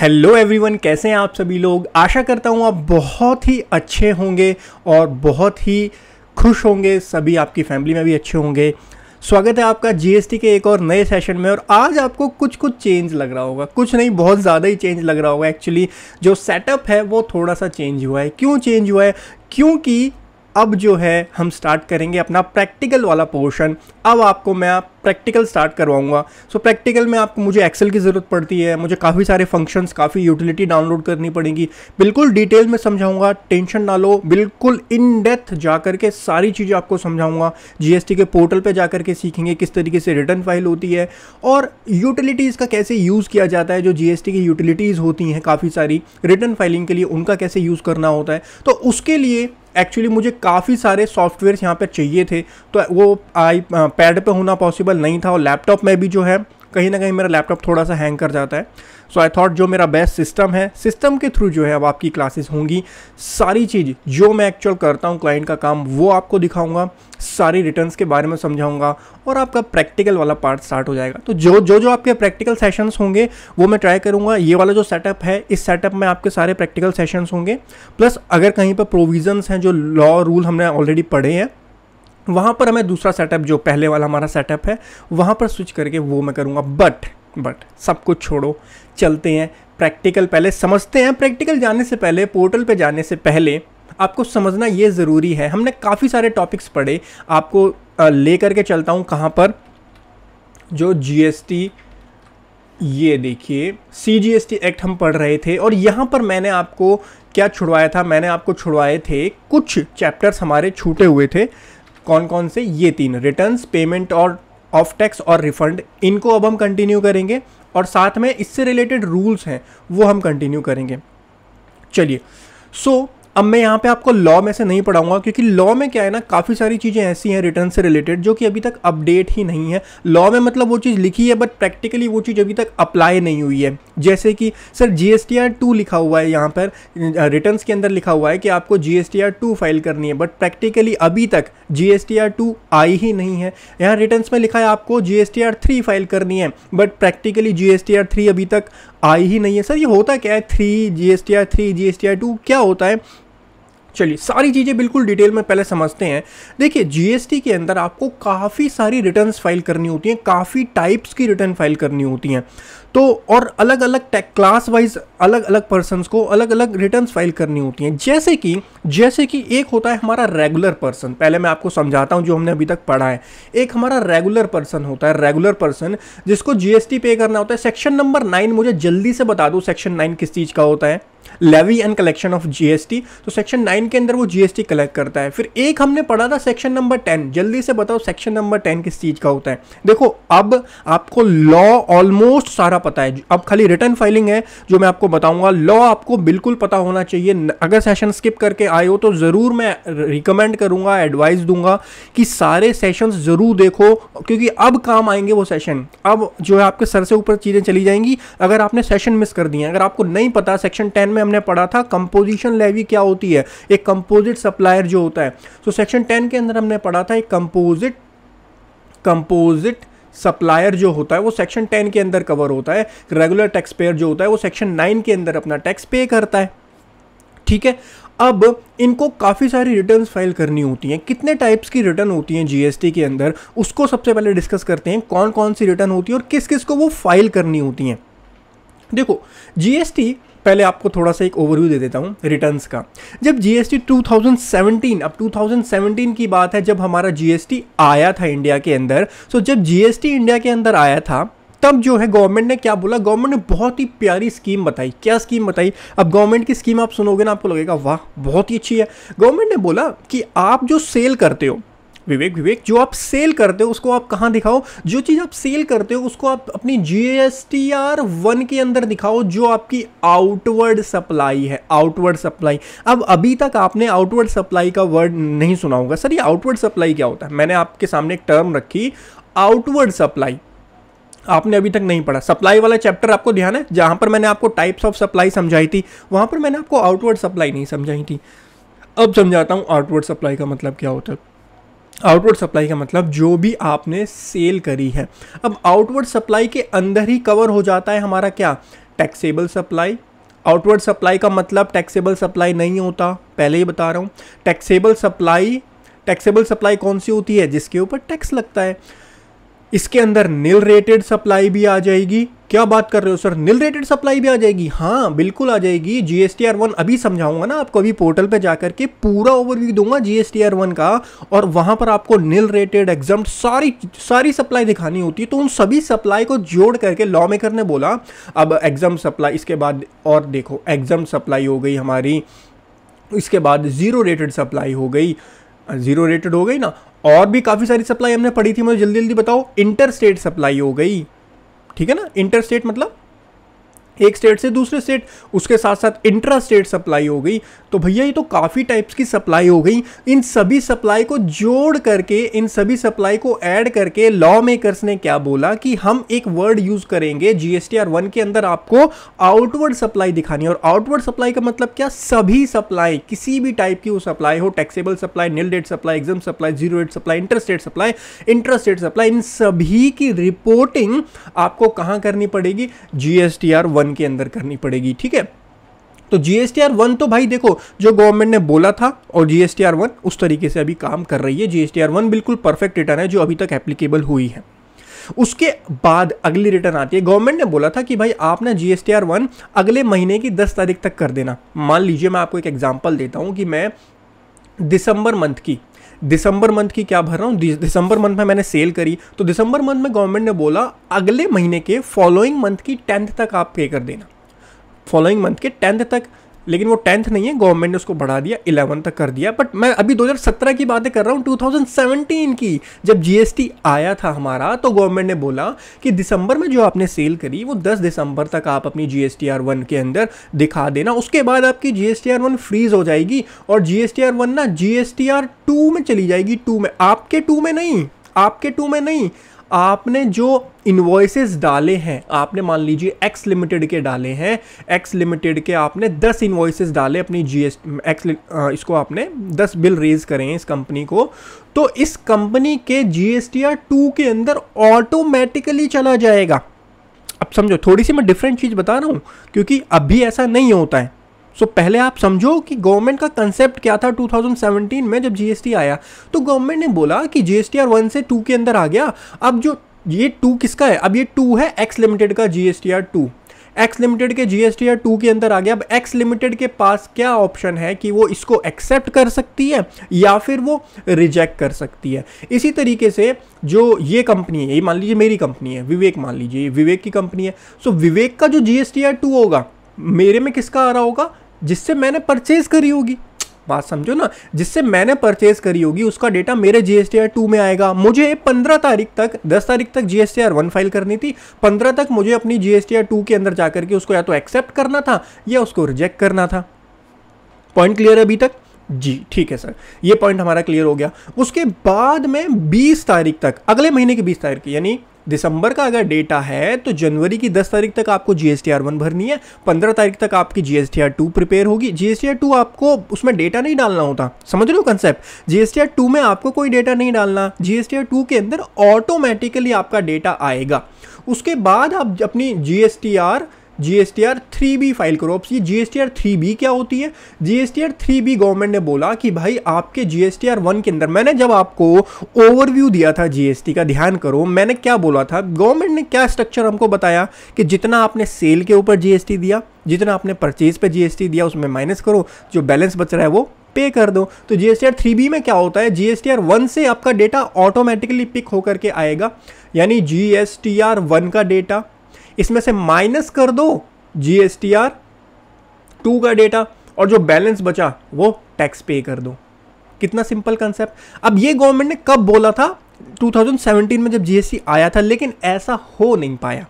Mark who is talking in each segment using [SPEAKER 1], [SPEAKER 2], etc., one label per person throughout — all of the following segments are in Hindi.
[SPEAKER 1] हेलो एवरीवन कैसे हैं आप सभी लोग आशा करता हूँ आप बहुत ही अच्छे होंगे और बहुत ही खुश होंगे सभी आपकी फैमिली में भी अच्छे होंगे स्वागत है आपका जीएसटी के एक और नए सेशन में और आज आपको कुछ कुछ चेंज लग रहा होगा कुछ नहीं बहुत ज़्यादा ही चेंज लग रहा होगा एक्चुअली जो सेटअप है वो थोड़ा सा चेंज हुआ है क्यों चेंज हुआ है क्योंकि अब जो है हम स्टार्ट करेंगे अपना प्रैक्टिकल वाला पोर्शन अब आपको मैं प्रैक्टिकल स्टार्ट करवाऊंगा सो so, प्रैक्टिकल में आपको मुझे एक्सेल की ज़रूरत पड़ती है मुझे काफ़ी सारे फंक्शंस काफ़ी यूटिलिटी डाउनलोड करनी पड़ेगी बिल्कुल डिटेल में समझाऊंगा टेंशन ना लो बिल्कुल इन डेप्थ जा करके सारी चीज़ें आपको समझाऊंगा जीएसटी के पोर्टल पर जा करके सीखेंगे किस तरीके से रिटर्न फाइल होती है और यूटिलिटीज़ का कैसे यूज़ किया जाता है जो जी की यूटिलिटीज़ होती हैं काफ़ी सारी रिटर्न फाइलिंग के लिए उनका कैसे यूज़ करना होता है तो उसके लिए एक्चुअली मुझे काफ़ी सारे सॉफ्टवेयर यहाँ पर चाहिए थे तो वो आई पैड पर होना पॉसिबल नहीं था और लैपटॉप में भी जो है कहीं ना कहीं मेरा लैपटॉप थोड़ा सा हैंग कर जाता है सो आई थॉट जो मेरा बेस्ट सिस्टम है सिस्टम के थ्रू जो है अब आपकी क्लासेस होंगी सारी चीज़ जो मैं एक्चुअल करता हूँ क्लाइंट का काम वो आपको दिखाऊंगा सारी रिटर्न्स के बारे में समझाऊंगा और आपका प्रैक्टिकल वाला पार्ट स्टार्ट हो जाएगा तो जो जो जो आपके प्रैक्टिकल सेशंस होंगे वो मैं ट्राई करूँगा ये वाला जो सेटअप है इस सेटअप में आपके सारे प्रैक्टिकल सेशंस होंगे प्लस अगर कहीं पर प्रोविजंस हैं जो लॉ रूल हमने ऑलरेडी पढ़े हैं वहाँ पर हमें दूसरा सेटअप जो पहले वाला हमारा सेटअप है वहाँ पर स्विच करके वो मैं करूँगा बट बट सब कुछ छोड़ो चलते हैं प्रैक्टिकल पहले समझते हैं प्रैक्टिकल जाने से पहले पोर्टल पे जाने से पहले आपको समझना ये ज़रूरी है हमने काफ़ी सारे टॉपिक्स पढ़े आपको ले करके चलता हूँ कहाँ पर जो जी ये देखिए C G S T act हम पढ़ रहे थे और यहाँ पर मैंने आपको क्या छुड़वाया था मैंने आपको छुड़वाए थे कुछ चैप्टर्स हमारे छूटे हुए थे कौन कौन से ये तीन रिटर्न पेमेंट और ऑफ टैक्स और रिफंड इनको अब हम कंटिन्यू करेंगे और साथ में इससे रिलेटेड रूल्स हैं वो हम कंटिन्यू करेंगे चलिए सो so, अब मैं यहाँ पे आपको लॉ में से नहीं पढ़ाऊंगा क्योंकि लॉ में क्या है ना काफ़ी सारी चीज़ें ऐसी हैं रिटर्न से रिलेटेड जो कि अभी तक अपडेट ही नहीं है लॉ में मतलब वो चीज़ लिखी है बट प्रैक्टिकली वो चीज़ अभी तक अप्लाई नहीं हुई है जैसे कि sir G S T R two लिखा हुआ है यहाँ पर रिटर्न के अंदर लिखा हुआ है कि आपको G S T R two file करनी है बट प्रैक्टिकली अभी तक G S T R two आई ही नहीं है यहाँ रिटर्न में लिखा है आपको G S T R three file करनी है but practically G S T R three अभी तक आई ही नहीं है सर ये होता क्या है three G S T R three G S T R two क्या होता है चलिए सारी चीज़ें बिल्कुल डिटेल में पहले समझते हैं देखिए जीएसटी के अंदर आपको काफ़ी सारी रिटर्न्स फाइल करनी होती हैं काफ़ी टाइप्स की रिटर्न फाइल करनी होती हैं तो और अलग अलग क्लास वाइज अलग अलग पर्सनस को अलग अलग रिटर्न्स फाइल करनी होती हैं जैसे कि जैसे कि एक होता है हमारा रेगुलर पर्सन पहले मैं आपको समझाता हूँ जो हमने अभी तक पढ़ा है एक हमारा रेगुलर पर्सन होता है रेगुलर पर्सन जिसको जीएसटी पे करना होता है सेक्शन नंबर नाइन मुझे जल्दी से बता दो सेक्शन नाइन किस चीज़ का होता है levy and collection of GST तो सेक्शन नाइन के अंदर वो जीएसटी कलेक्ट करता है फिर एक हमने पढ़ा था सेक्शन नंबर टेन जल्दी से बताओ सेक्शन नंबर टेन किस चीज़ का होता है देखो अब आपको लॉ ऑलमोस्ट सारा पता है अब खाली रिटर्न फाइलिंग है जो मैं आपको बताऊंगा लॉ आपको बिल्कुल पता होना चाहिए अगर सेशन स्किप करके आए हो तो ज़रूर मैं रिकमेंड करूँगा एडवाइस दूंगा कि सारे सेशंस ज़रूर देखो क्योंकि अब काम आएंगे वो सेशन अब जो है आपके सर से ऊपर चीज़ें चली जाएंगी अगर आपने सेशन मिस कर दिए अगर आपको नहीं पता सेक्शन टेन में हमने पढ़ा था कंपोजिशन लेवी क्या होती है एक कंपोजिट सप्लायर जो होता है तो सेक्शन टेन के अंदर हमने पढ़ा था एक कंपोजिट कंपोजिट सप्लायर जो होता है वो सेक्शन टेन के अंदर कवर होता है रेगुलर टैक्स पेयर जो होता है वो सेक्शन नाइन के अंदर अपना टैक्स पे करता है ठीक है अब इनको काफ़ी सारी रिटर्न्स फाइल करनी होती हैं कितने टाइप्स की रिटर्न होती हैं जीएसटी के अंदर उसको सबसे पहले डिस्कस करते हैं कौन कौन सी रिटर्न होती है और किस किस को वो फाइल करनी होती हैं देखो जीएसटी पहले आपको थोड़ा सा एक ओवरव्यू दे देता हूँ रिटर्न्स का जब जीएसटी 2017 अब 2017 की बात है जब हमारा जीएसटी आया था इंडिया के अंदर सो so जब जीएसटी इंडिया के अंदर आया था तब जो है गवर्नमेंट ने क्या बोला गवर्नमेंट ने बहुत ही प्यारी स्कीम बताई क्या स्कीम बताई अब गवर्नमेंट की स्कीम आप सुनोगे ना आपको लगेगा वाह बहुत ही अच्छी है गवर्नमेंट ने बोला कि आप जो सेल करते हो विवेक विवेक जो आप सेल करते हो उसको आप कहाँ दिखाओ जो चीज़ आप सेल करते हो उसको आप अपनी G S T R one के अंदर दिखाओ जो आपकी आउटवर्ड सप्लाई है आउटवर्ड सप्लाई अब अभी तक आपने आउटवर्ड सप्लाई का वर्ड नहीं सुना होगा सर ये आउटवर्ड सप्लाई क्या होता है मैंने आपके सामने एक टर्म रखी आउटवर्ड सप्लाई आपने अभी तक नहीं पढ़ा सप्लाई वाला चैप्टर आपको ध्यान है जहाँ पर मैंने आपको टाइप्स ऑफ सप्लाई समझाई थी वहाँ पर मैंने आपको आउटवर्ड सप्लाई नहीं समझाई थी अब समझाता हूँ आउटवर्ड सप्लाई का मतलब क्या होता है आउटवर्ड सप्लाई का मतलब जो भी आपने सेल करी है अब आउटवर्ड सप्लाई के अंदर ही कवर हो जाता है हमारा क्या टैक्सेबल सप्लाई आउटवर्ड सप्लाई का मतलब टैक्सेबल सप्लाई नहीं होता पहले ही बता रहा हूँ टैक्सेबल सप्लाई टैक्सेबल सप्लाई कौन सी होती है जिसके ऊपर टैक्स लगता है इसके अंदर निल रेटेड सप्लाई भी आ जाएगी क्या बात कर रहे हो सर निल रेटेड सप्लाई भी आ जाएगी हाँ बिल्कुल आ जाएगी G S T R one अभी समझाऊंगा ना आपको अभी पोर्टल पे जाकर के पूरा ओवरव्यू दूंगा G S T R one का और वहां पर आपको निल रेटेड एग्जाम सारी सारी सप्लाई दिखानी होती है तो उन सभी सप्लाई को जोड़ करके लॉ मेकर ने बोला अब एग्जाम सप्लाई इसके बाद और देखो एग्जाम सप्लाई हो गई हमारी इसके बाद ज़ीरो रेटेड सप्लाई हो गई ज़ीरो रेटेड हो गई ना और भी काफ़ी सारी सप्लाई हमने पढ़ी थी मुझे जल्दी जल्दी बताओ इंटर स्टेट सप्लाई हो गई ठीक है ना इंटर स्टेट मतलब एक स्टेट से दूसरे स्टेट उसके साथ साथ इंट्रा स्टेट सप्लाई हो गई तो भैया ये तो काफ़ी टाइप्स की सप्लाई हो गई इन सभी सप्लाई को जोड़ करके इन सभी सप्लाई को ऐड करके लॉ मेकर्स ने क्या बोला कि हम एक वर्ड यूज़ करेंगे जी एस के अंदर आपको आउटवर्ड सप्लाई दिखानी है और आउटवर्ड सप्लाई का मतलब क्या सभी सप्लाई किसी भी टाइप की वो सप्लाई हो taxable supply nil rated supply exempt supply zero rated supply interstate supply interstate supply इन सभी की रिपोर्टिंग आपको कहाँ करनी पड़ेगी जी एस के अंदर करनी पड़ेगी ठीक है तो जी एस वन तो भाई देखो जो गवर्नमेंट ने बोला था और जी एस वन उस तरीके से अभी काम कर रही है जी एस वन बिल्कुल परफेक्ट रिटर्न है जो अभी तक एप्लीकेबल हुई है उसके बाद अगली रिटर्न आती है गवर्नमेंट ने बोला था कि भाई आपने ना जी एस वन अगले महीने की दस तारीख तक कर देना मान लीजिए मैं आपको एक एग्जाम्पल देता हूँ कि मैं दिसंबर मंथ की दिसंबर मंथ की क्या भर रहा हूँ दिसंबर मंथ में मैंने सेल करी तो दिसंबर मंथ में गवर्नमेंट ने बोला अगले महीने के फॉलोइंग मंथ की टेंथ तक आप पे कर देना फॉलोइंग मंथ के टेंथ तक लेकिन वो टेंथ नहीं है गवर्नमेंट ने उसको बढ़ा दिया इलेवन तक कर दिया बट मैं अभी 2017 की बातें कर रहा हूँ 2017 की जब जीएसटी आया था हमारा तो गवर्नमेंट ने बोला कि दिसंबर में जो आपने सेल करी वो 10 दिसंबर तक आप अपनी जी एस के अंदर दिखा देना उसके बाद आपकी जी एस फ्रीज हो जाएगी और जी एस ना जी एस में चली जाएगी टू में आपके टू में नहीं आपके टू में नहीं आपने जो इन्वॉइसेस डाले हैं आपने मान लीजिए एक्स लिमिटेड के डाले हैं एक्स लिमिटेड के आपने दस इन्वॉइसेस डाले अपनी जी एस एक्स इसको आपने दस बिल रेज करें इस कंपनी को तो इस कंपनी के G S T R two के अंदर ऑटोमेटिकली चला जाएगा अब समझो थोड़ी सी मैं डिफरेंट चीज़ बता रहा हूँ क्योंकि अभी ऐसा नहीं होता है सो so, पहले आप समझो कि गवर्नमेंट का कंसेप्ट क्या था 2017 में जब जीएसटी आया तो गवर्नमेंट ने बोला कि जीएसटी आर वन से टू के अंदर आ गया अब जो ये टू किसका है अब ये टू है एक्स लिमिटेड का GST R two X limited के जीएसटी आर टू के अंदर आ गया अब एक्स लिमिटेड के पास क्या ऑप्शन है कि वो इसको एक्सेप्ट कर सकती है या फिर वो रिजेक्ट कर सकती है इसी तरीके से जो ये कंपनी है ये मान लीजिए मेरी कंपनी है विवेक मान लीजिए विवेक की कंपनी है सो so, विवेक का जो G S T R two होगा मेरे में किसका आ रहा होगा जिससे मैंने परचेज करी होगी बात समझो ना जिससे मैंने परचेज करी होगी उसका डेटा मेरे G S T R two में आएगा मुझे पंद्रह तारीख तक दस तारीख तक G S T R one file करनी थी पंद्रह तक मुझे अपनी G S T R two के अंदर जाकर के उसको या तो एक्सेप्ट करना था या उसको रिजेक्ट करना था पॉइंट क्लियर है अभी तक जी ठीक है सर ये पॉइंट हमारा क्लियर हो गया उसके बाद में 20 तारीख तक अगले महीने की 20 तारीख की यानी दिसंबर का अगर डेटा है तो जनवरी की 10 तारीख तक आपको जी एस वन भरनी है 15 तारीख तक आपकी जी एस टू प्रिपेयर होगी जी एस टू आपको उसमें डेटा नहीं डालना होता समझ रहे हो कंसेप्ट जी एस टू में आपको कोई डेटा नहीं डालना जी एस टू के अंदर ऑटोमेटिकली आपका डेटा आएगा उसके बाद आप अपनी G S T R G S T R three B file करो अब ये G S T R three B क्या होती है G S T R three B government ने बोला कि भाई आपके G S T R one के अंदर मैंने जब आपको ओवरव्यू दिया था जी एस टी का ध्यान करो मैंने क्या बोला था गवर्नमेंट ने क्या स्ट्रक्चर हमको बताया कि जितना आपने सेल के ऊपर जी एस टी दिया जितना आपने परचेज पे जी एस टी दिया उसमें माइनस करो जो बैलेंस बच रहा है वो पे कर दो तो G S T R three B में क्या होता है G S T R one से आपका डेटा ऑटोमेटिकली पिक होकर के आएगा यानी G S T R one का डेटा इसमें से माइनस कर दो G S T R two का डेटा और जो बैलेंस बचा वो टैक्स पे कर दो कितना सिंपल कंसेप्ट अब ये गवर्नमेंट ने कब बोला था 2017 में जब जीएसटी आया था लेकिन ऐसा हो नहीं पाया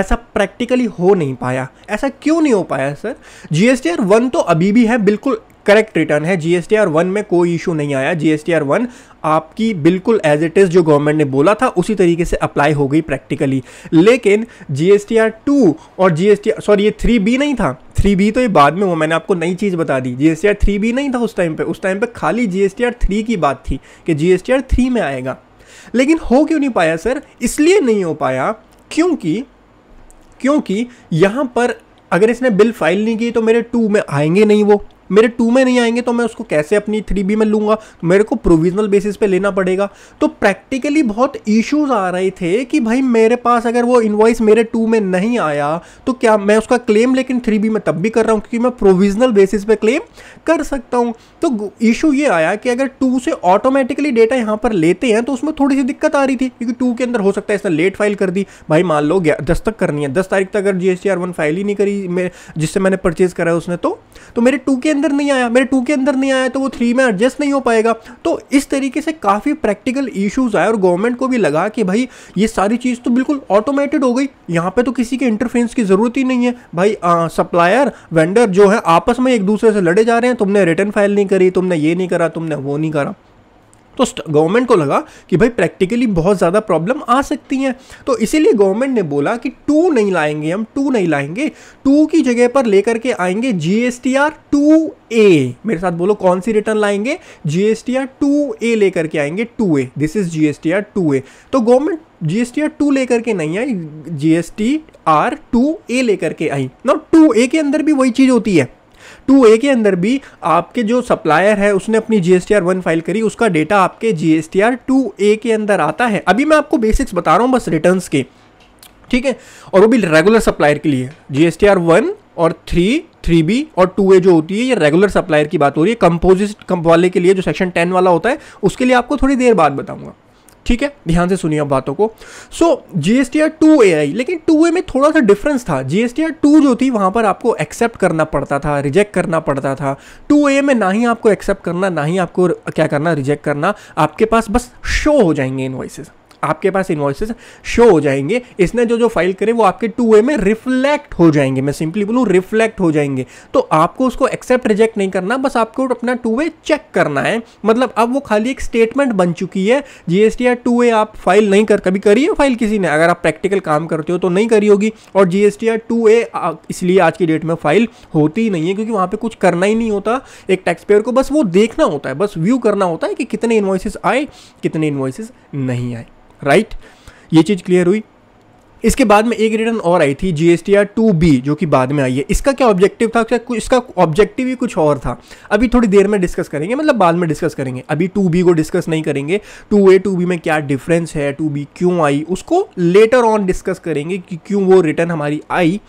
[SPEAKER 1] ऐसा प्रैक्टिकली हो नहीं पाया ऐसा क्यों नहीं हो पाया सर जीएसटी आर वन तो अभी भी है बिल्कुल करेक्ट रिटर्न है जीएसटी आर वन में कोई इशू नहीं आया जीएसटी आर वन आपकी बिल्कुल एज इट इज़ जो गवर्नमेंट ने बोला था उसी तरीके से अप्लाई हो गई प्रैक्टिकली लेकिन जी एस आर टू और जी एस टी सॉरी ये थ्री बी नहीं था थ्री बी तो ये बाद में हुआ मैंने आपको नई चीज़ बता दी G S T R three B नहीं था उस टाइम पे उस टाइम पे खाली जी एस आर थ्री की बात थी कि जी एस आर थ्री में आएगा लेकिन हो क्यों नहीं पाया सर इसलिए नहीं हो पाया क्योंकि क्योंकि यहाँ पर अगर इसने बिल फाइल नहीं की तो मेरे टू में आएंगे नहीं वो मेरे टू में नहीं आएंगे तो मैं उसको कैसे अपनी थ्री बी में लूँगा तो मेरे को प्रोविजनल बेसिस पे लेना पड़ेगा तो प्रैक्टिकली बहुत इश्यूज आ रहे थे कि भाई मेरे पास अगर वो इन्वाइस मेरे टू में नहीं आया तो क्या मैं उसका क्लेम लेकिन थ्री बी में तब भी कर रहा हूँ क्योंकि मैं प्रोविजनल बेसिस पे क्लेम कर सकता हूँ तो इशू ये आया कि अगर टू से ऑटोमेटिकली डेटा यहाँ पर लेते हैं तो उसमें थोड़ी सी दिक्कत आ रही थी क्योंकि टू के अंदर हो सकता है इसने लेट फाइल कर दी भाई मान लो दस तक करनी है दस तारीख तक अगर G S T R one file ही नहीं करी जिससे मैंने परचेज करा उसने तो, तो मेरे टू के अंदर अंदर नहीं आया मेरे टू के अंदर नहीं आया तो वो थ्री में एडजस्ट नहीं हो पाएगा तो इस तरीके से काफ़ी प्रैक्टिकल इश्यूज आए और गवर्नमेंट को भी लगा कि भाई ये सारी चीज़ तो बिल्कुल ऑटोमेटेड हो गई यहाँ पे तो किसी के इंटरफेंस की ज़रूरत ही नहीं है भाई सप्लायर वेंडर जो है आपस में एक दूसरे से लड़े जा रहे हैं तुमने रिटर्न फाइल नहीं करी तुमने ये नहीं करा तुमने वो नहीं करा तो गवर्नमेंट को लगा कि भाई प्रैक्टिकली बहुत ज़्यादा प्रॉब्लम आ सकती हैं तो इसीलिए गवर्नमेंट ने बोला कि टू नहीं लाएंगे हम टू नहीं लाएंगे टू की जगह पर लेकर के आएंगे G S T R two A मेरे साथ बोलो कौन सी रिटर्न लाएंगे G S T R two A लेकर के आएंगे two A this is G S T R two A तो government G S T R two लेकर के नहीं आई G S T R two A लेकर के आई ना टू ए के अंदर भी वही चीज़ होती है टू ए के अंदर भी आपके जो सप्लायर है उसने अपनी जी एस वन फाइल करी उसका डेटा आपके जी एस टू ए के अंदर आता है अभी मैं आपको बेसिक्स बता रहा हूँ बस रिटर्न के ठीक है और वो भी रेगुलर सप्लायर के लिए जी एस वन और थ्री थ्री बी और टू ए जो होती है ये रेगुलर सप्लायर की बात हो रही है कंपोजिट वाले के लिए जो सेक्शन टेन वाला होता है उसके लिए आपको थोड़ी देर बाद बताऊंगा ठीक है ध्यान से सुनिए बातों को so G S T R two A आई लेकिन टू ए में थोड़ा सा डिफरेंस था G S T R two जो थी वहाँ पर आपको एक्सेप्ट करना पड़ता था रिजेक्ट करना पड़ता था टू ए में ना ही आपको एक्सेप्ट करना ना ही आपको क्या करना रिजेक्ट करना आपके पास बस शो हो जाएंगे इन्वाइसेस आपके पास इन्वॉइसेस शो हो जाएंगे इसने जो जो फाइल करे वो आपके टू वे में रिफ्लेक्ट हो जाएंगे मैं सिंपली बोलूँ रिफ्लेक्ट हो जाएंगे तो आपको उसको एक्सेप्ट रिजेक्ट नहीं करना बस आपको अपना टू वे चेक करना है मतलब अब वो खाली एक स्टेटमेंट बन चुकी है जीएसटी या टू वे आप फाइल नहीं कर कभी करिए फाइल किसी ने अगर आप प्रैक्टिकल काम करते हो तो नहीं करी होगी और जीएसटी या टू ए इसलिए आज की डेट में फाइल होती ही नहीं है क्योंकि वहाँ पर कुछ करना ही नहीं होता एक टैक्स पेयर को बस वो देखना होता है बस व्यू करना होता है कि कितने इन्वॉइसेस आए कितने इन्वाइसिस नहीं आए राइट ये चीज़ क्लियर हुई इसके बाद में एक रिटर्न और आई थी G S T R two B जो कि बाद में आई है इसका क्या ऑब्जेक्टिव था क्या इसका ऑब्जेक्टिव ही कुछ और था अभी थोड़ी देर में डिस्कस करेंगे मतलब बाद में डिस्कस करेंगे अभी टू बी को डिस्कस नहीं करेंगे टू ए टू बी में क्या डिफरेंस है टू बी क्यों आई उसको लेटर ऑन डिस्कस करेंगे कि क्यों वो रिटर्न हमारी आई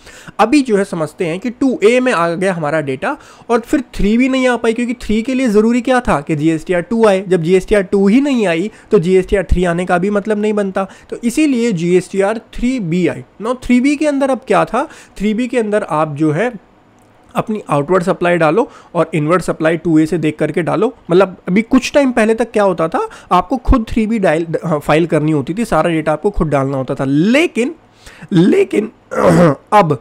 [SPEAKER 1] अभी जो है समझते हैं कि टू ए में आ गया हमारा डेटा और फिर थ्री भी नहीं आ पाई क्योंकि थ्री के लिए ज़रूरी क्या था कि G S T R two आए जब G S T R two ही नहीं आई तो G S T R three आने का भी मतलब नहीं बनता तो इसीलिए G S T R three B आई नौ थ्री बी के अंदर अब क्या था थ्री बी के अंदर आप जो है अपनी आउटवर्ड सप्लाई डालो और इनवर्ड सप्लाई टू ए से देख करके डालो मतलब अभी कुछ टाइम पहले तक क्या होता था आपको खुद थ्री बी डायल फाइल करनी होती थी सारा डेटा आपको खुद डालना होता था लेकिन लेकिन अब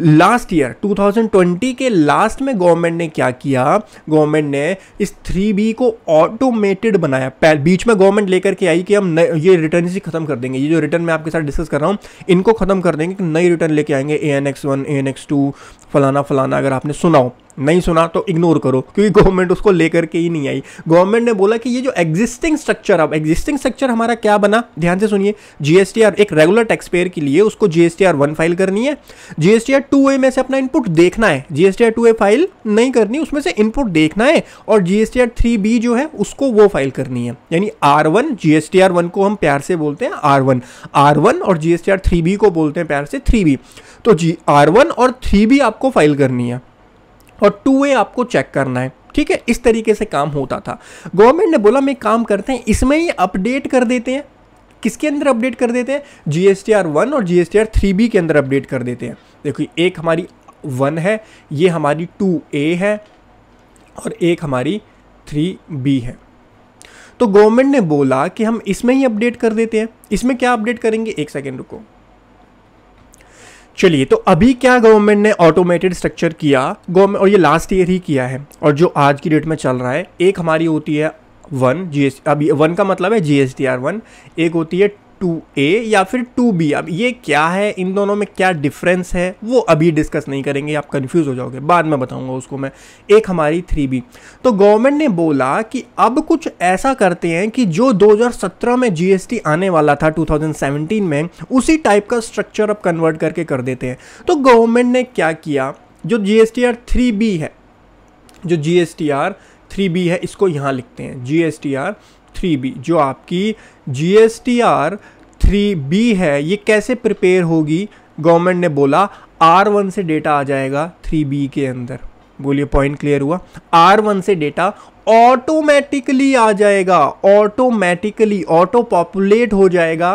[SPEAKER 1] लास्ट ईयर 2020 के लास्ट में गवर्नमेंट ने क्या किया गवर्नमेंट ने इस थ्री बी को ऑटोमेटेड बनाया बीच में गवर्नमेंट लेकर के आई कि हम ये रिटर्न इसी खत्म कर देंगे ये जो रिटर्न मैं आपके साथ डिस्कस कर रहा हूँ इनको खत्म कर देंगे कि नई रिटर्न लेके आएंगे A N X one A N X two फलाना फलाना अगर आपने सुना हो नहीं सुना तो इग्नोर करो क्योंकि गवर्नमेंट उसको लेकर के ही नहीं आई गवर्नमेंट ने बोला कि ये जो एग्जिस्टिंग स्ट्रक्चर अब एग्जिस्टिंग स्ट्रक्चर हमारा क्या बना ध्यान से सुनिए जीएसटीआर एक रेगुलर टैक्स पेयर के लिए उसको जीएसटीआर वन फाइल करनी है जीएसटीआर टू ए में से अपना इनपुट देखना है जीएसटीआर टू ए फाइल नहीं करनी उसमें से इनपुट देखना है और जीएसटीआर थ्री बी जो है उसको वो फाइल करनी है यानी आर वन जीएसटीआर वन को हम प्यार से बोलते हैं आर वन आर वन और जीएसटीआर थ्री बी को बोलते हैं प्यार से थ्री बी तो जी आर वन और थ्री बी आपको फाइल करनी है और टू वे आपको चेक करना है ठीक है इस तरीके से काम होता था गवर्नमेंट ने बोला मैं काम करते हैं इसमें ही अपडेट कर देते हैं किसके अंदर अपडेट कर देते हैं G S T R one और G S T R three B के अंदर अपडेट कर देते हैं देखो एक हमारी वन है ये हमारी टू ए है और एक हमारी थ्री बी है तो गवर्नमेंट ने बोला कि हम इसमें ही अपडेट कर देते हैं इसमें क्या अपडेट करेंगे एक सेकेंड रुको चलिए तो अभी क्या गवर्नमेंट ने ऑटोमेटेड स्ट्रक्चर किया गवर्नमेंट और ये लास्ट ईयर ही किया है और जो आज की डेट में चल रहा है एक हमारी होती है वन जी एस अभी वन का मतलब है G S T R one एक होती है टू ए या फिर टू बी अब ये क्या है इन दोनों में क्या डिफरेंस है वो अभी डिस्कस नहीं करेंगे आप कंफ्यूज हो जाओगे बाद में बताऊंगा उसको मैं एक हमारी थ्री बी तो गवर्नमेंट ने बोला कि अब कुछ ऐसा करते हैं कि जो 2017 में जीएसटी आने वाला था 2017 में उसी टाइप का स्ट्रक्चर अब कन्वर्ट करके कर देते हैं तो गवर्नमेंट ने क्या किया जो G S T R three B है जो G S T R three B है इसको यहाँ लिखते हैं G S T R three B जो आपकी G S T R three B है ये कैसे प्रिपेयर होगी गवर्नमेंट ने बोला आर वन से डेटा आ जाएगा थ्री बी के अंदर बोलिए पॉइंट क्लियर हुआ आर वन से डेटा ऑटोमेटिकली आ जाएगा ऑटोमेटिकली ऑटो पॉपुलेट हो जाएगा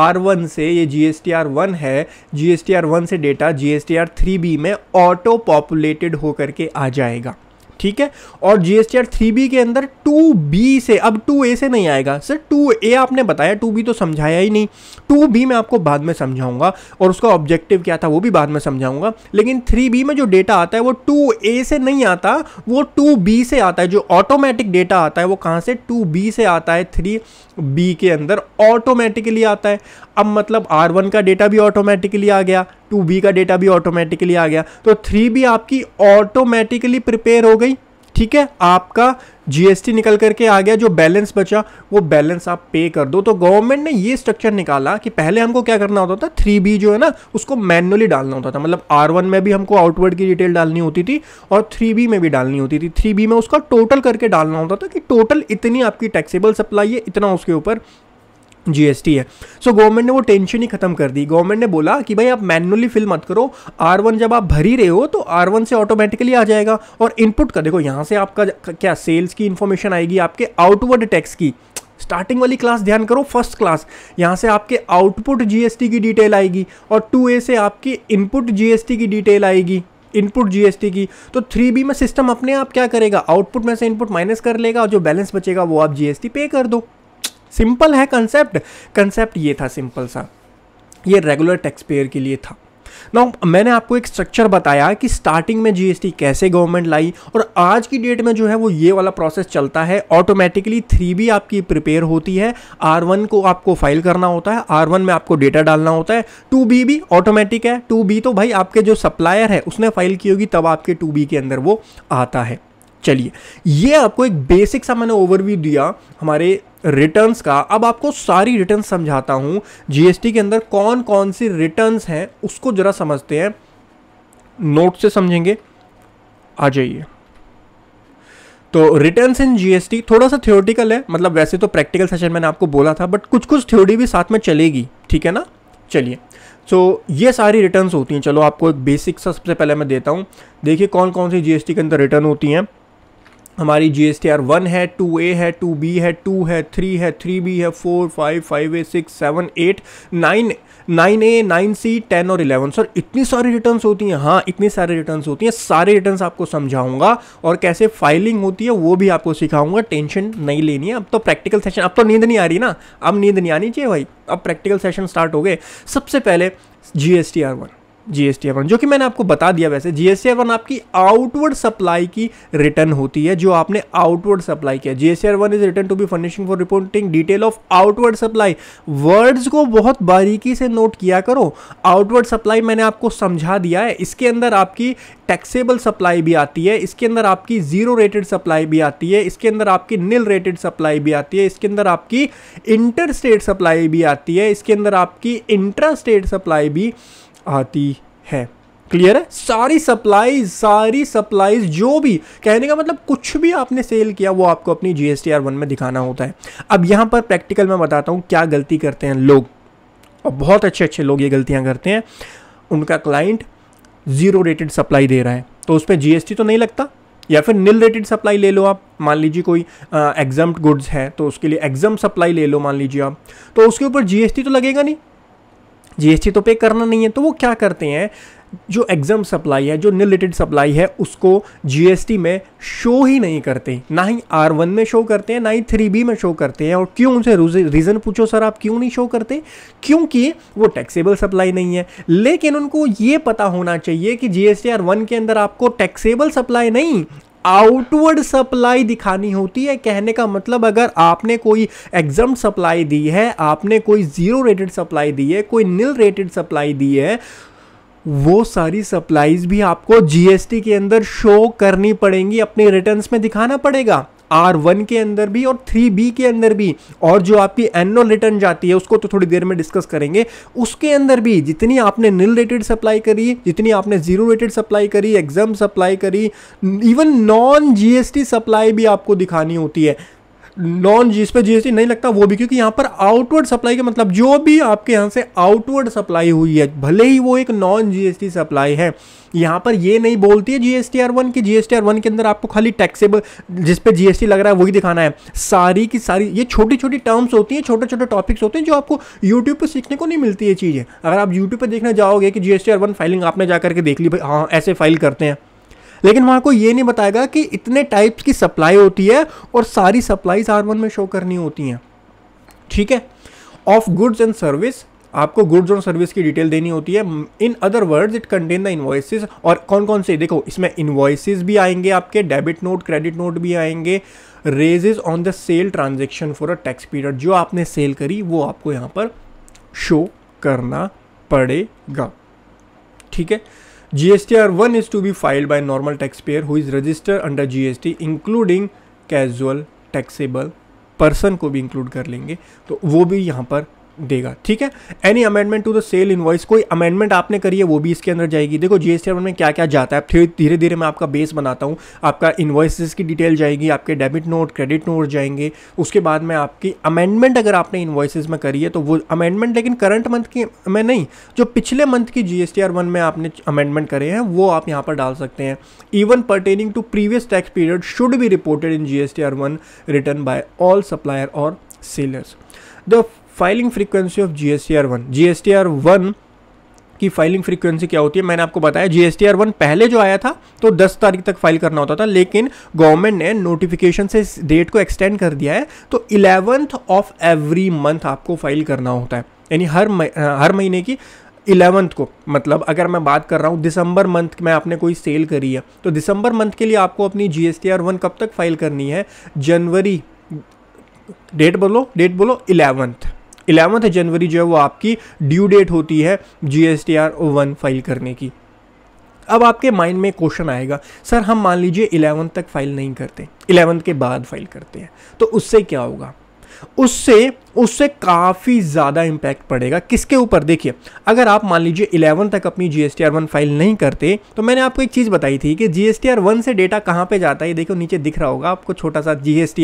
[SPEAKER 1] आर वन से ये G S T R one है G S T R one से data G S T R three B में ऑटो पॉपुलेटेड होकर के आ जाएगा ठीक है और जी एस बी के अंदर टू बी से अब टू ए से नहीं आएगा सर टू ए आपने बताया टू बी तो समझाया ही नहीं टू बी मैं आपको बाद में समझाऊंगा और उसका ऑब्जेक्टिव क्या था वो भी बाद में समझाऊंगा लेकिन थ्री बी में जो डेटा आता है वो टू ए से नहीं आता वो टू बी से आता है जो ऑटोमेटिक डेटा आता है वो कहाँ से टू बी से आता है थ्री बी के अंदर ऑटोमेटिकली आता है अब मतलब आर वन का डेटा भी ऑटोमेटिकली आ गया टू बी का डेटा भी ऑटोमेटिकली आ गया तो थ्री बी आपकी ऑटोमेटिकली प्रिपेयर हो गई ठीक है आपका जीएसटी निकल करके आ गया जो बैलेंस बचा वो बैलेंस आप पे कर दो तो गवर्नमेंट ने ये स्ट्रक्चर निकाला कि पहले हमको क्या करना होता था थ्री बी जो है ना उसको मैनुअली डालना होता था मतलब आर वन में भी हमको आउटवर्ड की डिटेल डालनी होती थी और थ्री बी में भी डालनी होती थी थ्री बी में उसका टोटल करके डालना होता था कि टोटल इतनी आपकी टैक्सेबल सप्लाई है इतना उसके ऊपर जीएसटी है सो so, गवर्नमेंट ने वो टेंशन ही खत्म कर दी गवर्नमेंट ने बोला कि भाई आप मैनुअली फिल मत करो आर वन जब आप भरी रहे हो तो आर वन से ऑटोमेटिकली आ जाएगा और इनपुट का देखो यहाँ से आपका क्या सेल्स की इन्फॉर्मेशन आएगी आपके आउटवर्ड टैक्स की स्टार्टिंग वाली क्लास ध्यान करो फर्स्ट क्लास यहाँ से आपके आउटपुट जीएसटी की डिटेल आएगी और टू ए से आपकी इनपुट जीएसटी की डिटेल आएगी इनपुट जीएसटी की तो थ्री बी में सिस्टम अपने आप क्या करेगा आउटपुट में से इनपुट माइनस कर लेगा और जो बैलेंस बचेगा वो आप जीएसटी पे कर दो सिंपल है कंसेप्ट कंसेप्ट ये था सिंपल सा ये रेगुलर टैक्स पेयर के लिए था ना मैंने आपको एक स्ट्रक्चर बताया कि स्टार्टिंग में जीएसटी कैसे गवर्नमेंट लाई और आज की डेट में जो है वो ये वाला प्रोसेस चलता है ऑटोमेटिकली थ्री बी आपकी प्रिपेयर होती है आर वन को आपको फाइल करना होता है आर वन में आपको डेटा डालना होता है टू बी भी ऑटोमेटिक है टू बी तो भाई आपके जो सप्लायर है उसने फाइल की होगी तब आपके टू बी के अंदर वो आता है चलिए ये आपको एक बेसिक सा मैंने ओवरव्यू दिया हमारे रिटर्न्स का अब आपको सारी रिटर्न समझाता हूँ जीएसटी के अंदर कौन कौन सी रिटर्न्स हैं उसको ज़रा समझते हैं नोट से समझेंगे आ जाइए तो रिटर्न्स इन जीएसटी थोड़ा सा थ्योरेटिकल है मतलब वैसे तो प्रैक्टिकल सेशन मैंने आपको बोला था बट कुछ कुछ थ्योरी भी साथ में चलेगी ठीक है ना चलिए सो so, ये सारी रिटर्न्स होती हैं चलो आपको एक बेसिक सबसे पहले मैं देता हूँ देखिए कौन कौन सी जीएसटी के अंदर रिटर्न होती हैं हमारी G S T R one है टू ए है टू बी है टू है थ्री है थ्री बी है four five five A six seven eight nine nine A nine C ten और इलेवन सर इतनी सारी रिटर्न्स होती हैं हाँ इतनी सारी रिटर्न्स होती हैं सारे रिटर्न्स आपको समझाऊंगा और कैसे फाइलिंग होती है वो भी आपको सिखाऊंगा टेंशन नहीं लेनी है अब तो प्रैक्टिकल सेशन अब तो नींद नहीं आ रही ना अब नींद नहीं आनी चाहिए भाई अब प्रैक्टिकल सेशन स्टार्ट हो गए सबसे पहले G S T R one GST एवन जो कि मैंने आपको बता दिया वैसे जीएसटी एवन आपकी आउटवर्ड सप्लाई की रिटर्न होती है जो आपने आउटवर्ड सप्लाई किया GST one is return to be furnishing for reporting detail of outward supply words को बहुत बारीकी से नोट किया करो आउटवर्ड सप्लाई मैंने आपको समझा दिया है इसके अंदर आपकी टैक्सेबल सप्लाई भी आती है इसके अंदर आपकी जीरो रेटेड सप्लाई भी आती है इसके अंदर आपकी नील रेटेड सप्लाई भी आती है इसके अंदर आपकी इंटर स्टेट सप्लाई भी आती है इसके अंदर आपकी इंट्रा स्टेट सप्लाई भी आती है क्लियर है सारी सप्लाईज सारी सप्लाईज जो भी कहने का मतलब कुछ भी आपने सेल किया वो आपको अपनी जी एस वन में दिखाना होता है अब यहाँ पर प्रैक्टिकल मैं बताता हूँ क्या गलती करते हैं लोग और बहुत अच्छे अच्छे लोग ये गलतियाँ करते हैं उनका क्लाइंट ज़ीरो रेटेड सप्लाई दे रहा है तो उस पर जी तो नहीं लगता या फिर नील रेटेड सप्लाई ले लो आप मान लीजिए कोई एग्जाम गुड्स है तो उसके लिए एग्जाम सप्लाई ले लो मान लीजिए आप तो उसके ऊपर जीएसटी तो लगेगा नहीं जीएसटी तो पे करना नहीं है तो वो क्या करते हैं जो एग्जाम सप्लाई है जो निलेटेड सप्लाई है उसको जीएसटी में शो ही नहीं करते ना ही आर वन में शो करते हैं ना ही थ्री बी में शो करते हैं और क्यों उनसे रीज़न पूछो सर आप क्यों नहीं शो करते क्योंकि वो टैक्सेबल सप्लाई नहीं है लेकिन उनको ये पता होना चाहिए कि G S T R one के अंदर आपको टैक्सेबल सप्लाई नहीं आउटवर्ड सप्लाई दिखानी होती है कहने का मतलब अगर आपने कोई एग्जाम सप्लाई दी है आपने कोई ज़ीरो रेटेड सप्लाई दी है कोई नील रेटेड सप्लाई दी है वो सारी सप्लाईज भी आपको जीएसटी के अंदर शो करनी पड़ेंगी अपने रिटर्न्स में दिखाना पड़ेगा आर वन के अंदर भी और थ्री बी के अंदर भी और जो आपकी एनुअल रिटर्न जाती है उसको तो थोड़ी देर में डिस्कस करेंगे उसके अंदर भी जितनी आपने नील रेटेड सप्लाई करी जितनी आपने जीरो रेटेड सप्लाई करी एग्जाम सप्लाई करी इवन नॉन जीएसटी सप्लाई भी आपको दिखानी होती है नॉन जिस पे जीएसटी नहीं लगता वो भी क्योंकि यहाँ पर आउटवर्ड सप्लाई का मतलब जो भी आपके यहाँ से आउटवर्ड सप्लाई हुई है भले ही वो एक नॉन जीएसटी सप्लाई है यहाँ पर ये नहीं बोलती है जीएसटी आर वन की जीएसटी आर वन के अंदर आपको खाली टैक्सेबल जिस पे जीएसटी लग रहा है वही दिखाना है सारी की सारी ये छोटी छोटी टर्म्स होती हैं छोटे छोटे टॉपिक्स होते हैं जो आपको यूट्यूब पर सीखने को नहीं मिलती ये चीज़ें अगर आप यूट्यूब पर देखने जाओगे कि जीएसटी आर वन फाइलिंग आपने जा करके देख ली भाई हाँ ऐसे फाइल करते हैं लेकिन वहाँ को ये नहीं बताएगा कि इतने टाइप्स की सप्लाई होती है और सारी सप्लाईज आर में शो करनी होती हैं ठीक है ऑफ गुड्स एंड सर्विस आपको गुड्स और सर्विस की डिटेल देनी होती है in other words it contain the invoices और कौन कौन से देखो इसमें इन्वॉइसिस भी आएंगे आपके डेबिट नोट क्रेडिट नोट भी आएंगे raises on the sale transaction for a tax period जो आपने सेल करी वो आपको यहाँ पर शो करना पड़ेगा ठीक है GSTR 1 is to be filed by normal taxpayer who is registered under GST including casual taxable person को भी include कर लेंगे तो वो भी यहाँ पर देगा ठीक है any amendment to the sale invoice कोई अमेंडमेंट आपने करी है वो भी इसके अंदर जाएगी देखो जीएसटी में क्या क्या जाता है धीरे धीरे मैं आपका बेस बनाता हूँ आपका इन्वॉइसेस की डिटेल जाएगी आपके डेबिट नोट क्रेडिट नोट जाएंगे उसके बाद में आपकी अमेंडमेंट अगर आपने इन्वॉइसेस में करी है तो वो अमेंडमेंट लेकिन करंट मंथ की में नहीं जो पिछले मंथ की जीएसटी आर वन में आपने अमेंडमेंट करे हैं वो आप यहाँ पर डाल सकते हैं even pertaining to previous tax period should be reported in G S one return by all supplier और sellers the filing frequency of G S T R one G S T R one की फाइलिंग फ्रीक्वेंसी क्या होती है मैंने आपको बताया G S T R one पहले जो आया था तो 10 तारीख तक फाइल करना होता था लेकिन गवर्नमेंट ने नोटिफिकेशन से इस डेट को एक्सटेंड कर दिया है तो इलेवंथ ऑफ एवरी मंथ आपको फाइल करना होता है यानी हर हर महीने की इलेवंथ को मतलब अगर मैं बात कर रहा हूँ दिसंबर मंथ में आपने कोई सेल करी है तो दिसंबर मंथ के लिए आपको अपनी G S T R one कब तक फाइल करनी है जनवरी डेट बोलो डेट बोलो इलेवंथ इलेवंथ जनवरी जो है वो आपकी ड्यू डेट होती है G S T R one file करने की अब आपके माइंड में क्वेश्चन आएगा सर हम मान लीजिए इलेवंथ तक फाइल नहीं करते इलेवंथ के बाद फाइल करते हैं तो उससे क्या होगा उससे उससे काफ़ी ज़्यादा इम्पैक्ट पड़ेगा किसके ऊपर देखिए अगर आप मान लीजिए इलेवन तक अपनी जी एस वन फाइल नहीं करते तो मैंने आपको एक चीज़ बताई थी कि जी एस वन से डेटा कहाँ पे जाता है देखो नीचे दिख रहा होगा आपको छोटा सा जी एस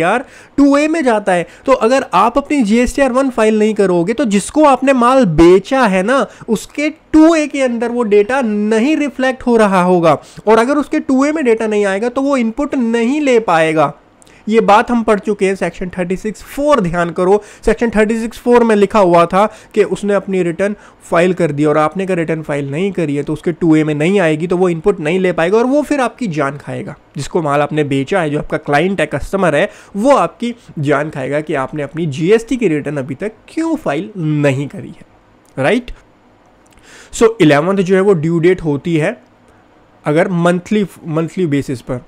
[SPEAKER 1] टू ए में जाता है तो अगर आप अपनी जी एस वन फाइल नहीं करोगे तो जिसको आपने माल बेचा है ना उसके टू ए के अंदर वो डेटा नहीं रिफ्लेक्ट हो रहा होगा और अगर उसके टू ए में डेटा नहीं आएगा तो वो इनपुट नहीं ले पाएगा ये बात हम पढ़ चुके हैं सेक्शन सिक्स फोर ध्यान करो सेक्शन सिक्स फोर में लिखा हुआ था कि उसने अपनी रिटर्न फाइल कर दी और आपने अगर रिटर्न फाइल नहीं करी है तो उसके टू में नहीं आएगी तो वो इनपुट नहीं ले पाएगा और वो फिर आपकी जान खाएगा जिसको माल आपने बेचा है जो आपका क्लाइंट है कस्टमर है वो आपकी जान खाएगा कि आपने अपनी जीएसटी की रिटर्न अभी तक क्यों फाइल नहीं करी है राइट सो इलेवंथ जो है वो ड्यू डेट होती है अगर मंथली मंथली बेसिस पर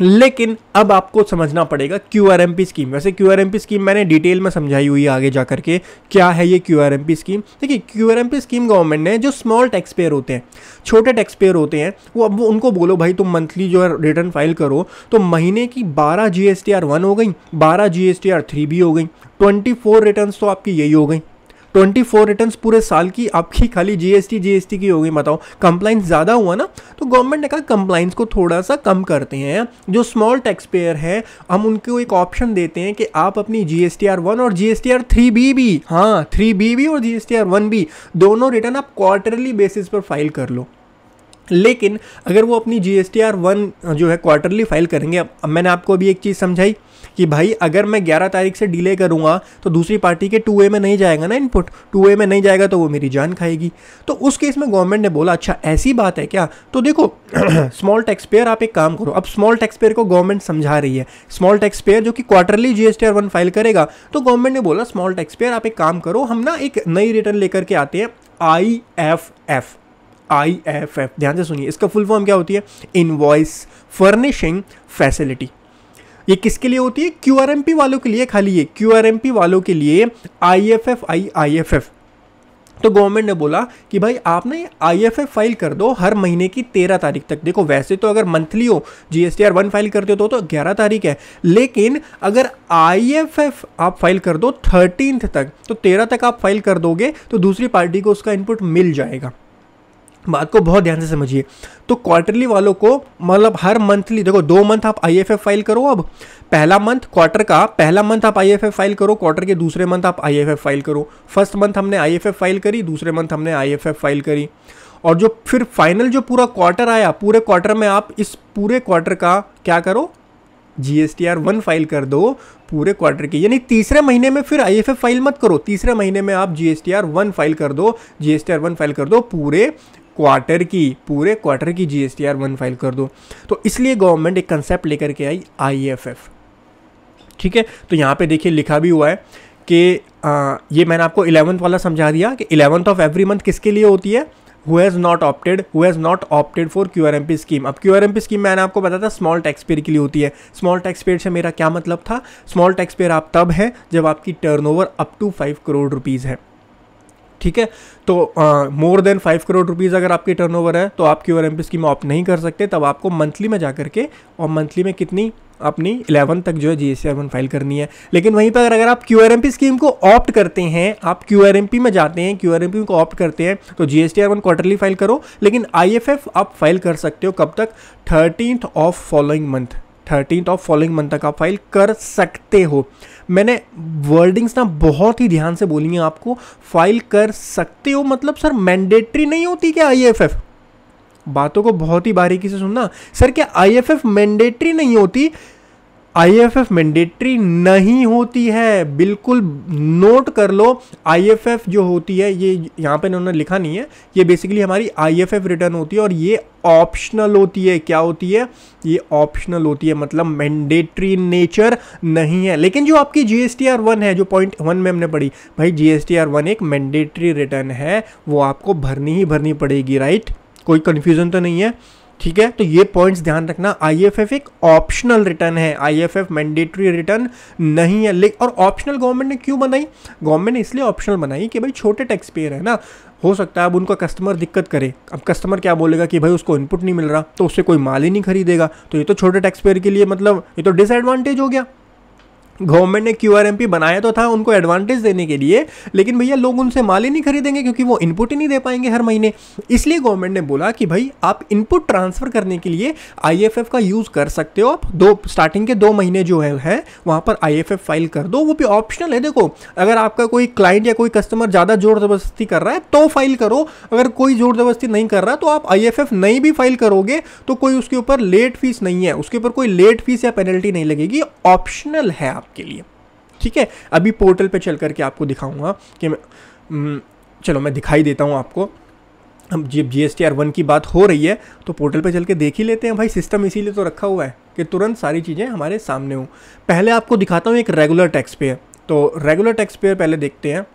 [SPEAKER 1] लेकिन अब आपको समझना पड़ेगा Q R M P scheme वैसे Q R M P scheme मैंने डिटेल में समझाई हुई है आगे जा करके क्या है ये Q R M P scheme देखिए Q R M P scheme government ने जो स्मॉल टैक्स पेयर होते हैं छोटे टैक्स पेयर होते हैं वो अब वो उनको बोलो भाई तुम मंथली जो है रिटर्न फाइल करो तो महीने की बारह G S T R one हो गई बारह G S T R three भी हो गई ट्वेंटी फोर रिटर्न तो आपकी यही हो गई ट्वेंटी फोर रिटर्न पूरे साल की आपकी खाली जीएसटी जीएसटी की होगी बताओ कंप्लाइंस ज़्यादा हुआ ना तो गवर्नमेंट ने कहा कंप्लाइंस को थोड़ा सा कम करते हैं जो स्मॉल टैक्स पेयर है हम उनको एक ऑप्शन देते हैं कि आप अपनी G S T R one और G S T R three B भी हाँ थ्री बी भी और G S T R one भी दोनों रिटर्न आप क्वार्टरली बेसिस पर फाइल कर लो लेकिन अगर वो अपनी G S T R one जो है क्वार्टरली फाइल करेंगे अब मैंने आपको अभी एक चीज़ समझाई कि भाई अगर मैं ग्यारह तारीख से डिले करूँगा तो दूसरी पार्टी के टू में नहीं जाएगा ना इनपुट टू में नहीं जाएगा तो वो मेरी जान खाएगी तो उस केस में गवर्नमेंट ने बोला अच्छा ऐसी बात है क्या तो देखो स्मॉल टैक्स पेयर आप एक काम करो अब स्मॉल टैक्स पेयर को गवर्नमेंट समझा रही है स्मॉल टैक्स पेयर जो कि quarterly GST R one file करेगा तो गवर्नमेंट ने बोला स्मॉल टैक्स पेयर आप एक काम करो हम ना एक नई रिटर्न लेकर के आते हैं I F F I F F ध्यान से सुनिए इसका फुल फॉर्म क्या होती है इनवॉइस फर्निशिंग फैसिलिटी ये किसके लिए होती है क्यू वालों के लिए खाली ये क्यू वालों के लिए I F F I I F F तो गवर्नमेंट ने बोला कि भाई आपने आई एफ एफ फाइल कर दो हर महीने की तेरह तारीख तक देखो वैसे तो अगर मंथली हो G S T R one file करते हो तो, तो ग्यारह तारीख है लेकिन अगर आई एफ एफ आप फाइल कर दो थर्टीनथ तक तो तेरह तक आप फाइल कर दोगे तो दूसरी पार्टी को उसका इनपुट मिल जाएगा बात को बहुत ध्यान से समझिए तो क्वार्टरली वालों को मतलब हर मंथली देखो दो मंथ आप आई फाइल करो अब पहला मंथ क्वार्टर का पहला मंथ आप आई फाइल करो क्वार्टर के दूसरे मंथ आप आई फाइल करो फर्स्ट मंथ हमने आई फाइल करी दूसरे मंथ हमने आई फाइल करी और जो फिर फाइनल जो पूरा क्वार्टर आया पूरे क्वार्टर में आप इस पूरे क्वार्टर का क्या करो जी एस फाइल कर दो पूरे क्वार्टर की यानी तीसरे महीने में फिर आई फाइल मत करो तीसरे महीने में आप जी एस फाइल कर दो जी एस फाइल कर दो पूरे क्वार्टर की पूरे क्वार्टर की G S T R one file कर दो तो इसलिए गवर्नमेंट एक कंसेप्ट लेकर के आई आई एफ एफ ठीक है तो यहाँ पे देखिए लिखा भी हुआ है कि ये मैंने आपको इलेवंथ वाला समझा दिया कि इलेवंथ ऑफ एवरी मंथ किसके लिए होती है who has not opted who has not opted for Q R M P scheme अब Q R M P scheme मैंने आपको बताया था स्मॉल टैक्स पेयर के लिए होती है स्मॉल टैक्स पेयर से मेरा क्या मतलब था स्मॉल टैक्स पेयर आप तब हैं जब आपकी turn over up to five crore rupees है ठीक है तो more than five crore rupees अगर आपकी टर्नओवर है तो आप Q R M scheme opt नहीं कर सकते तब आपको मंथली में जा करके और मंथली में कितनी अपनी इलेवन तक जो है जी एस फाइल करनी है लेकिन वहीं पर अगर आप Q R M P scheme को ऑप्ट करते हैं आप क्यू आर एम पी में जाते हैं क्यू आर एम पी को ऑप्ट करते हैं तो G S T R one quarterly file करो लेकिन आई एफ एफ आप फाइल कर सकते हो कब तक thirteen of following month thirteen of following month तक आप फाइल कर सकते हो मैंने वर्डिंग्स ना बहुत ही ध्यान से बोली हैं आपको फाइल कर सकते हो मतलब सर मैंडेटरी नहीं होती क्या आई एफ एफ बातों को बहुत ही बारीकी से सुनना सर क्या आई एफ एफ मैंडेटरी नहीं होती आईएफएफ मैंडेटरी नहीं होती है बिल्कुल नोट कर लो आईएफएफ जो होती है ये यहाँ पे इन्होंने लिखा नहीं है ये बेसिकली हमारी आईएफएफ रिटर्न होती है और ये ऑप्शनल होती है क्या होती है ये ऑप्शनल होती है मतलब मैंडेटरी नेचर नहीं है लेकिन जो आपकी G S T R one है जो पॉइंट वन में हमने पढ़ी भाई G S T R one एक मैंडेटरी रिटर्न है वो आपको भरनी ही भरनी पड़ेगी राइट कोई कन्फ्यूज़न तो नहीं है ठीक है तो ये पॉइंट्स ध्यान रखना आईएफएफ एक ऑप्शनल रिटर्न है आईएफएफ मैंडेटरी रिटर्न नहीं है लेकिन और ऑप्शनल गवर्नमेंट ने क्यों बनाई गवर्नमेंट ने इसलिए ऑप्शनल बनाई कि भाई छोटे टैक्स पेयर है ना हो सकता है अब उनका कस्टमर दिक्कत करे अब कस्टमर क्या बोलेगा कि भाई उसको इनपुट नहीं मिल रहा तो उससे कोई माल ही नहीं खरीदेगा तो ये तो छोटे टैक्स पेयर के लिए मतलब ये तो डिसएडवांटेज हो गया गवर्नमेंट ने क्यू बनाया तो था उनको एडवांटेज देने के लिए लेकिन भैया लोग उनसे माल ही नहीं खरीदेंगे क्योंकि वो इनपुट ही नहीं दे पाएंगे हर महीने इसलिए गवर्नमेंट ने बोला कि भाई आप इनपुट ट्रांसफ़र करने के लिए आई का यूज़ कर सकते हो आप दो स्टार्टिंग के दो महीने जो है, है वहाँ पर आई फाइल कर दो वो भी ऑप्शनल है देखो अगर आपका कोई क्लाइंट या कोई कस्टमर ज़्यादा जोर ज़बरदस्ती कर रहा है तो फाइल करो अगर कोई जोर ज़बरदस्ती नहीं कर रहा तो आप आई नहीं भी फाइल करोगे तो कोई उसके ऊपर लेट फीस नहीं है उसके ऊपर कोई लेट फीस या पेनल्टी नहीं लगेगी ऑप्शनल है आप आपके लिए ठीक है अभी पोर्टल पे चल करके आपको दिखाऊंगा कि मैं हम्म, चलो मैं दिखाई देता हूँ आपको अब जब G S T R one की बात हो रही है तो पोर्टल पे चल के देख ही लेते हैं भाई सिस्टम इसीलिए तो रखा हुआ है कि तुरंत सारी चीज़ें हमारे सामने हों पहले आपको दिखाता हूँ एक रेगुलर टैक्स पेयर तो रेगुलर टैक्स पेयर पहले देखते हैं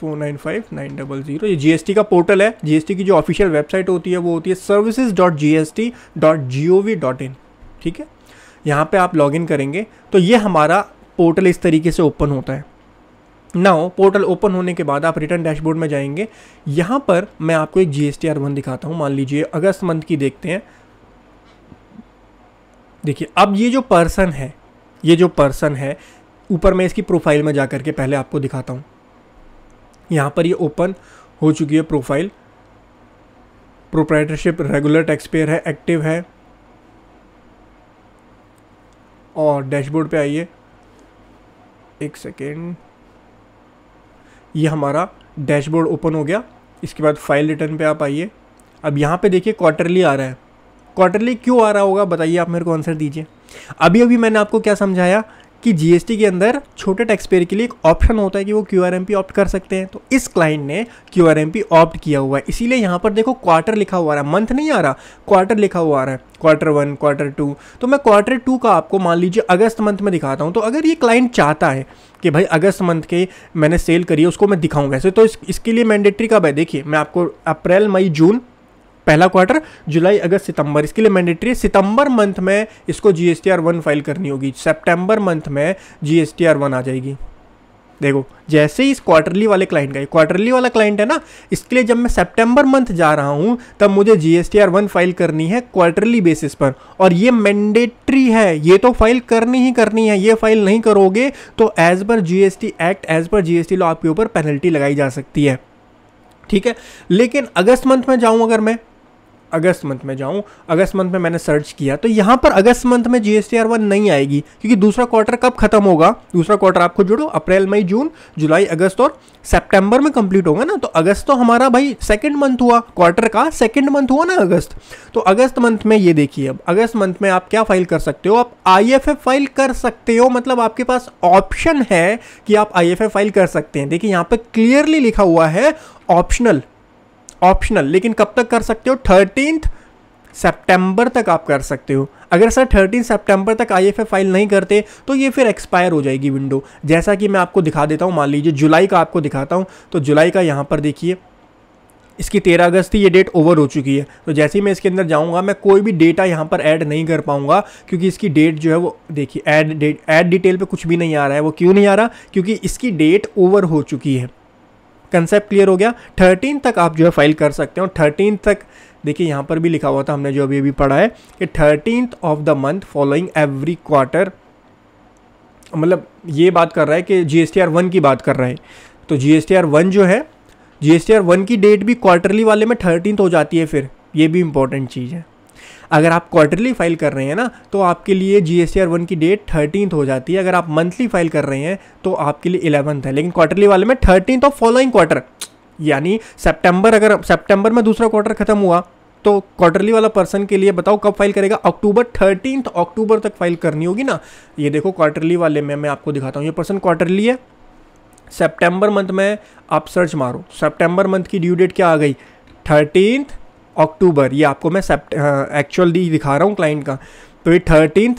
[SPEAKER 1] four nine five nine double zero ये टी का पोर्टल है टी की जो ऑफिशियल वेबसाइट होती है वो होती है services dot G S T dot G O V dot in ठीक है यहाँ पे आप लॉगिन करेंगे तो ये हमारा पोर्टल इस तरीके से ओपन होता है ना हो पोर्टल ओपन होने के बाद आप रिटर्न डैशबोर्ड में जाएंगे यहाँ पर मैं आपको एक जी एस वन दिखाता हूँ मान लीजिए अगस्त मंथ की देखते हैं देखिए अब ये जो पर्सन है ये जो पर्सन है ऊपर मैं इसकी प्रोफाइल में जा कर के पहले आपको दिखाता हूँ यहाँ पर ये ओपन हो चुकी है प्रोफाइल प्रोप्राइटरशिप रेगुलर टैक्सपेयर है एक्टिव है और डैशबोर्ड पे आइए एक सेकेंड ये हमारा डैशबोर्ड ओपन हो गया इसके बाद फाइल रिटर्न पे आप आइए अब यहाँ पे देखिए क्वार्टरली आ रहा है क्वार्टरली क्यों आ रहा होगा बताइए आप मेरे को आंसर दीजिए अभी अभी मैंने आपको क्या समझाया कि जीएसटी के अंदर छोटे टैक्सपेयर के लिए एक ऑप्शन होता है कि वो Q R M P opt कर सकते हैं तो इस क्लाइंट ने Q R M P opt किया हुआ है इसीलिए यहाँ पर देखो क्वार्टर लिखा हुआ आ रहा है मंथ नहीं आ रहा क्वार्टर लिखा हुआ आ रहा है क्वार्टर वन क्वार्टर टू तो मैं क्वार्टर टू का आपको मान लीजिए अगस्त मंथ में दिखाता हूँ तो अगर ये क्लाइंट चाहता है कि भाई अगस्त मंथ के मैंने सेल करी है उसको मैं दिखाऊँ वैसे तो इस, इसके लिए मैंडेटरी कब है देखिए मैं आपको अप्रैल मई जून पहला क्वार्टर जुलाई अगस्त सितंबर इसके लिए मैंडेटरी है सितंबर मंथ में इसको जी एस वन फाइल करनी होगी सेप्टेम्बर मंथ में जी एस वन आ जाएगी देखो जैसे ही इस क्वार्टरली वाले क्लाइंट का क्वार्टरली वाला क्लाइंट है ना इसके लिए जब मैं सितंबर मंथ जा रहा हूँ तब मुझे जी एस वन फाइल करनी है क्वार्टरली बेसिस पर और ये मैंडेटरी है ये तो फाइल करनी ही करनी है ये फाइल नहीं करोगे तो एज पर जी एक्ट एज पर जी लॉ आपके ऊपर पेनल्टी लगाई जा सकती है ठीक है लेकिन अगस्त मंथ में जाऊँ अगर मैं अगस्त मंथ में जाऊँ अगस्त मंथ में मैंने सर्च किया तो यहां पर अगस्त मंथ में जीएसटी आर वन नहीं आएगी क्योंकि दूसरा क्वार्टर कब खत्म होगा दूसरा क्वार्टर आपको जुड़ो अप्रैल मई जून जुलाई अगस्त और सेप्टेम्बर में कंप्लीट होगा ना तो अगस्त तो हमारा भाई सेकेंड मंथ हुआ क्वार्टर का सेकेंड मंथ हुआ ना अगस्त तो अगस्त मंथ में ये देखिए अब अगस्त मंथ में आप क्या फाइल कर सकते हो आप आई फाइल कर सकते हो मतलब आपके पास ऑप्शन है कि आप आई फाइल कर सकते हैं देखिए यहाँ पर क्लियरली लिखा हुआ है ऑप्शनल ऑप्शनल लेकिन कब तक कर सकते हो थर्टीन सेप्टेम्बर तक आप कर सकते हो अगर सर थर्टीन सेप्टेम्बर तक आई एफ फाइल नहीं करते तो ये फिर एक्सपायर हो जाएगी विंडो जैसा कि मैं आपको दिखा देता हूँ मान लीजिए जुलाई का आपको दिखाता हूँ तो जुलाई का यहाँ पर देखिए इसकी तेरह अगस्त थी ये डेट ओवर हो चुकी है तो जैसे ही मैं इसके अंदर जाऊंगा मैं कोई भी डेटा यहाँ पर ऐड नहीं कर पाऊंगा क्योंकि इसकी डेट जो है वो देखिए ऐड डेट ऐड डिटेल पे कुछ भी नहीं आ रहा है वो क्यों नहीं आ रहा क्योंकि इसकी डेट ओवर हो चुकी है कंसेप्ट क्लियर हो गया थर्टीन तक आप जो है फाइल कर सकते हो थर्टीन तक देखिए यहाँ पर भी लिखा हुआ था हमने जो अभी अभी पढ़ा है कि thirteen of the month following every quarter मतलब ये बात कर रहा है कि G S T R one की बात कर रहा है तो G S T R one जो है G S T R one की डेट भी क्वार्टरली वाले में थर्टीन हो जाती है फिर ये भी इम्पोर्टेंट चीज़ है अगर आप क्वार्टरली फाइल कर रहे हैं ना तो आपके लिए जी एस वन की डेट थर्टीथ हो जाती है अगर आप मंथली फाइल कर रहे हैं तो आपके लिए इलेवंथ है लेकिन क्वार्टरली वाले में थर्टीथ ऑफ फॉलोइंग क्वार्टर यानी सेप्टेम्बर अगर सेप्टेम्बर में दूसरा क्वार्टर खत्म हुआ तो क्वार्टरली वाला पर्सन के लिए बताओ कब फाइल करेगा अक्टूबर थर्टीन अक्टूबर तक फाइल करनी होगी ना ये देखो क्वार्टरली वाले में मैं आपको दिखाता हूँ ये पर्सन क्वार्टरली है सेप्टेम्बर मंथ में आप सर्च मारो सेप्टेम्बर मंथ की ड्यू डेट क्या आ गई थर्टीनथ अक्टूबर ये आपको मैं एक्चुअली हाँ, दिखा रहा हूँ क्लाइंट का तो ये थर्टीन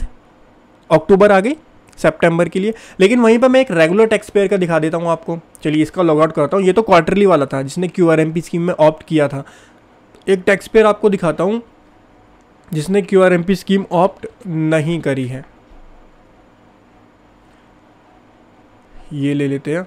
[SPEAKER 1] अक्टूबर आ गई सेप्टेम्बर के लिए लेकिन वहीं पर मैं एक रेगुलर टैक्स पेयर का दिखा देता हूँ आपको चलिए इसका लॉगआउट करता हूँ ये तो क्वार्टरली वाला था जिसने Q R M P scheme में ऑप्ट किया था एक टैक्स पेयर आपको दिखाता हूँ जिसने Q R M P scheme opt नहीं करी है ये ले लेते हैं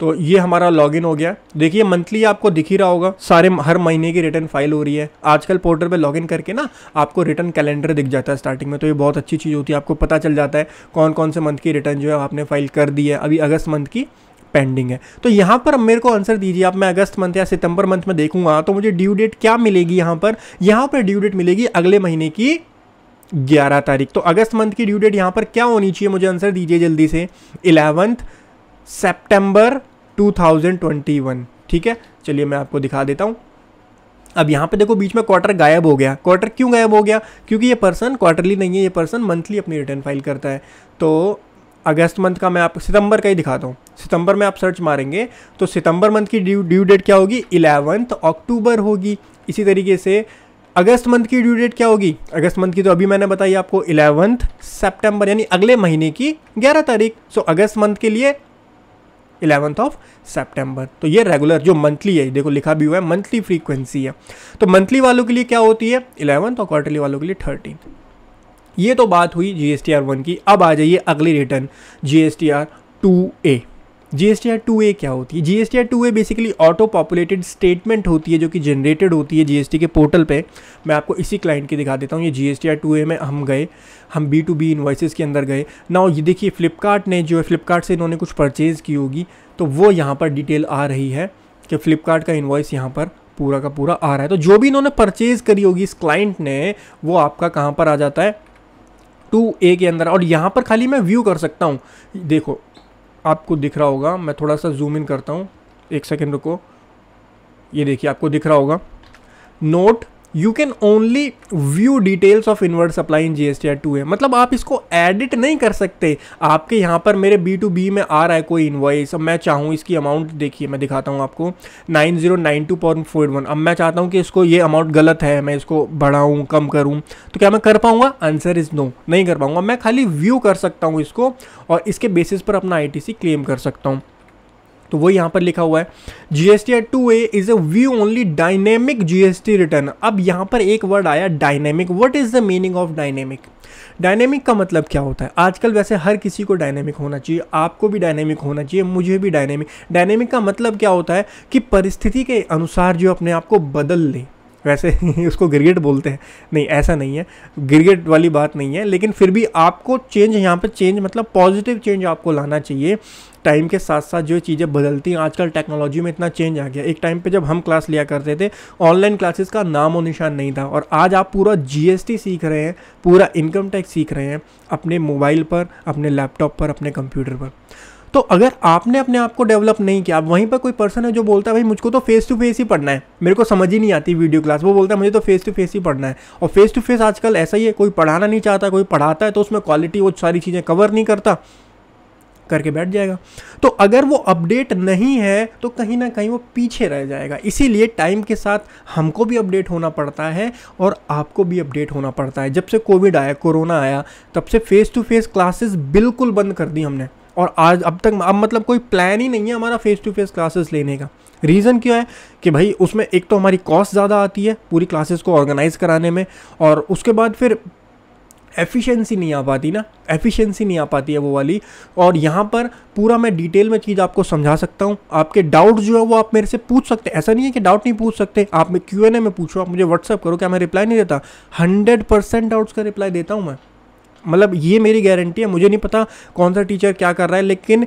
[SPEAKER 1] तो ये हमारा लॉगिन हो गया देखिए मंथली आपको दिख ही रहा होगा सारे हर महीने की रिटर्न फाइल हो रही है आजकल पोर्टल पे लॉगिन करके ना आपको रिटर्न कैलेंडर दिख जाता है स्टार्टिंग में तो ये बहुत अच्छी चीज़ होती है आपको पता चल जाता है कौन कौन से मंथ की रिटर्न जो है आपने फाइल कर दी है अभी अगस्त मंथ की पेंडिंग है तो यहाँ पर मेरे को आंसर दीजिए आप मैं अगस्त मंथ या सितंबर मंथ में देखूंगा तो मुझे ड्यू डेट क्या मिलेगी यहाँ पर यहाँ पर ड्यू डेट मिलेगी अगले महीने की ग्यारह तारीख तो अगस्त मंथ की ड्यू डेट यहाँ पर क्या होनी चाहिए मुझे आंसर दीजिए जल्दी से इलेवंथ सेप्टेम्बर 2021 ठीक है चलिए मैं आपको दिखा देता हूँ अब यहाँ पे देखो बीच में क्वार्टर गायब हो गया क्वार्टर क्यों गायब हो गया क्योंकि ये पर्सन क्वार्टरली नहीं है ये पर्सन मंथली अपनी रिटर्न फाइल करता है तो अगस्त मंथ का मैं आप सितंबर का ही दिखाता हूँ सितंबर में आप सर्च मारेंगे तो सितंबर मंथ की ड्यू ड्यू डेट क्या होगी इलेवंथ अक्टूबर होगी इसी तरीके से अगस्त मंथ की ड्यू डेट क्या होगी अगस्त मंथ की तो अभी मैंने बताई आपको इलेवंथ सेप्टेम्बर यानी अगले महीने की ग्यारह तारीख सो अगस्त मंथ के लिए इलेवंथ ऑफ सेप्टेम्बर तो ये रेगुलर जो मंथली है देखो लिखा भी हुआ है मंथली फ्रीक्वेंसी है तो मंथली वालों के लिए क्या होती है इलेवंथ और क्वार्टरली वालों के लिए थर्टीन ये तो बात हुई G S T R one की अब आ जाइए अगली return G S T R two A G S T R two A क्या होती है G S T R two A basically auto populated statement होती है जो कि जनरेटेड होती है जी एस टी के पोर्टल पे मैं आपको इसी क्लाइंट की दिखा देता हूँ ये G S T R two A में हम गए हम बी टू बी इन्वाइसिस के अंदर गए ना ये देखिए फ्लिपकार्ट ने जो है फ्लिपकार्ट से इन्होंने कुछ परचेज़ की होगी तो वो यहाँ पर डिटेल आ रही है कि फ्लिपकार्ट का इन्वाइस यहाँ पर पूरा का पूरा आ रहा है तो जो भी इन्होंने परचेज़ करी होगी इस क्लाइंट ने वो आपका कहाँ पर आ जाता है टू ए के अंदर और यहाँ पर खाली मैं व्यू कर सकता हूँ देखो आपको दिख रहा होगा मैं थोड़ा सा जूम इन करता हूँ एक सेकेंड रुको ये देखिए आपको दिख रहा होगा note you can only view details of inward supply in G S T R two A मतलब आप इसको एडिट नहीं कर सकते आपके यहाँ पर मेरे बी टू बी में आ रहा है कोई इन्वाइस अब मैं चाहूँ इसकी अमाउंट देखिए मैं दिखाता हूँ आपको nine zero nine two point four one अब मैं चाहता हूँ कि इसको ये अमाउंट गलत है मैं इसको बढ़ाऊँ कम करूँ तो क्या मैं कर पाऊँगा आंसर इज़ नो नहीं कर पाऊँगा मैं खाली व्यू कर सकता हूँ इसको और इसके बेसिस पर अपना आई टी सी क्लेम कर सकता हूँ तो वो यहाँ पर लिखा हुआ है G S T eight two A is a view only dynamic G S T return अब यहाँ पर एक वर्ड आया dynamic what is the meaning of dynamic dynamic का मतलब क्या होता है आजकल वैसे हर किसी को डायनेमिक होना चाहिए आपको भी डायनेमिक होना चाहिए मुझे भी डायनेमिक डायनेमिक का मतलब क्या होता है कि परिस्थिति के अनुसार जो अपने आप को बदल लें वैसे उसको गिरगिट बोलते हैं नहीं ऐसा नहीं है गिरगिट वाली बात नहीं है लेकिन फिर भी आपको चेंज यहाँ पर चेंज मतलब पॉजिटिव चेंज आपको लाना चाहिए टाइम के साथ साथ जो चीज़ें बदलती हैं आजकल टेक्नोलॉजी में इतना चेंज आ गया एक टाइम पे जब हम क्लास लिया करते थे ऑनलाइन क्लासेस का नाम और निशान नहीं था और आज आप पूरा जीएसटी सीख रहे हैं पूरा इनकम टैक्स सीख रहे हैं अपने मोबाइल पर अपने लैपटॉप पर अपने कंप्यूटर पर तो अगर आपने अपने आप को डेवलप नहीं किया वहीं पर कोई पर्सन है जो बोलता है भाई मुझको तो फेस टू फेस ही पढ़ना है मेरे को समझ ही नहीं आती वीडियो क्लास वो बोलता है मुझे तो फेस टू फेस ही पढ़ना है और फेस टू फेस आजकल ऐसा ही है कोई पढ़ाना नहीं चाहता कोई पढ़ाता है तो उसमें क्वालिटी वो सारी चीज़ें कवर नहीं करता करके बैठ जाएगा तो अगर वो अपडेट नहीं है तो कहीं ना कहीं वो पीछे रह जाएगा इसीलिए टाइम के साथ हमको भी अपडेट होना पड़ता है और आपको भी अपडेट होना पड़ता है जब से कोविड आया कोरोना आया तब से फेस टू फेस क्लासेस बिल्कुल बंद कर दी हमने और आज अब तक अब मतलब कोई प्लान ही नहीं है हमारा फेस टू फेस क्लासेस लेने का रीज़न क्यों है कि भाई उसमें एक तो हमारी कॉस्ट ज़्यादा आती है पूरी क्लासेस को ऑर्गेनाइज़ कराने में और उसके बाद फिर एफिशिएंसी नहीं आ पाती ना एफिशिएंसी नहीं आ पाती है वो वाली और यहाँ पर पूरा मैं डिटेल में चीज़ आपको समझा सकता हूँ आपके डाउट जो है वो आप मेरे से पूछ सकते हैं ऐसा नहीं है कि डाउट नहीं पूछ सकते आप क्यू एन ए में पूछो आप मुझे व्हाट्सअप करो क्या मैं रिप्लाई नहीं देता हंड्रेड परसेंट डाउट्स का रिप्लाई देता हूँ मैं मतलब ये मेरी गारंटी है मुझे नहीं पता कौन सा टीचर क्या कर रहा है लेकिन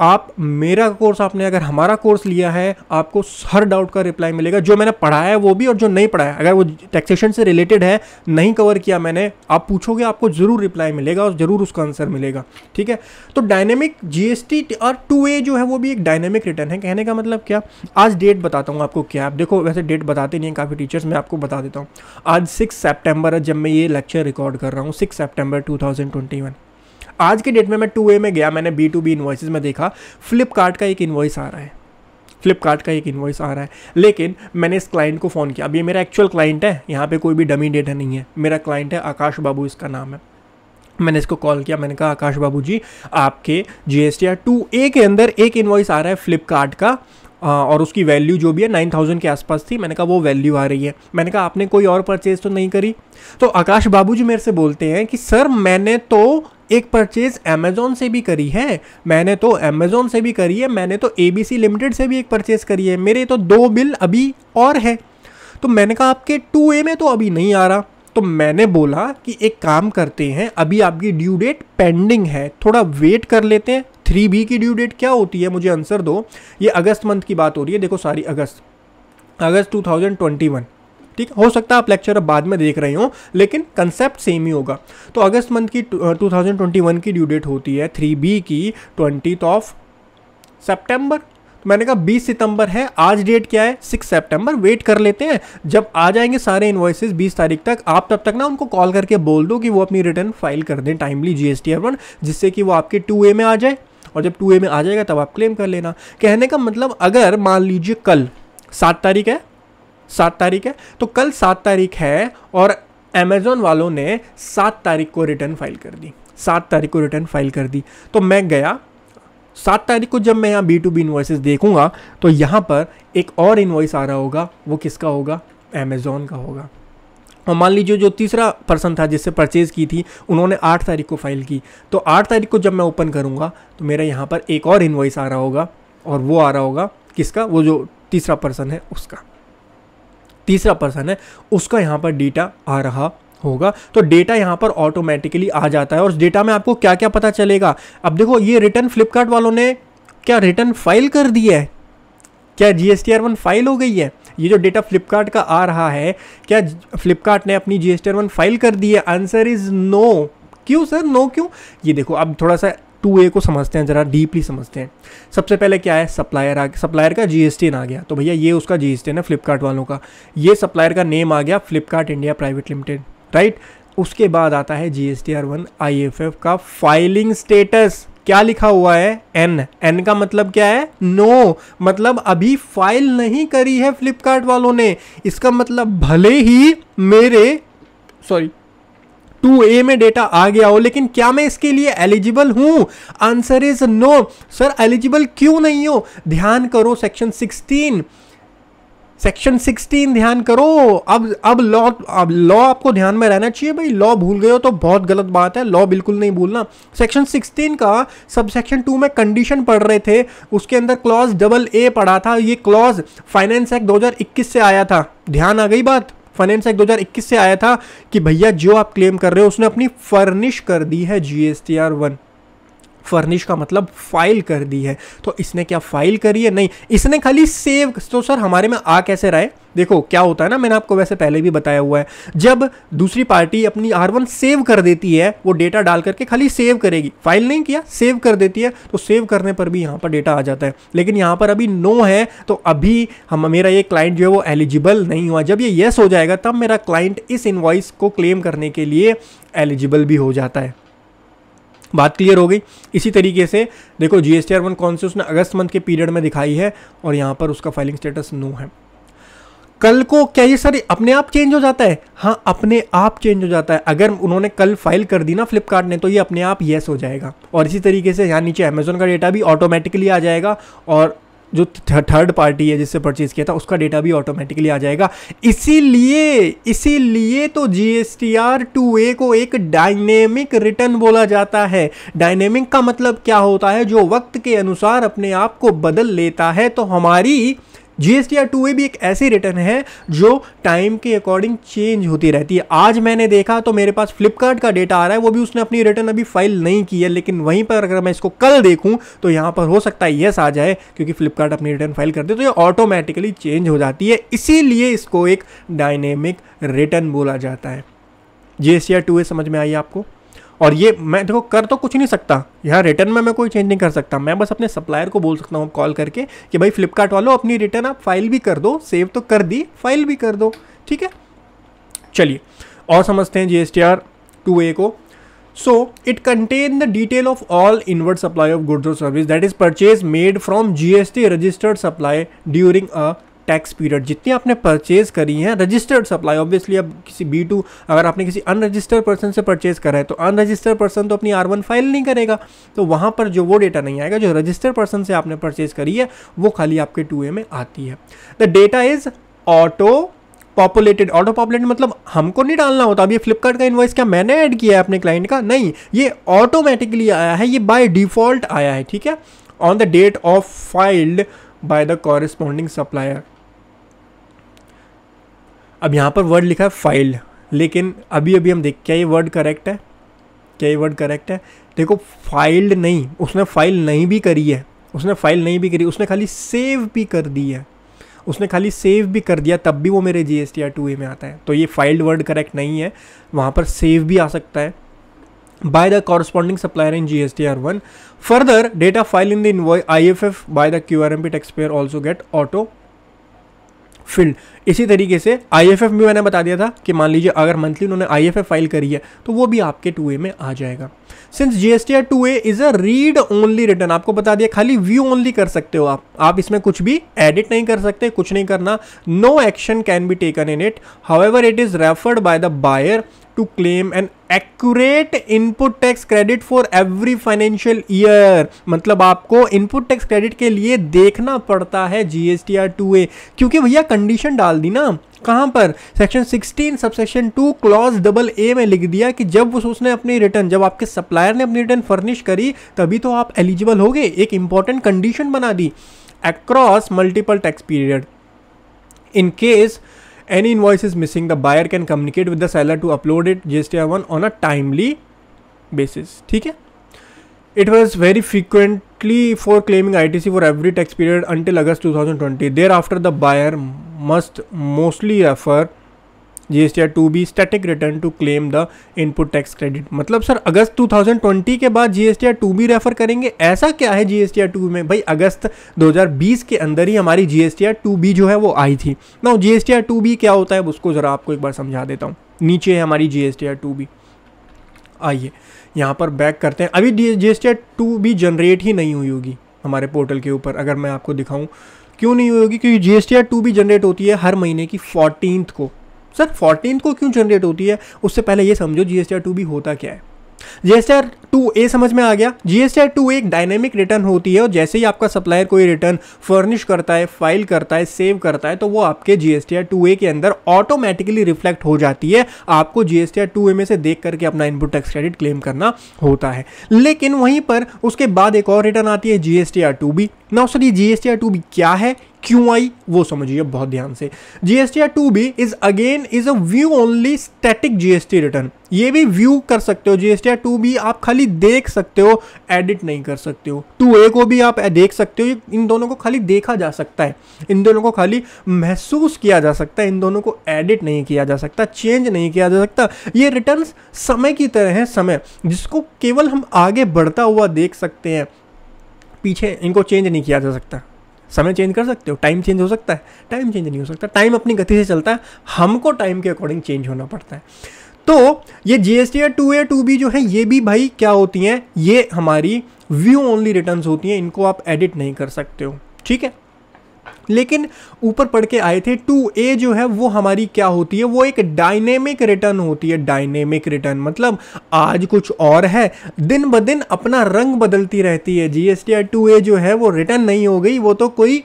[SPEAKER 1] आप मेरा कोर्स आपने अगर हमारा कोर्स लिया है आपको हर डाउट का रिप्लाई मिलेगा जो मैंने पढ़ाया है वो भी और जो नहीं पढ़ाया अगर वो टैक्सेशन से रिलेटेड है नहीं कवर किया मैंने आप पूछोगे आपको ज़रूर रिप्लाई मिलेगा और ज़रूर उसका आंसर मिलेगा ठीक है तो dynamic GST R two A जो है वो भी एक डायनेमिक रिटर्न है कहने का मतलब क्या आज डेट बताता हूँ आपको क्या आप देखो वैसे डेट बताते नहीं है काफ़ी टीचर्स मैं आपको बता देता हूँ आज सिक्स सेप्टेम्बर है जब मैं ये लेक्चर रिकॉर्ड कर रहा हूँ सिक्स सेप्टेम्बर टू आज के डेट में मैं टू ए में गया मैंने बी टू बी इन्वाइस में देखा फ्लिपकार्ट का एक इन्वाइस आ रहा है फ्लिपकार्ट का एक इन्वाइस आ रहा है लेकिन मैंने इस क्लाइंट को फ़ोन किया अब ये मेरा एक्चुअल क्लाइंट है यहाँ पे कोई भी डमी डेटा नहीं है मेरा क्लाइंट है आकाश बाबू इसका नाम है मैंने इसको कॉल किया मैंने कहा आकाश बाबू जी आपके G S T R two A के अंदर एक इन्वाइस आ रहा है फ्लिपकार्ट का और उसकी वैल्यू जो भी है नाइन थाउजेंड के आसपास थी मैंने कहा वो वैल्यू आ रही है मैंने कहा आपने कोई और परचेज तो नहीं करी तो आकाश बाबू जी मेरे से बोलते हैं कि सर मैंने तो एक परचेज अमेजोन से भी करी है मैंने तो अमेजोन से भी करी है मैंने तो ए लिमिटेड से भी एक परचेज करी है मेरे तो दो बिल अभी और है तो मैंने कहा आपके टू ए में तो अभी नहीं आ रहा तो मैंने बोला कि एक काम करते हैं अभी आपकी ड्यू डेट पेंडिंग है थोड़ा वेट कर लेते हैं थ्री बी की ड्यू डेट क्या होती है मुझे आंसर दो ये अगस्त मंथ की बात हो रही है देखो सारी अगस्त अगस्त 2021 ठीक हो सकता है आप लेक्चर अब बाद में देख रहे हो लेकिन कंसेप्ट सेम ही होगा तो अगस्त मंथ की टू की ड्यू डेट होती है थ्री बी की ट्वेंटी ऑफ सेप्टेम्बर तो मैंने कहा 20 सितंबर है आज डेट क्या है 6 सितंबर वेट कर लेते हैं जब आ जाएंगे सारे इन्वॉइसेस 20 तारीख तक आप तब तक ना उनको कॉल करके बोल दो कि वो अपनी रिटर्न फाइल कर दें टाइमली जी एस जिससे कि वो आपके टू ए में आ जाए और जब टू ए में आ जाएगा तब आप क्लेम कर लेना कहने का मतलब अगर मान लीजिए कल सात तारीख है सात तारीख है तो कल सात तारीख है और अमेजोन वालों ने सात तारीख को रिटर्न फाइल कर दी सात तारीख को रिटर्न फाइल कर दी तो मैं गया सात तारीख को जब मैं यहाँ बी टू बी इन्वाइसेस देखूंगा तो यहाँ पर एक और इन्वाइस आ रहा होगा वो किसका होगा अमेजोन का होगा और मान लीजिए जो तीसरा पर्सन था जिससे परचेज़ की थी उन्होंने आठ तारीख को फाइल की तो आठ तारीख को जब मैं ओपन करूँगा तो मेरा यहाँ पर एक और इन्वाइस आ रहा होगा और वो आ रहा होगा किसका वो जो तीसरा पर्सन है उसका तीसरा पर्सन है उसका यहाँ पर डेटा आ रहा होगा तो डेटा यहाँ पर ऑटोमेटिकली आ जाता है और उस डेटा में आपको क्या क्या पता चलेगा अब देखो ये रिटर्न फ्लिपकार्ट वालों ने क्या रिटर्न फाइल कर दी है क्या G S T R one file हो गई है ये जो डेटा फ्लिपकार्ट का आ रहा है क्या फ्लिपकार्ट ने अपनी G S T R one file कर दी है आंसर इज़ नो क्यों सर नो क्यों ये देखो अब थोड़ा सा टू ए को समझते हैं ज़रा डीपली समझते हैं सबसे पहले क्या है सप्लायर आ सप्लायर का जी आ गया तो भैया ये उसका जी एस है ना फ्लिपकार्ट वालों का ये सप्लायर का नेम आ गया Flipkart India private limited right उसके बाद आता है G S T R one I F F का फाइलिंग स्टेटस क्या लिखा हुआ है एन एन का मतलब क्या है नो no, मतलब अभी फाइल नहीं करी है फ्लिपकार्ट वालों ने इसका मतलब भले ही मेरे सॉरी टू ए में डेटा आ गया हो लेकिन क्या मैं इसके लिए एलिजिबल हूँ answer is no sir eligible क्यों नहीं हो ध्यान करो सेक्शन सिक्सटीन सेक्शन 16 ध्यान करो अब अब लॉ अब लॉ आपको ध्यान में रहना चाहिए भाई लॉ भूल गए हो तो बहुत गलत बात है लॉ बिल्कुल नहीं भूलना सेक्शन 16 का सब सेक्शन टू में कंडीशन पढ़ रहे थे उसके अंदर क्लॉज डबल ए पढ़ा था ये क्लॉज फाइनेंस एक्ट 2021 से आया था ध्यान आ गई बात फाइनेंस एक्ट 2021 से आया था कि भैया जो आप क्लेम कर रहे हो उसने अपनी फर्निश कर दी है आर वन फर्निश का मतलब फाइल कर दी है तो इसने क्या फाइल करी है नहीं इसने खाली सेव तो सर हमारे में आ कैसे रहा है देखो क्या होता है ना मैंने आपको वैसे पहले भी बताया हुआ है जब दूसरी पार्टी अपनी आर वन सेव कर देती है वो डेटा डाल करके खाली सेव करेगी फाइल नहीं किया सेव कर देती है तो सेव करने पर भी यहाँ पर डेटा आ जाता है लेकिन यहाँ पर अभी नो है तो अभी हम मेरा ये क्लाइंट जो है वो एलिजिबल नहीं हुआ जब ये येस हो जाएगा तब मेरा क्लाइंट इस इन्वाइस को क्लेम करने के लिए एलिजिबल भी हो जाता है बात क्लियर हो गई इसी तरीके से देखो जी एस वन कौन से उसने अगस्त मंथ के पीरियड में दिखाई है और यहाँ पर उसका फाइलिंग स्टेटस नो है कल को क्या ये सर अपने आप चेंज हो जाता है हाँ अपने आप चेंज हो जाता है अगर उन्होंने कल फाइल कर दी ना फ्लिपकार्ट ने तो ये अपने आप येस हो जाएगा और इसी तरीके से यहाँ नीचे अमेजोन का डेटा भी ऑटोमेटिकली आ जाएगा और जो थर्ड पार्टी है जिससे परचेज़ किया था उसका डेटा भी ऑटोमेटिकली आ जाएगा इसीलिए इसीलिए तो G S T R two A को एक डायनेमिक रिटर्न बोला जाता है डायनेमिक का मतलब क्या होता है जो वक्त के अनुसार अपने आप को बदल लेता है तो हमारी जीएसटी आर टू ए भी एक ऐसी रिटर्न है जो टाइम के अकॉर्डिंग चेंज होती रहती है आज मैंने देखा तो मेरे पास फ्लिपकार्ट का डेटा आ रहा है वो भी उसने अपनी रिटर्न अभी फाइल नहीं की है लेकिन वहीं पर अगर मैं इसको कल देखूं तो यहां पर हो सकता है यस आ जाए क्योंकि फ्लिपकार्ट अपनी रिटर्न फाइल करते तो ये ऑटोमेटिकली चेंज हो जाती है इसीलिए इसको एक डायनेमिक रिटर्न बोला जाता है G S R two A समझ में आई आपको और ये मैं देखो कर तो कुछ नहीं सकता यहाँ रिटर्न में मैं कोई चेंज नहीं कर सकता मैं बस अपने सप्लायर को बोल सकता हूँ कॉल करके कि भाई फ्लिपकार्ट वालों अपनी रिटर्न आप फाइल भी कर दो सेव तो कर दी फाइल भी कर दो ठीक है चलिए और समझते हैं G S T R two A को so it contain the detail of all inward supply of goods और service that is purchase made from GST registered supply during a tax period जितनी आपने परचेज करी हैं रजिस्टर्ड सप्लाई ऑब्वियसली अब किसी बी टू अगर आपने किसी अनरजिस्टर्ड पर्सन से परचेज करा है तो अनरजिस्टर्ड पर्सन तो अपनी आर वन फाइल नहीं करेगा तो वहाँ पर जो वो डेटा नहीं आएगा जो रजिस्टर्ड पर्सन से आपने परचेज करी है वो खाली आपके टू ए में आती है the data is auto populated auto populated मतलब हमको नहीं डालना होता अब ये फ्लिपकार्ट का इन्वॉइस क्या मैंने ऐड किया है अपने क्लाइंट का नहीं ये ऑटोमेटिकली आया है ये बाय डिफॉल्ट आया है ठीक है on the date of filed by the corresponding supplier अब यहाँ पर वर्ड लिखा है फाइल्ड लेकिन अभी अभी हम देख क्या ये वर्ड करेक्ट है क्या ये वर्ड करेक्ट है देखो फाइल्ड नहीं उसने फाइल नहीं भी करी है उसने फाइल नहीं भी करी उसने खाली सेव भी कर दी है उसने खाली सेव भी कर दिया तब भी वो मेरे G S T R two A में आता है तो ये फाइल्ड वर्ड करेक्ट नहीं है वहाँ पर सेव भी आ सकता है by the corresponding supplier in G S T by the corresponding supplier in in Further, I F F by the Q R M P taxpayer also get auto filled इसी तरीके से आई भी मैंने बता दिया था कि मान लीजिए अगर मंथली उन्होंने आई फाइल करी है तो वो भी आपके टू ए में आ जाएगा since G S R two A is a read only return आपको बता दिया खाली व्यू ओनली कर सकते हो आप आप इसमें कुछ भी एडिट नहीं कर सकते कुछ नहीं करना no action can be taken in it how it is referred by the buyer to claim an accurate input tax credit for every financial year मतलब आपको इनपुट टैक्स क्रेडिट के लिए देखना पड़ता है G S T R two A क्योंकि भैया कंडीशन डाल दी ना कहाँ पर section 16 sub section two clause double A में लिख दिया कि जब उस उसने अपनी रिटर्न जब आपके सप्लायर ने अपनी रिटर्न फर्निश करी तभी तो आप एलिजिबल हो गए एक इंपॉर्टेंट कंडीशन बना दी across multiple tax period in case any invoice is missing, the buyer can communicate with the seller to upload it GSTR1 on a timely basis. Okay, It was very frequently for claiming ITC for every tax period until August 2020. Thereafter, the buyer must mostly refer G S T R two B static return to claim the input tax credit मतलब सर अगस्त 2020 के बाद G S T R two B refer करेंगे ऐसा क्या है G S T R two में भाई अगस्त 2020 के अंदर ही हमारी G S T R two B जो है वो आई थी ना G S T R two B क्या होता है उसको ज़रा आपको एक बार समझा देता हूँ नीचे है हमारी G S T R two B आइए यहाँ पर बैक करते हैं अभी G S T R two B generate ही नहीं हुई होगी हमारे पोर्टल के ऊपर अगर मैं आपको दिखाऊं क्यों नहीं हुई होगी क्योंकि G S T R two भी जनरेट होती है हर महीने की फोर्टीनथ को सर फोर्टीन को क्यों जनरेट होती है उससे पहले ये समझो जी एस टू भी होता क्या है जी एस टू ए समझ में आ गया जी एस टू एक डायनेमिक रिटर्न होती है और जैसे ही आपका सप्लायर कोई रिटर्न फर्निश करता है फाइल करता है सेव करता है तो वो आपके जी एस टू ए के अंदर ऑटोमेटिकली रिफ्लेक्ट हो जाती है आपको जी एस टू ए में से देख करके अपना इनपुट टैक्स क्रेडिट क्लेम करना होता है लेकिन वहीं पर उसके बाद एक और रिटर्न आती है जी एस टू बी ना सर ये जी आर टू बी क्या है क्यों आई वो समझिए बहुत ध्यान से G S T R two B is again is a view only static G S T return ये भी व्यू कर सकते हो G S T R two B आप खाली देख सकते हो एडिट नहीं कर सकते हो टू ए को भी आप देख सकते हो इन दोनों को खाली देखा जा सकता है इन दोनों को खाली महसूस किया जा सकता है इन दोनों को एडिट नहीं किया जा सकता चेंज नहीं किया जा सकता ये रिटर्न समय की तरह है समय जिसको केवल हम आगे बढ़ता हुआ देख सकते हैं पीछे इनको चेंज नहीं किया जा सकता समय चेंज कर सकते हो टाइम चेंज हो सकता है टाइम चेंज नहीं हो सकता टाइम अपनी गति से चलता है हमको टाइम के अकॉर्डिंग चेंज होना पड़ता है तो ये जी एस टी या टू ए टू बी जो है ये भी भाई क्या होती हैं ये हमारी व्यू ओनली रिटर्न होती हैं इनको आप एडिट नहीं कर सकते हो ठीक है लेकिन ऊपर पढ़ के आए थे टू ए जो है वो हमारी क्या होती है वो एक डायनेमिक रिटर्न होती है डायनेमिक रिटर्न मतलब आज कुछ और है दिन ब दिन अपना रंग बदलती रहती है जी एस जो है वो रिटर्न नहीं हो गई वो तो कोई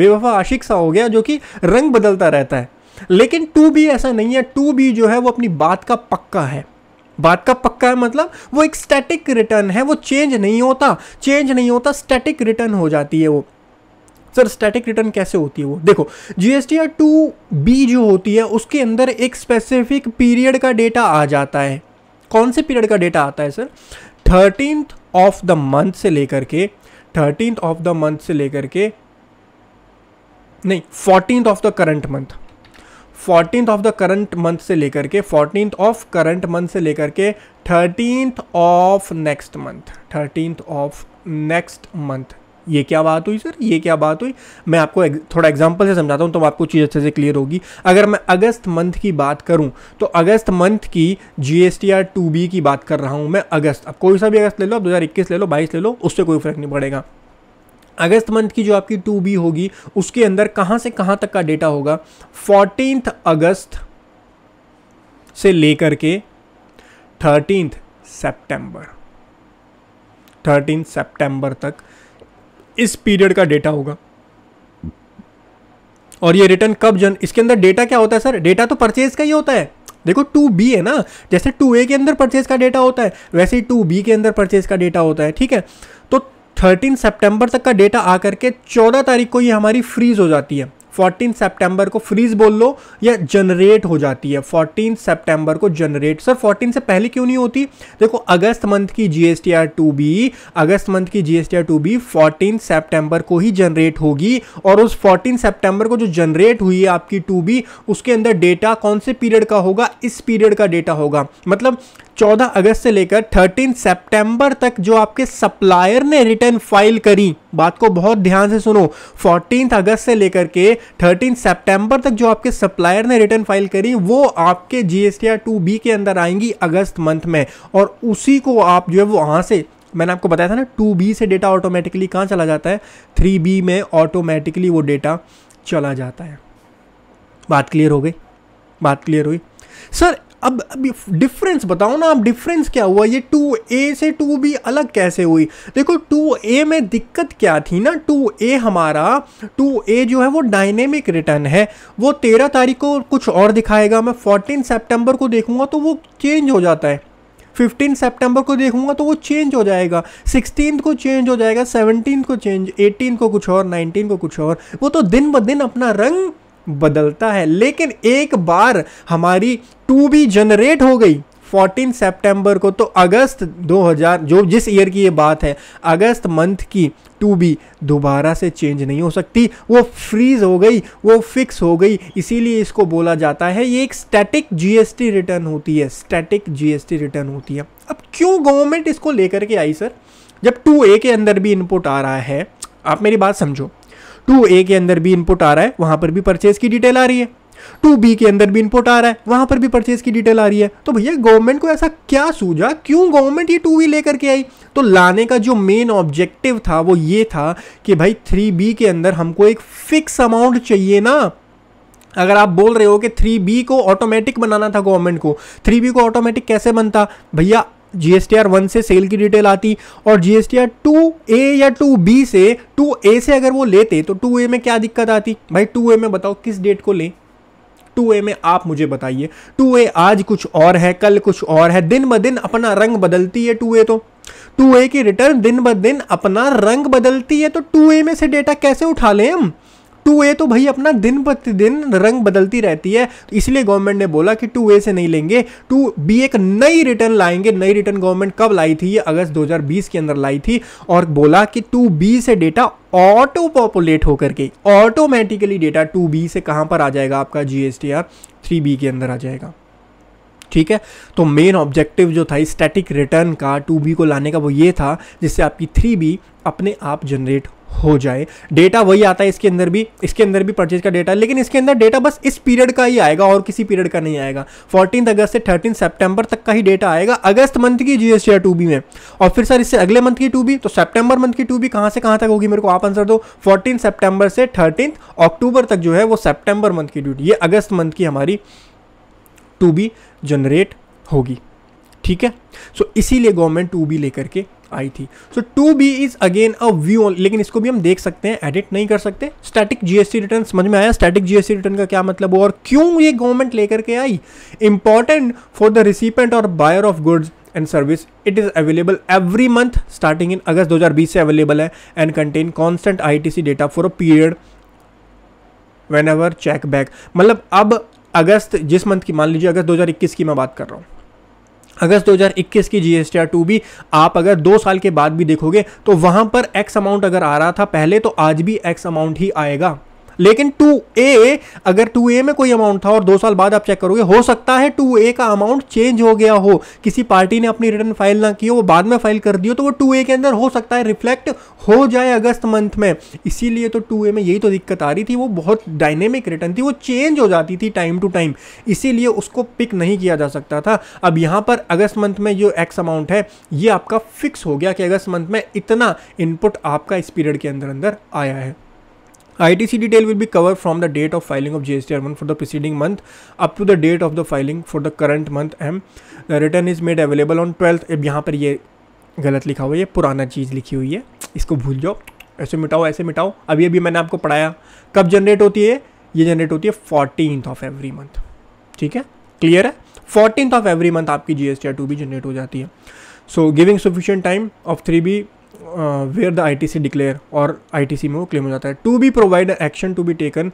[SPEAKER 1] बेवफा आशिक सा हो गया जो कि रंग बदलता रहता है लेकिन टू बी ऐसा नहीं है टू बी जो है वो अपनी बात का पक्का है बात का पक्का है मतलब वो एक स्टैटिक रिटर्न है वो चेंज नहीं होता चेंज नहीं होता स्टैटिक रिटर्न हो जाती है वो सर स्टैटिक रिटर्न कैसे होती है वो देखो जी एस टू बी जो होती है उसके अंदर एक स्पेसिफिक पीरियड का डेटा आ जाता है कौन से पीरियड का डेटा आता है sir thirteen of the month से लेकर के थर्टीन ऑफ द मंथ से लेकर के नहीं fourteen of the current month fourteen of the current month से लेकर के फोर्टीन ऑफ करंट मंथ से लेकर के thirteen of next month thirteen of next month ये क्या बात हुई सर ये क्या बात हुई मैं आपको एग, थोड़ा एग्जांपल से समझाता हूँ तो आपको चीज़ अच्छे से क्लियर होगी अगर मैं अगस्त मंथ की बात करूँ तो अगस्त मंथ की G S T R two B की बात कर रहा हूँ मैं अगस्त अब कोई सा भी अगस्त ले लो 2021 ले लो बाईस ले लो उससे कोई फर्क नहीं पड़ेगा अगस्त मंथ की जो आपकी टू बी होगी उसके अंदर कहाँ से कहाँ तक का डेटा होगा फोर्टीन अगस्त से लेकर के थर्टीन सेप्टेम्बर थर्टीन सेप्टेम्बर तक इस पीरियड का डेटा होगा और ये रिटर्न कब जन इसके अंदर डेटा क्या होता है सर डेटा तो परचेज का ही होता है देखो टू बी है ना जैसे टू ए के अंदर परचेज का डेटा होता है वैसे ही टू बी के अंदर परचेज का डेटा होता है ठीक है तो थर्टीन सेप्टेम्बर तक का डेटा आकर के चौदह तारीख को ये हमारी फ्रीज हो जाती है 14 सितंबर को फ्रीज बोल लो या जनरेट हो जाती है 14 सितंबर को जनरेट सर 14 से पहले क्यों नहीं होती देखो अगस्त मंथ की G S T R two B अगस्त मंथ की G S T R two B fourteen September को ही जनरेट होगी और उस 14 सितंबर को जो जनरेट हुई है आपकी टू बी उसके अंदर डेटा कौन से पीरियड का होगा इस पीरियड का डेटा होगा मतलब 14 अगस्त से लेकर 13 सितंबर तक जो आपके सप्लायर ने रिटर्न फाइल करी बात को बहुत ध्यान से सुनो फोर्टीन अगस्त से लेकर के थर्टीन सेप्टेम्बर तक जो आपके सप्लायर ने रिटर्न फाइल करी वो आपके जी एस टू बी के अंदर आएंगी अगस्त मंथ में और उसी को आप जो है वो वहाँ से मैंने आपको बताया था ना टू बी से डेटा ऑटोमेटिकली कहाँ चला जाता है थ्री बी में ऑटोमेटिकली वो डेटा चला जाता है बात क्लियर हो गई बात क्लियर हुई सर अब अब डिफरेंस बताओ ना आप डिफरेंस क्या हुआ ये टू ए से टू बी अलग कैसे हुई देखो टू ए में दिक्कत क्या थी ना टू ए हमारा टू ए जो है वो डायनेमिक रिटर्न है वो तेरह तारीख को कुछ और दिखाएगा मैं फोर्टीन सेप्टेम्बर को देखूंगा तो वो चेंज हो जाता है फिफ्टीन सेप्टेम्बर को देखूंगा तो वो चेंज हो जाएगा सिक्सटीन को चेंज हो जाएगा सेवनटीन को चेंज एटीन को कुछ और नाइनटीन को कुछ और वो तो दिन ब दिन अपना रंग बदलता है लेकिन एक बार हमारी टू बी जनरेट हो गई 14 सितंबर को तो अगस्त 2000 जो जिस ईयर की ये बात है अगस्त मंथ की टू बी दोबारा से चेंज नहीं हो सकती वो फ्रीज हो गई वो फिक्स हो गई इसीलिए इसको बोला जाता है ये एक स्टैटिक जीएसटी रिटर्न होती है स्टैटिक जीएसटी रिटर्न होती है अब क्यों गवर्नमेंट इसको लेकर के आई सर जब टू ए के अंदर भी इनपुट आ रहा है आप मेरी बात समझो टू ए के अंदर भी इनपुट आ रहा है वहां पर भी परचेज की डिटेल आ रही है टू बी के अंदर भी इनपुट आ रहा है वहां पर भी परचेज की डिटेल आ रही है तो भैया गवर्नमेंट को ऐसा क्या सूझा क्यों गवर्नमेंट ये टू वी लेकर के आई तो लाने का जो मेन ऑब्जेक्टिव था वो ये था कि भाई थ्री बी के अंदर हमको एक फिक्स अमाउंट चाहिए ना अगर आप बोल रहे हो कि थ्री बी को ऑटोमेटिक बनाना था गवर्नमेंट को थ्री बी को ऑटोमेटिक कैसे बनता भैया जीएसटीआर आर वन से सेल की डिटेल आती और G S T R two A या टू बी से टू ए से अगर वो लेते तो टू ए में क्या दिक्कत आती भाई टू ए में बताओ किस डेट को ले टू ए में आप मुझे बताइए टू ए आज कुछ और है कल कुछ और है दिन ब दिन अपना रंग बदलती है टू ए तो टू ए की रिटर्न दिन ब दिन अपना रंग बदलती है तो टू ए में से डेटा कैसे उठा लें हम टू ए तो भाई अपना दिन प्रतिदिन रंग बदलती रहती है इसलिए गवर्नमेंट ने बोला कि टू ए से नहीं लेंगे टू बी एक नई रिटर्न लाएंगे नई रिटर्न गवर्नमेंट कब लाई थी ये अगस्त 2020 के अंदर लाई थी और बोला कि टू बी से डेटा ऑटो पॉपुलेट होकर के ऑटोमेटिकली डेटा टू बी से कहाँ पर आ जाएगा आपका जी एस थ्री बी के अंदर आ जाएगा ठीक है तो मेन ऑब्जेक्टिव जो था स्टैटिक रिटर्न का टू बी को लाने का वो ये था जिससे आपकी थ्री बी अपने आप जनरेट हो जाए डेटा वही आता है इसके अंदर भी इसके अंदर भी परचेज का डेटा लेकिन इसके अंदर डेटा बस इस पीरियड का ही आएगा और किसी पीरियड का नहीं आएगा फोर्टीन अगस्त से थर्टीन सेप्टेम्बर तक का ही डेटा आएगा अगस्त मंथ की जीएसटी टू बी में और फिर सर इससे अगले मंथ की टू बी तो सेप्टेम्बर मंथ की टू बी कहाँ से कहाँ तक होगी मेरे को आप आंसर दो फोर्टीन सेप्टेम्बर से थर्टीन अक्टूबर तक जो है वो सेप्टेम्बर मंथ की ड्यूटी ये अगस्त मंथ की हमारी टू बी जनरेट होगी ठीक है सो so, इसीलिए गवर्नमेंट टू बी लेकर के आई थी so two B is again a view लेकिन इसको भी हम देख सकते हैं एडिट नहीं कर सकते स्टैटिक जीएसटी रिटर्न समझ में आया स्टैटिक जीएसटी रिटर्न का क्या मतलब और क्यों ये गवर्नमेंट लेकर के आई इंपॉर्टेंट फॉर द रिसिपेंट और buyer of goods and service it is available every month starting in August 2020 से अवेलेबल है and contain constant I T C data for a period whenever check back मतलब अब अगस्त जिस मंथ की मान लीजिए अगस्त 2021 की मैं बात कर रहा हूँ अगस्त 2021 की जी एस टू भी आप अगर दो साल के बाद भी देखोगे तो वहां पर एक्स अमाउंट अगर आ रहा था पहले तो आज भी एक्स अमाउंट ही आएगा लेकिन टू ए अगर टू ए में कोई अमाउंट था और दो साल बाद आप चेक करोगे हो सकता है टू ए का अमाउंट चेंज हो गया हो किसी पार्टी ने अपनी रिटर्न फाइल ना की हो वो बाद में फाइल कर दी हो तो वो टू ए के अंदर हो सकता है रिफ्लेक्ट हो जाए अगस्त मंथ में इसीलिए तो टू ए में यही तो दिक्कत आ रही थी वो बहुत डायनेमिक रिटर्न थी वो चेंज हो जाती थी टाइम टू टाइम इसीलिए उसको पिक नहीं किया जा सकता था अब यहाँ पर अगस्त मंथ में जो एक्स अमाउंट है ये आपका फिक्स हो गया कि अगस्त मंथ में इतना इनपुट आपका इस पीरियड के अंदर अंदर आया है ITC detail will be covered from the date of filing of GSTR1 for the preceding month up to the date of the filing for the current month M. The return is made available on 12th. अब यहाँ पर ये गलत लिखा हुआ है ये पुराना चीज़ लिखी हुई है इसको भूल जाओ ऐसे मिटाओ ऐसे मिटाओ अभी अभी मैंने आपको पढ़ाया कब जनरेट होती है ये जनरेट होती है फोर्टीन ऑफ एवरी मंथ ठीक है क्लियर है फोर्टीन ऑफ एवरी मंथ आपकी G S T R two भी जनरेट हो जाती है so giving sufficient time of three B where the I T C declare और आई टी सी में वो क्लेम हो जाता है two B provide action to be taken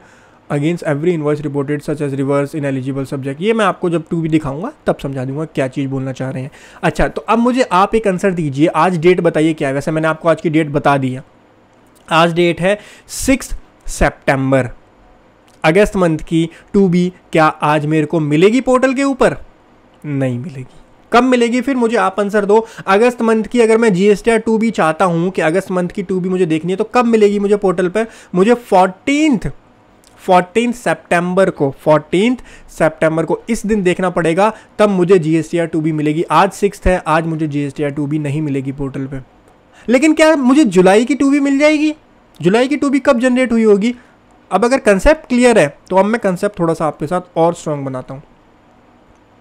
[SPEAKER 1] against every invoice reported such as reverse ineligible subject ये मैं आपको जब टू भी दिखाऊंगा तब समझा दूंगा क्या चीज़ बोलना चाह रहे हैं अच्छा तो अब मुझे आप एक आंसर दीजिए आज डेट बताइए क्या है वैसे मैंने आपको आज की डेट बता दी है आज डेट है सिक्स सेप्टेम्बर अगस्त मंथ की टू बी क्या आज मेरे को मिलेगी पोर्टल के ऊपर नहीं मिलेगी कब मिलेगी फिर मुझे आप आंसर दो अगस्त मंथ की अगर मैं जीएसटी टू भी चाहता हूं कि अगस्त मंथ की टू भी मुझे देखनी है तो कब मिलेगी मुझे पोर्टल पर मुझे फोर्टीनथ फोर्टीन सेप्टेम्बर को फोर्टीन सेप्टेम्बर को इस दिन देखना पड़ेगा तब मुझे जी एस टू भी मिलेगी आज सिक्स है आज मुझे जी एस टू भी नहीं मिलेगी पोर्टल पर लेकिन क्या मुझे जुलाई की टू भी मिल जाएगी जुलाई की टू भी कब जनरेट हुई होगी अब अगर कंसेप्ट क्लियर है तो अब मैं कंसेप्ट थोड़ा सा आपके साथ और स्ट्रांग बनाता हूँ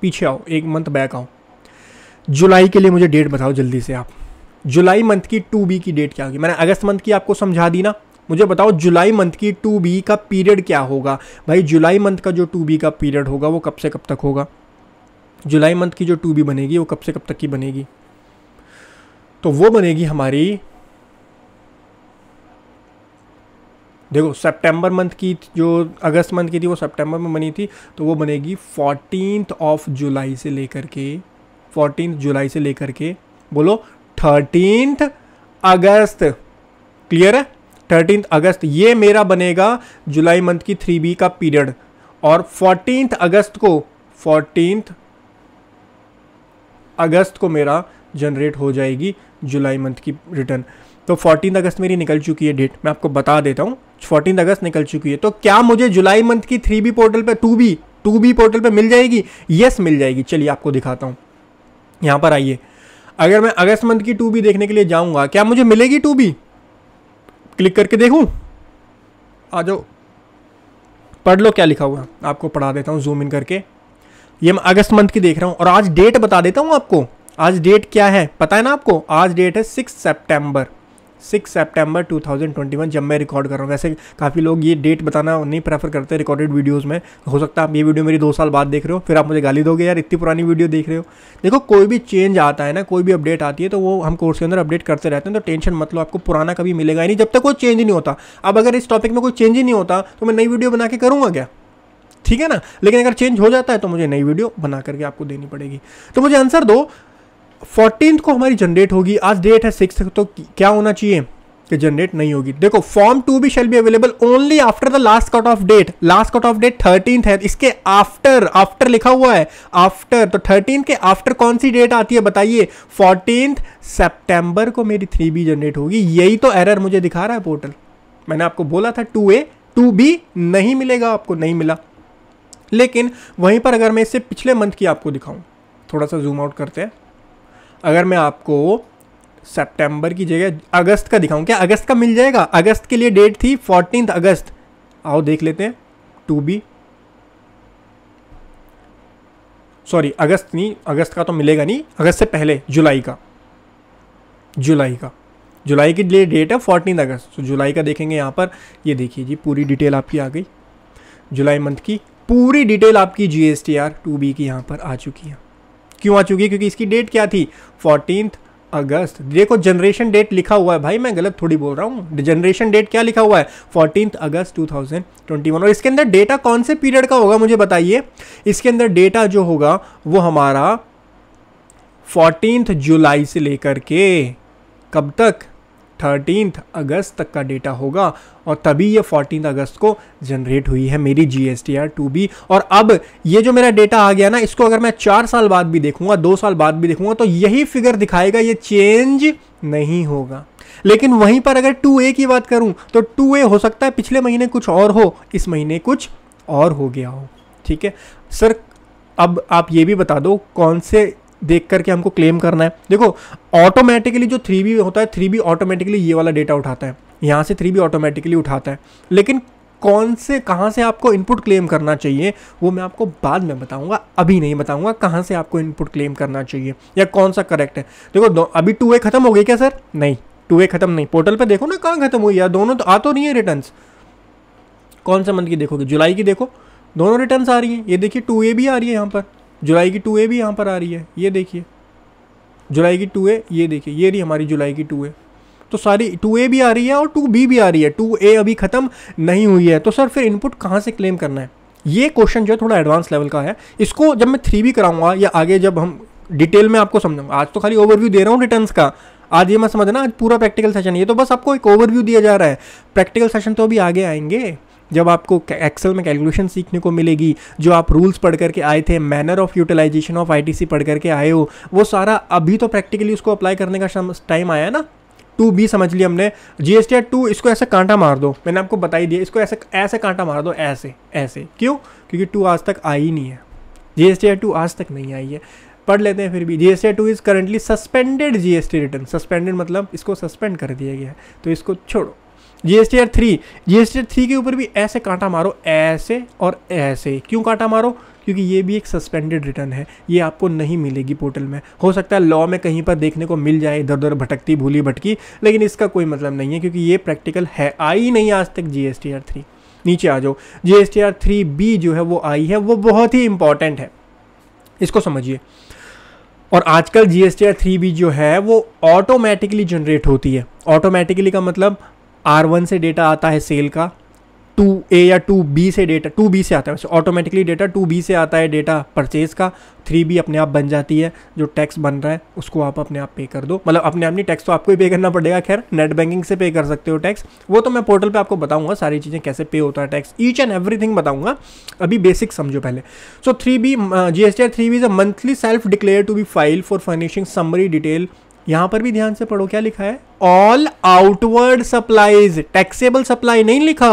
[SPEAKER 1] पीछे आओ एक मंथ बैक आओ जुलाई के लिए मुझे डेट बताओ जल्दी से आप जुलाई मंथ की टू बी की डेट क्या होगी मैंने अगस्त मंथ की आपको समझा दी ना मुझे बताओ जुलाई मंथ की टू बी का पीरियड क्या होगा भाई जुलाई मंथ का जो टू बी का पीरियड होगा वो कब से कब तक होगा जुलाई मंथ की जो टू बी बनेगी वो कब से कब तक की बनेगी तो वो बनेगी हमारी देखो सितंबर मंथ की जो अगस्त मंथ की थी वो सितंबर में बनी थी तो वो बनेगी फोर्टीन ऑफ जुलाई से लेकर के फोर्टीन जुलाई से लेकर के बोलो थर्टीन अगस्त क्लियर है थर्टीन अगस्त ये मेरा बनेगा जुलाई मंथ की थ्री बी का पीरियड और फोर्टीन अगस्त को फोर्टीन अगस्त को मेरा जनरेट हो जाएगी जुलाई मंथ की रिटर्न तो फोर्टीन अगस्त मेरी निकल चुकी है डेट मैं आपको बता देता हूँ फोर्टीन अगस्त निकल चुकी है तो क्या मुझे जुलाई मंथ की थ्री बी पोर्टल पर two B two B portal पर मिल जाएगी यस मिल जाएगी चलिए आपको दिखाता हूँ यहाँ पर आइए अगर मैं अगस्त मंथ की टू बी देखने के लिए जाऊँगा क्या मुझे मिलेगी टू बी क्लिक करके देखूँ आ जाओ पढ़ लो क्या लिखा हुआ आपको पढ़ा देता हूँ जूम इन करके ये मैं अगस्त मंथ की देख रहा हूँ और आज डेट बता देता हूँ आपको आज डेट क्या है पता है ना आपको आज डेट है six September six two thousand twenty one जब मैं रिकॉर्ड कर रहा हूँ वैसे काफ़ी लोग ये डेट बताना नहीं प्रेफर करते रिकॉर्डेड वीडियोस में हो सकता है आप ये वीडियो मेरी दो साल बाद देख रहे हो फिर आप मुझे गाली दोगे यार इतनी पुरानी वीडियो देख रहे हो देखो कोई भी चेंज आता है ना कोई भी अपडेट आती है तो वो हम कोर्स के अंदर अपडेट करते रहते हैं तो टेंशन मतलब आपको पुराना कभी मिलेगा ही नहीं जब तक कोई चेंज नहीं होता अब अगर इस टॉपिक में कोई चेंज ही नहीं होता तो मैं नई वीडियो बना के करूँगा क्या ठीक है ना लेकिन अगर चेंज हो जाता है तो मुझे नई वीडियो बना करके आपको देनी पड़ेगी तो मुझे आंसर दो फोर्टीन को हमारी जनरेट होगी आज डेट है सिक्स तो क्या होना चाहिए कि जनरेट नहीं होगी देखो form two B shall be available only after the last cut off date last cut off date thirteen है इसके आफ्टर आफ्टर लिखा हुआ है आफ्टर तो थर्टीन के आफ्टर कौन सी डेट आती है बताइए फोर्टीन सेप्टेंबर को मेरी थ्री बी जनरेट होगी यही तो एरर मुझे दिखा रहा है पोर्टल मैंने आपको बोला था टू ए टू बी नहीं मिलेगा आपको नहीं मिला लेकिन वहीं पर अगर मैं इससे पिछले मंथ की आपको दिखाऊं थोड़ा सा जूम आउट करते हैं अगर मैं आपको सेप्टेम्बर की जगह अगस्त का दिखाऊं क्या अगस्त का मिल जाएगा अगस्त के लिए डेट थी फोर्टीन अगस्त आओ देख लेते हैं टू बी सॉरी अगस्त नहीं अगस्त का तो मिलेगा नहीं अगस्त से पहले जुलाई का जुलाई का जुलाई के लिए डेट है फोर्टीन अगस्त तो जुलाई का देखेंगे यहाँ पर ये देखिए जी पूरी डिटेल आपकी आ गई जुलाई मंथ की पूरी डिटेल आपकी आर टू बी की यहाँ पर आ चुकी है क्यों आ चुकी है क्योंकि इसकी डेट क्या थी फोर्टीनथ अगस्त देखो जनरेशन डेट लिखा हुआ है भाई मैं गलत थोड़ी बोल रहा हूँ जनरेशन डेट क्या लिखा हुआ है फोर्टीन अगस्त 2021 और इसके अंदर डेटा कौन से पीरियड का होगा मुझे बताइए इसके अंदर डेटा जो होगा वो हमारा फोर्टीन जुलाई से लेकर के कब तक थर्टीन अगस्त तक का डेटा होगा और तभी ये फोर्टीन अगस्त को जनरेट हुई है मेरी G S T R two B और अब ये जो मेरा डेटा आ गया ना इसको अगर मैं चार साल बाद भी देखूंगा दो साल बाद भी देखूंगा तो यही फिगर दिखाएगा ये चेंज नहीं होगा लेकिन वहीं पर अगर टू ए की बात करूं तो टू ए हो सकता है पिछले महीने कुछ और हो इस महीने कुछ और हो गया हो ठीक है सर अब आप ये भी बता दो कौन से देख करके हमको क्लेम करना है देखो ऑटोमेटिकली जो थ्री होता है थ्री ऑटोमेटिकली ये वाला डेटा उठाता है यहाँ से थ्री ऑटोमेटिकली उठाता है लेकिन कौन से कहाँ से आपको इनपुट क्लेम करना चाहिए वो मैं आपको बाद में बताऊँगा अभी नहीं बताऊँगा कहाँ से आपको इनपुट क्लेम करना चाहिए या कौन सा करेक्ट है देखो अभी टू ए खत्म हो गई क्या सर नहीं टू ए खत्म नहीं पोर्टल पर देखो ना कहाँ खत्म हुई यार दोनों तो आ तो नहीं है रिटर्न कौन सा मंथ की देखोगे जुलाई की देखो दोनों रिटर्न आ रही हैं ये देखिए टू ए भी आ रही है यहाँ पर जुलाई की टू ए भी यहाँ पर आ रही है ये देखिए जुलाई की टू ए ये देखिए ये रही हमारी जुलाई की टू ए तो सारी टू ए भी आ रही है और टू बी भी आ रही है टू ए अभी ख़त्म नहीं हुई है तो सर फिर इनपुट कहाँ से क्लेम करना है ये क्वेश्चन जो है थोड़ा एडवांस लेवल का है इसको जब मैं थ्री भी कराऊंगा या आगे जब हम डिटेल में आपको समझाऊंगा आज तो खाली ओवरव्यू दे रहा हूँ रिटर्न का आज ये मैं समझना आज पूरा प्रैक्टिकल सेशन ये तो बस आपको एक ओवरव्यू दिया जा रहा है प्रैक्टिकल सेशन तो अभी आगे आएंगे जब आपको एक्सेल में कैलकुलेशन सीखने को मिलेगी जो आप रूल्स पढ़ करके आए थे manner of utilization of ITC पढ़ करके आए हो वो सारा अभी तो प्रैक्टिकली उसको अप्लाई करने का टाइम आया ना टू बी समझ लिया हमने जी एस टी टू इसको ऐसे कांटा मार दो मैंने आपको बता ही दिया इसको ऐसे ऐसे कांटा मार दो ऐसे ऐसे क्यों क्योंकि टू आज तक आई नहीं है जी एस टी टू आज तक नहीं आई है पढ़ लेते हैं फिर भी G S T two is currently suspended G S T return suspended मतलब इसको सस्पेंड कर दिया गया है तो इसको छोड़ो G S T R three G S T R three के ऊपर भी ऐसे कांटा मारो ऐसे और ऐसे क्यों कांटा मारो क्योंकि ये भी एक सस्पेंडेड रिटर्न है ये आपको नहीं मिलेगी पोर्टल में हो सकता है लॉ में कहीं पर देखने को मिल जाए इधर उधर भटकती भूली भटकी लेकिन इसका कोई मतलब नहीं है क्योंकि ये प्रैक्टिकल है आई नहीं आज तक G S T R three नीचे आ जाओ G S T R three B जो है वो आई है वो बहुत ही इंपॉर्टेंट है इसको समझिए और आजकल G S T R three B जो है वो ऑटोमेटिकली जनरेट होती है ऑटोमेटिकली का मतलब आर वन से डेटा आता है सेल का टू ए या टू बी से डेटा टू बी से आता है ऑटोमेटिकली डेटा टू बी से आता है डेटा परचेज का थ्री बी अपने आप बन जाती है जो टैक्स बन रहा है उसको आप अपने आप पे कर दो मतलब अपने आप नहीं टैक्स तो आपको ही पे करना पड़ेगा खैर नेट बैंकिंग से पे कर सकते हो टैक्स वो तो मैं पोर्टल पे आपको बताऊंगा सारी चीज़ें कैसे पे होता है टैक्स ईच एंड एवरीथिंग बताऊंगा अभी बेसिक समझो पहले so three B G S T R three B is a monthly self declare to be file for furnishing summary detail यहां पर भी ध्यान से पढ़ो क्या लिखा है all outward supplies taxable supply नहीं लिखा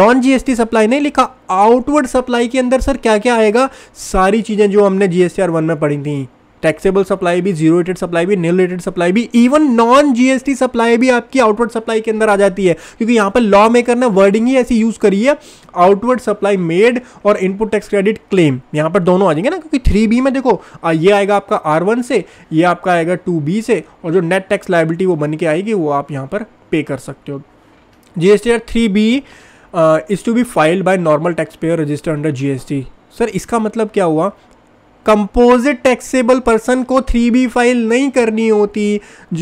[SPEAKER 1] नॉन जीएसटी सप्लाई नहीं लिखा आउटवर्ड सप्लाई के अंदर सर क्या क्या आएगा सारी चीजें जो हमने आर वन में पढ़ी थी टैक्सेबल सप्लाई भी जीरो रेटेड सप्लाई भी नील रेटेड सप्लाई भी इवन नॉन जीएसटी सप्लाई भी आपकी आउटवर्ड सप्लाई के अंदर आ जाती है क्योंकि यहां पर लॉ मेकर ने वर्डिंग ही ऐसी यूज करी है आउटवर्ड सप्लाई मेड और इनपुट टैक्स क्रेडिट क्लेम यहां पर दोनों आ जाएंगे ना क्योंकि थ्री बी में देखो ये आएगा आपका आर वन से ये आपका आएगा टू बी से और जो नेट टैक्स लाइबिलिटी वो बन के आएगी वो आप यहां पर पे कर सकते हो GST R three B is to be filed by normal tax payer register under GST sir इसका मतलब क्या हुआ कंपोजिट टैक्सेबल पर्सन को थ्री बी फाइल नहीं करनी होती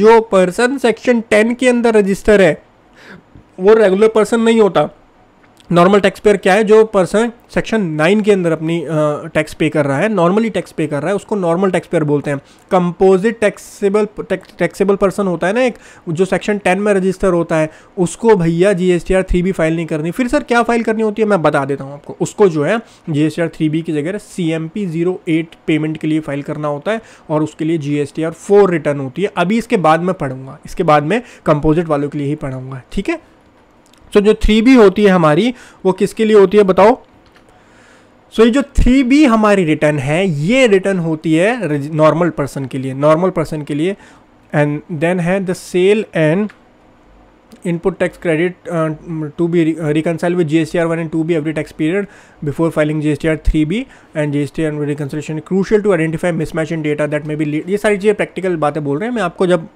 [SPEAKER 1] जो पर्सन सेक्शन टेन के अंदर रजिस्टर है वो रेगुलर पर्सन नहीं होता नॉर्मल टैक्स पेयर क्या है जो पर्सन सेक्शन नाइन के अंदर अपनी टैक्स पे कर रहा है नॉर्मली टैक्स पे कर रहा है उसको नॉर्मल टैक्स पेयर बोलते हैं कंपोजिट टैक्सेबल टैक्सेबल पर्सन होता है ना एक जो सेक्शन टेन में रजिस्टर होता है उसको भैया G S T R three B file नहीं करनी फिर सर क्या फाइल करनी होती है मैं बता देता हूँ आपको उसको जो है G S T R three B की जगह C M P zero eight payment के लिए फाइल करना होता है और उसके लिए G S T R four return होती है अभी इसके बाद में पढ़ूंगा इसके बाद में कंपोजिट वालों के लिए ही पढ़ाऊंगा ठीक है सो तो so, जो थ्री बी होती है हमारी वो किसके लिए होती है बताओ सो so, ये जो थ्री बी हमारी रिटर्न है ये रिटर्न होती है नॉर्मल पर्सन के लिए नॉर्मल पर्सन के लिए एंड देन है the sale and input tax credit to be reconcile with G S T R one and two B every tax period before filing G S T R three B and G S T R reconciliation crucial to identify mismatch in data that may be lead ये सारी चीज़ें प्रैक्टिकल बातें बोल रहे हैं मैं आपको जब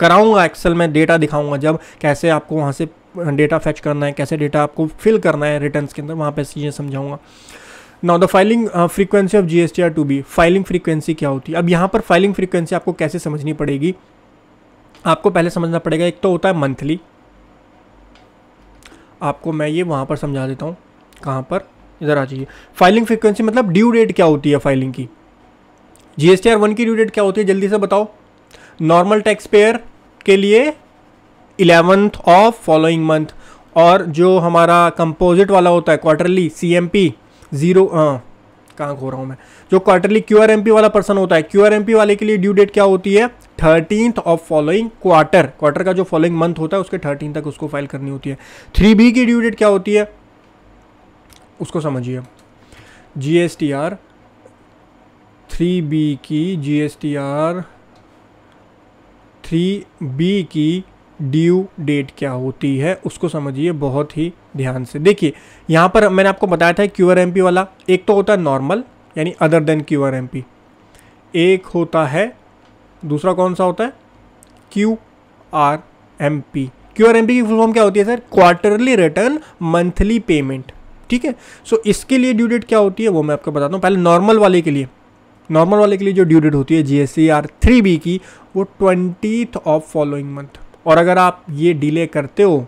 [SPEAKER 1] कराऊंगा एक्सेल में डेटा दिखाऊंगा जब कैसे आपको वहाँ से डेटा फैच करना है कैसे डेटा आपको फिल करना है रिटर्न के अंदर वहाँ पर चीज़ें समझाऊंगा now the filing frequency of G S T R two B filing frequency क्या होती है अब यहाँ पर फाइलिंग फ्रीक्वेंसी आपको कैसे समझनी पड़ेगी आपको पहले समझना पड़ेगा एक तो होता है मंथली आपको मैं ये वहाँ पर समझा देता हूँ कहाँ पर इधर आ जाइए फाइलिंग फ्रीक्वेंसी मतलब ड्यू डेट क्या होती है फाइलिंग की G S T R one की ड्यू डेट क्या होती है जल्दी से बताओ नॉर्मल टैक्स पेयर के लिए इलेवंथ ऑफ फॉलोइंग मंथ और जो हमारा कंपोजिट वाला होता है quarterly C M P zero कहाँ खो रहा हूँ मैं जो quarterly Q R M P वाला पर्सन होता है क्यू आर एम पी वाले के लिए ड्यू डेट क्या होती है thirteenth of following quarter quarter का जो फॉलोइंग मंथ होता है उसके थर्टीन तक उसको फाइल करनी होती है थ्री बी की ड्यू डेट क्या होती है उसको समझिए G S T R three B की G S T R three B की ड्यू डेट क्या होती है उसको समझिए बहुत ही ध्यान से देखिए यहाँ पर मैंने आपको बताया था क्यू आर एम पी वाला एक तो होता है नॉर्मल यानी other than Q R M P एक होता है दूसरा कौन सा होता है Q R M P Q R M P की फुल फॉर्म क्या होती है sir quarterly return monthly payment ठीक है सो इसके लिए ड्यू डेट क्या होती है वो मैं आपको बताता हूँ पहले नॉर्मल वाले के लिए नॉर्मल वाले के लिए जो ड्यू डेट होती है G S C R three B की वो ट्वेंटीथ ऑफ फॉलोइंग मंथ और अगर आप ये डिले करते हो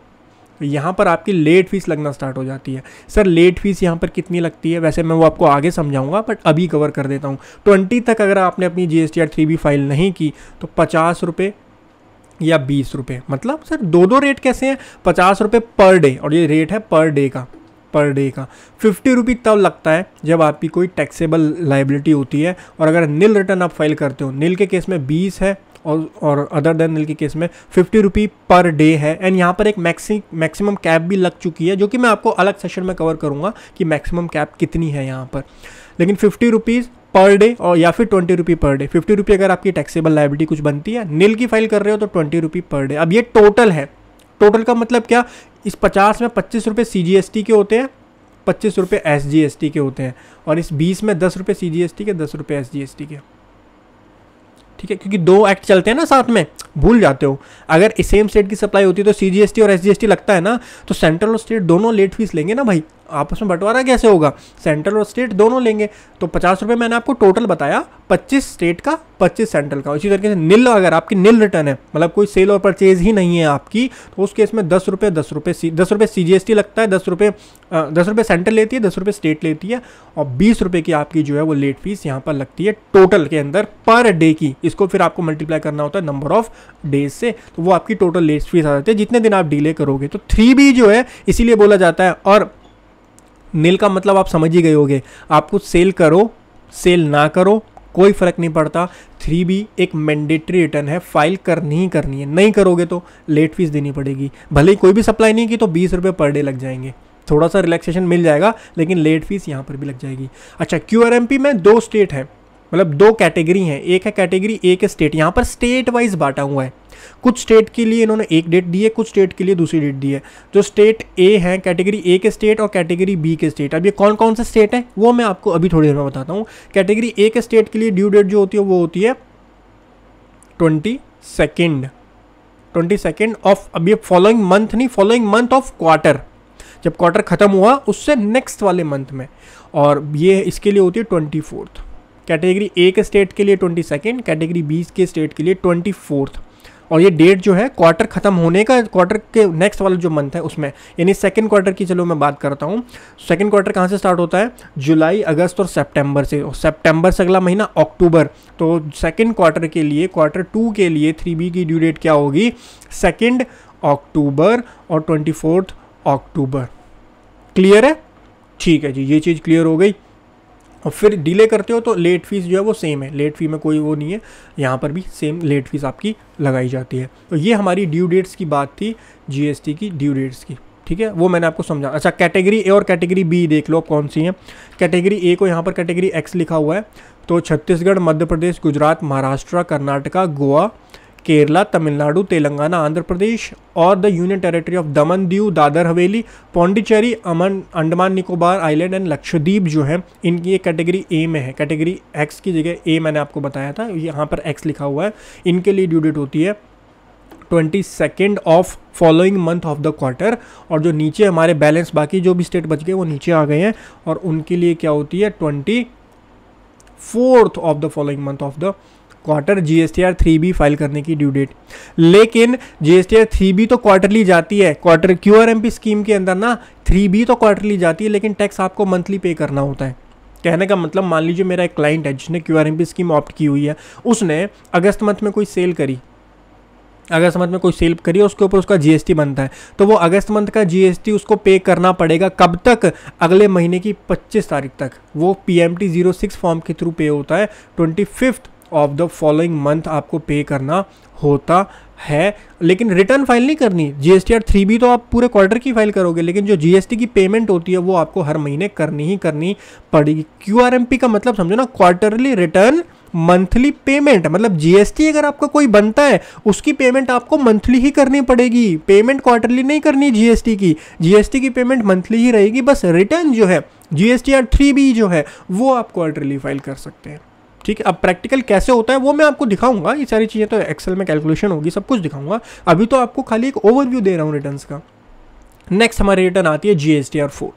[SPEAKER 1] तो यहाँ पर आपकी लेट फीस लगना स्टार्ट हो जाती है सर लेट फीस यहाँ पर कितनी लगती है वैसे मैं वो आपको आगे समझाऊंगा बट अभी कवर कर देता हूँ ट्वेंटी तक अगर आपने अपनी G S T R three file नहीं की तो पचास रुपये या बीस रुपये मतलब सर दो दो रेट कैसे हैं पचास रुपये पर डे और ये रेट है पर डे का पर डे का फिफ्टी रुपी तब लगता है जब आपकी कोई टैक्सेबल लाइबिलिटी होती है और अगर नील रिटर्न आप फाइल करते हो नील के केस में बीस है और और अदर देन दिल के केस में फिफ्टी रुपी पर डे है एंड यहाँ पर एक मैक्सी मैक्सिमम कैप भी लग चुकी है जो कि मैं आपको अलग सेशन में कवर करूँगा कि मैक्सिमम कैप कितनी है यहाँ पर लेकिन फिफ्टी रुपीज़ पर डे और या फिर twenty rupee per day fifty रुपी अगर आपकी टैक्सेबल लाइबिलिटी कुछ बनती है नील की फाइल कर रहे हो तो ट्वेंटी रुपी पर डे अब ये टोटल है टोटल का मतलब क्या इस पचास में पच्चीस रुपये सी जी एस टी के होते हैं पच्चीस रुपये एस जी एस टी के होते हैं और इस बीस में दस रुपये सी जी एस टी के दस रुपये एस जी एस टी के ठीक है क्योंकि दो एक्ट चलते हैं ना साथ में भूल जाते हो अगर सेम स्टेट की सप्लाई होती है तो सी और एस लगता है ना तो सेंट्रल और स्टेट दोनों लेट फीस लेंगे ना भाई आपस में बंटवारा कैसे होगा सेंट्रल और स्टेट दोनों लेंगे तो पचास रुपये मैंने आपको टोटल बताया पच्चीस स्टेट का पच्चीस सेंट्रल का उसी तरीके से नील अगर आपकी नील रिटर्न है मतलब कोई सेल और परचेज ही नहीं है आपकी तो उस केस में दस रुपये दस रुपये दस रुपये सी जी एस टी लगता है दस रुपये दस रुपये सेंट्रल लेती है दस रुपये स्टेट लेती है और बीस रुपये की आपकी जो है वो लेट फीस यहाँ पर लगती है टोटल के अंदर पर डे की इसको फिर आपको मल्टीप्लाई करना होता है नंबर ऑफ डेज से तो वो आपकी टोटल लेट फीस आ जाती है जितने दिन आप डिले करोगे तो थ्री बी जो है इसीलिए बोला जाता है और नील का मतलब आप समझ ही गए होगे आपको सेल करो सेल ना करो कोई फ़र्क नहीं पड़ता थ्री बी एक मैंडेटरी रिटर्न है फाइल करनी ही करनी है नहीं करोगे तो लेट फीस देनी पड़ेगी भले ही कोई भी सप्लाई नहीं की तो बीस रुपये पर डे लग जाएंगे थोड़ा सा रिलैक्सेशन मिल जाएगा लेकिन लेट फीस यहाँ पर भी लग जाएगी अच्छा क्यू में दो स्टेट हैं मतलब दो कैटेगरी हैं एक है कैटेगरी ए के स्टेट यहाँ पर स्टेट वाइज बांटा हुआ है कुछ स्टेट के लिए इन्होंने एक डेट दी है कुछ स्टेट के लिए दूसरी डेट दी है जो स्टेट ए है कैटेगरी ए के स्टेट और कैटेगरी बी के स्टेट अब ये कौन कौन से स्टेट है वो मैं आपको अभी थोड़ी देर में बताता हूँ कैटेगरी ए के स्टेट के लिए ड्यू डेट जो होती है वो होती है twenty second twenty second of अब ये फॉलोइंग मंथ नहीं फॉलोइंग मंथ ऑफ क्वार्टर जब क्वार्टर ख़त्म हुआ उससे नेक्स्ट वाले मंथ में और ये इसके लिए होती है ट्वेंटी फोर्थ कैटेगरी ए के स्टेट के लिए ट्वेंटी सेकेंड कैटेगरी बी के स्टेट के लिए ट्वेंटी फोर्थ और ये डेट जो है क्वार्टर खत्म होने का क्वार्टर के नेक्स्ट वाला जो मंथ है उसमें यानी सेकेंड क्वार्टर की चलो मैं बात करता हूँ सेकेंड क्वार्टर कहाँ से स्टार्ट होता है जुलाई अगस्त और सेप्टेम्बर से और सेप्टेम्बर से अगला महीना अक्टूबर तो सेकेंड क्वार्टर के लिए क्वार्टर टू के लिए थ्री बी की ड्यू डेट क्या होगी सेकेंड अक्टूबर और ट्वेंटी फोर्थ अक्टूबर क्लियर है ठीक है जी ये चीज़ क्लियर हो गई और फिर डिले करते हो तो लेट फीस जो है वो सेम है लेट फी में कोई वो नहीं है यहाँ पर भी सेम लेट फीस आपकी लगाई जाती है तो ये हमारी ड्यू डेट्स की बात थी जीएसटी की ड्यू डेट्स की ठीक है वो मैंने आपको समझा अच्छा कैटेगरी ए और कैटेगरी बी देख लो कौन सी है कैटेगरी ए को यहाँ पर कैटेगरी एक्स लिखा हुआ है तो छत्तीसगढ़ मध्य प्रदेश गुजरात महाराष्ट्र कर्नाटका गोवा केरला तमिलनाडु तेलंगाना आंध्र प्रदेश और द यूनियन टेरेटरी ऑफ दमन दीव दादर हवेली पौंडीचेरी अमन अंडमान निकोबार आइलैंड एंड लक्षद्वीप जो है इनकी ये कैटेगरी ए में है कैटेगरी एक्स की जगह ए मैंने आपको बताया था यहाँ पर एक्स लिखा हुआ है इनके लिए ड्यू डेट होती है twenty second of following month of the quarter और जो नीचे हमारे बैलेंस बाकी जो भी स्टेट बच गए वो नीचे आ गए हैं और उनके लिए क्या होती है twenty fourth of the following month of the quarter G S file करने की ड्यू डेट लेकिन जी एस तो क्वार्टरली जाती है क्वार्टर क्यू स्कीम के अंदर ना थ्री तो क्वार्टरली जाती है लेकिन टैक्स आपको मंथली पे करना होता है कहने का मतलब मान लीजिए मेरा एक क्लाइंट है जिसने क्यू स्कीम ऑप्ट की हुई है उसने अगस्त मंथ में कोई सेल करी अगस्त मंथ में कोई सेल करी उसके ऊपर उसका जीएसटी बनता है तो वो अगस्त मंथ का जीएसटी उसको पे करना पड़ेगा कब तक अगले महीने की 25 तारीख तक वो पीएमटी 06 फॉर्म के थ्रू पे होता है twenty fifth of the following month आपको पे करना होता है लेकिन रिटर्न फाइल नहीं करनी जी एस थ्री बी तो आप पूरे क्वार्टर की फाइल करोगे लेकिन जो जी की पेमेंट होती है वो आपको हर महीने करनी ही करनी पड़ेगी क्यू का मतलब समझो ना क्वार्टरली रिटर्न मंथली पेमेंट मतलब जीएसटी अगर आपका कोई बनता है उसकी पेमेंट आपको मंथली ही करनी पड़ेगी पेमेंट क्वार्टरली नहीं करनी जीएसटी की जीएसटी की पेमेंट मंथली ही रहेगी बस रिटर्न जो है जीएसटी आर थ्री बी जो है वो आप क्वार्टरली फाइल कर सकते हैं ठीक है अब प्रैक्टिकल कैसे होता है वो मैं आपको दिखाऊंगा ये सारी चीज़ें तो एक्सेल में कैलकुलेशन होगी सब कुछ दिखाऊंगा अभी तो आपको खाली एक ओवरव्यू दे रहा हूँ रिटर्न का नेक्स्ट हमारी रिटर्न आती है G S T R four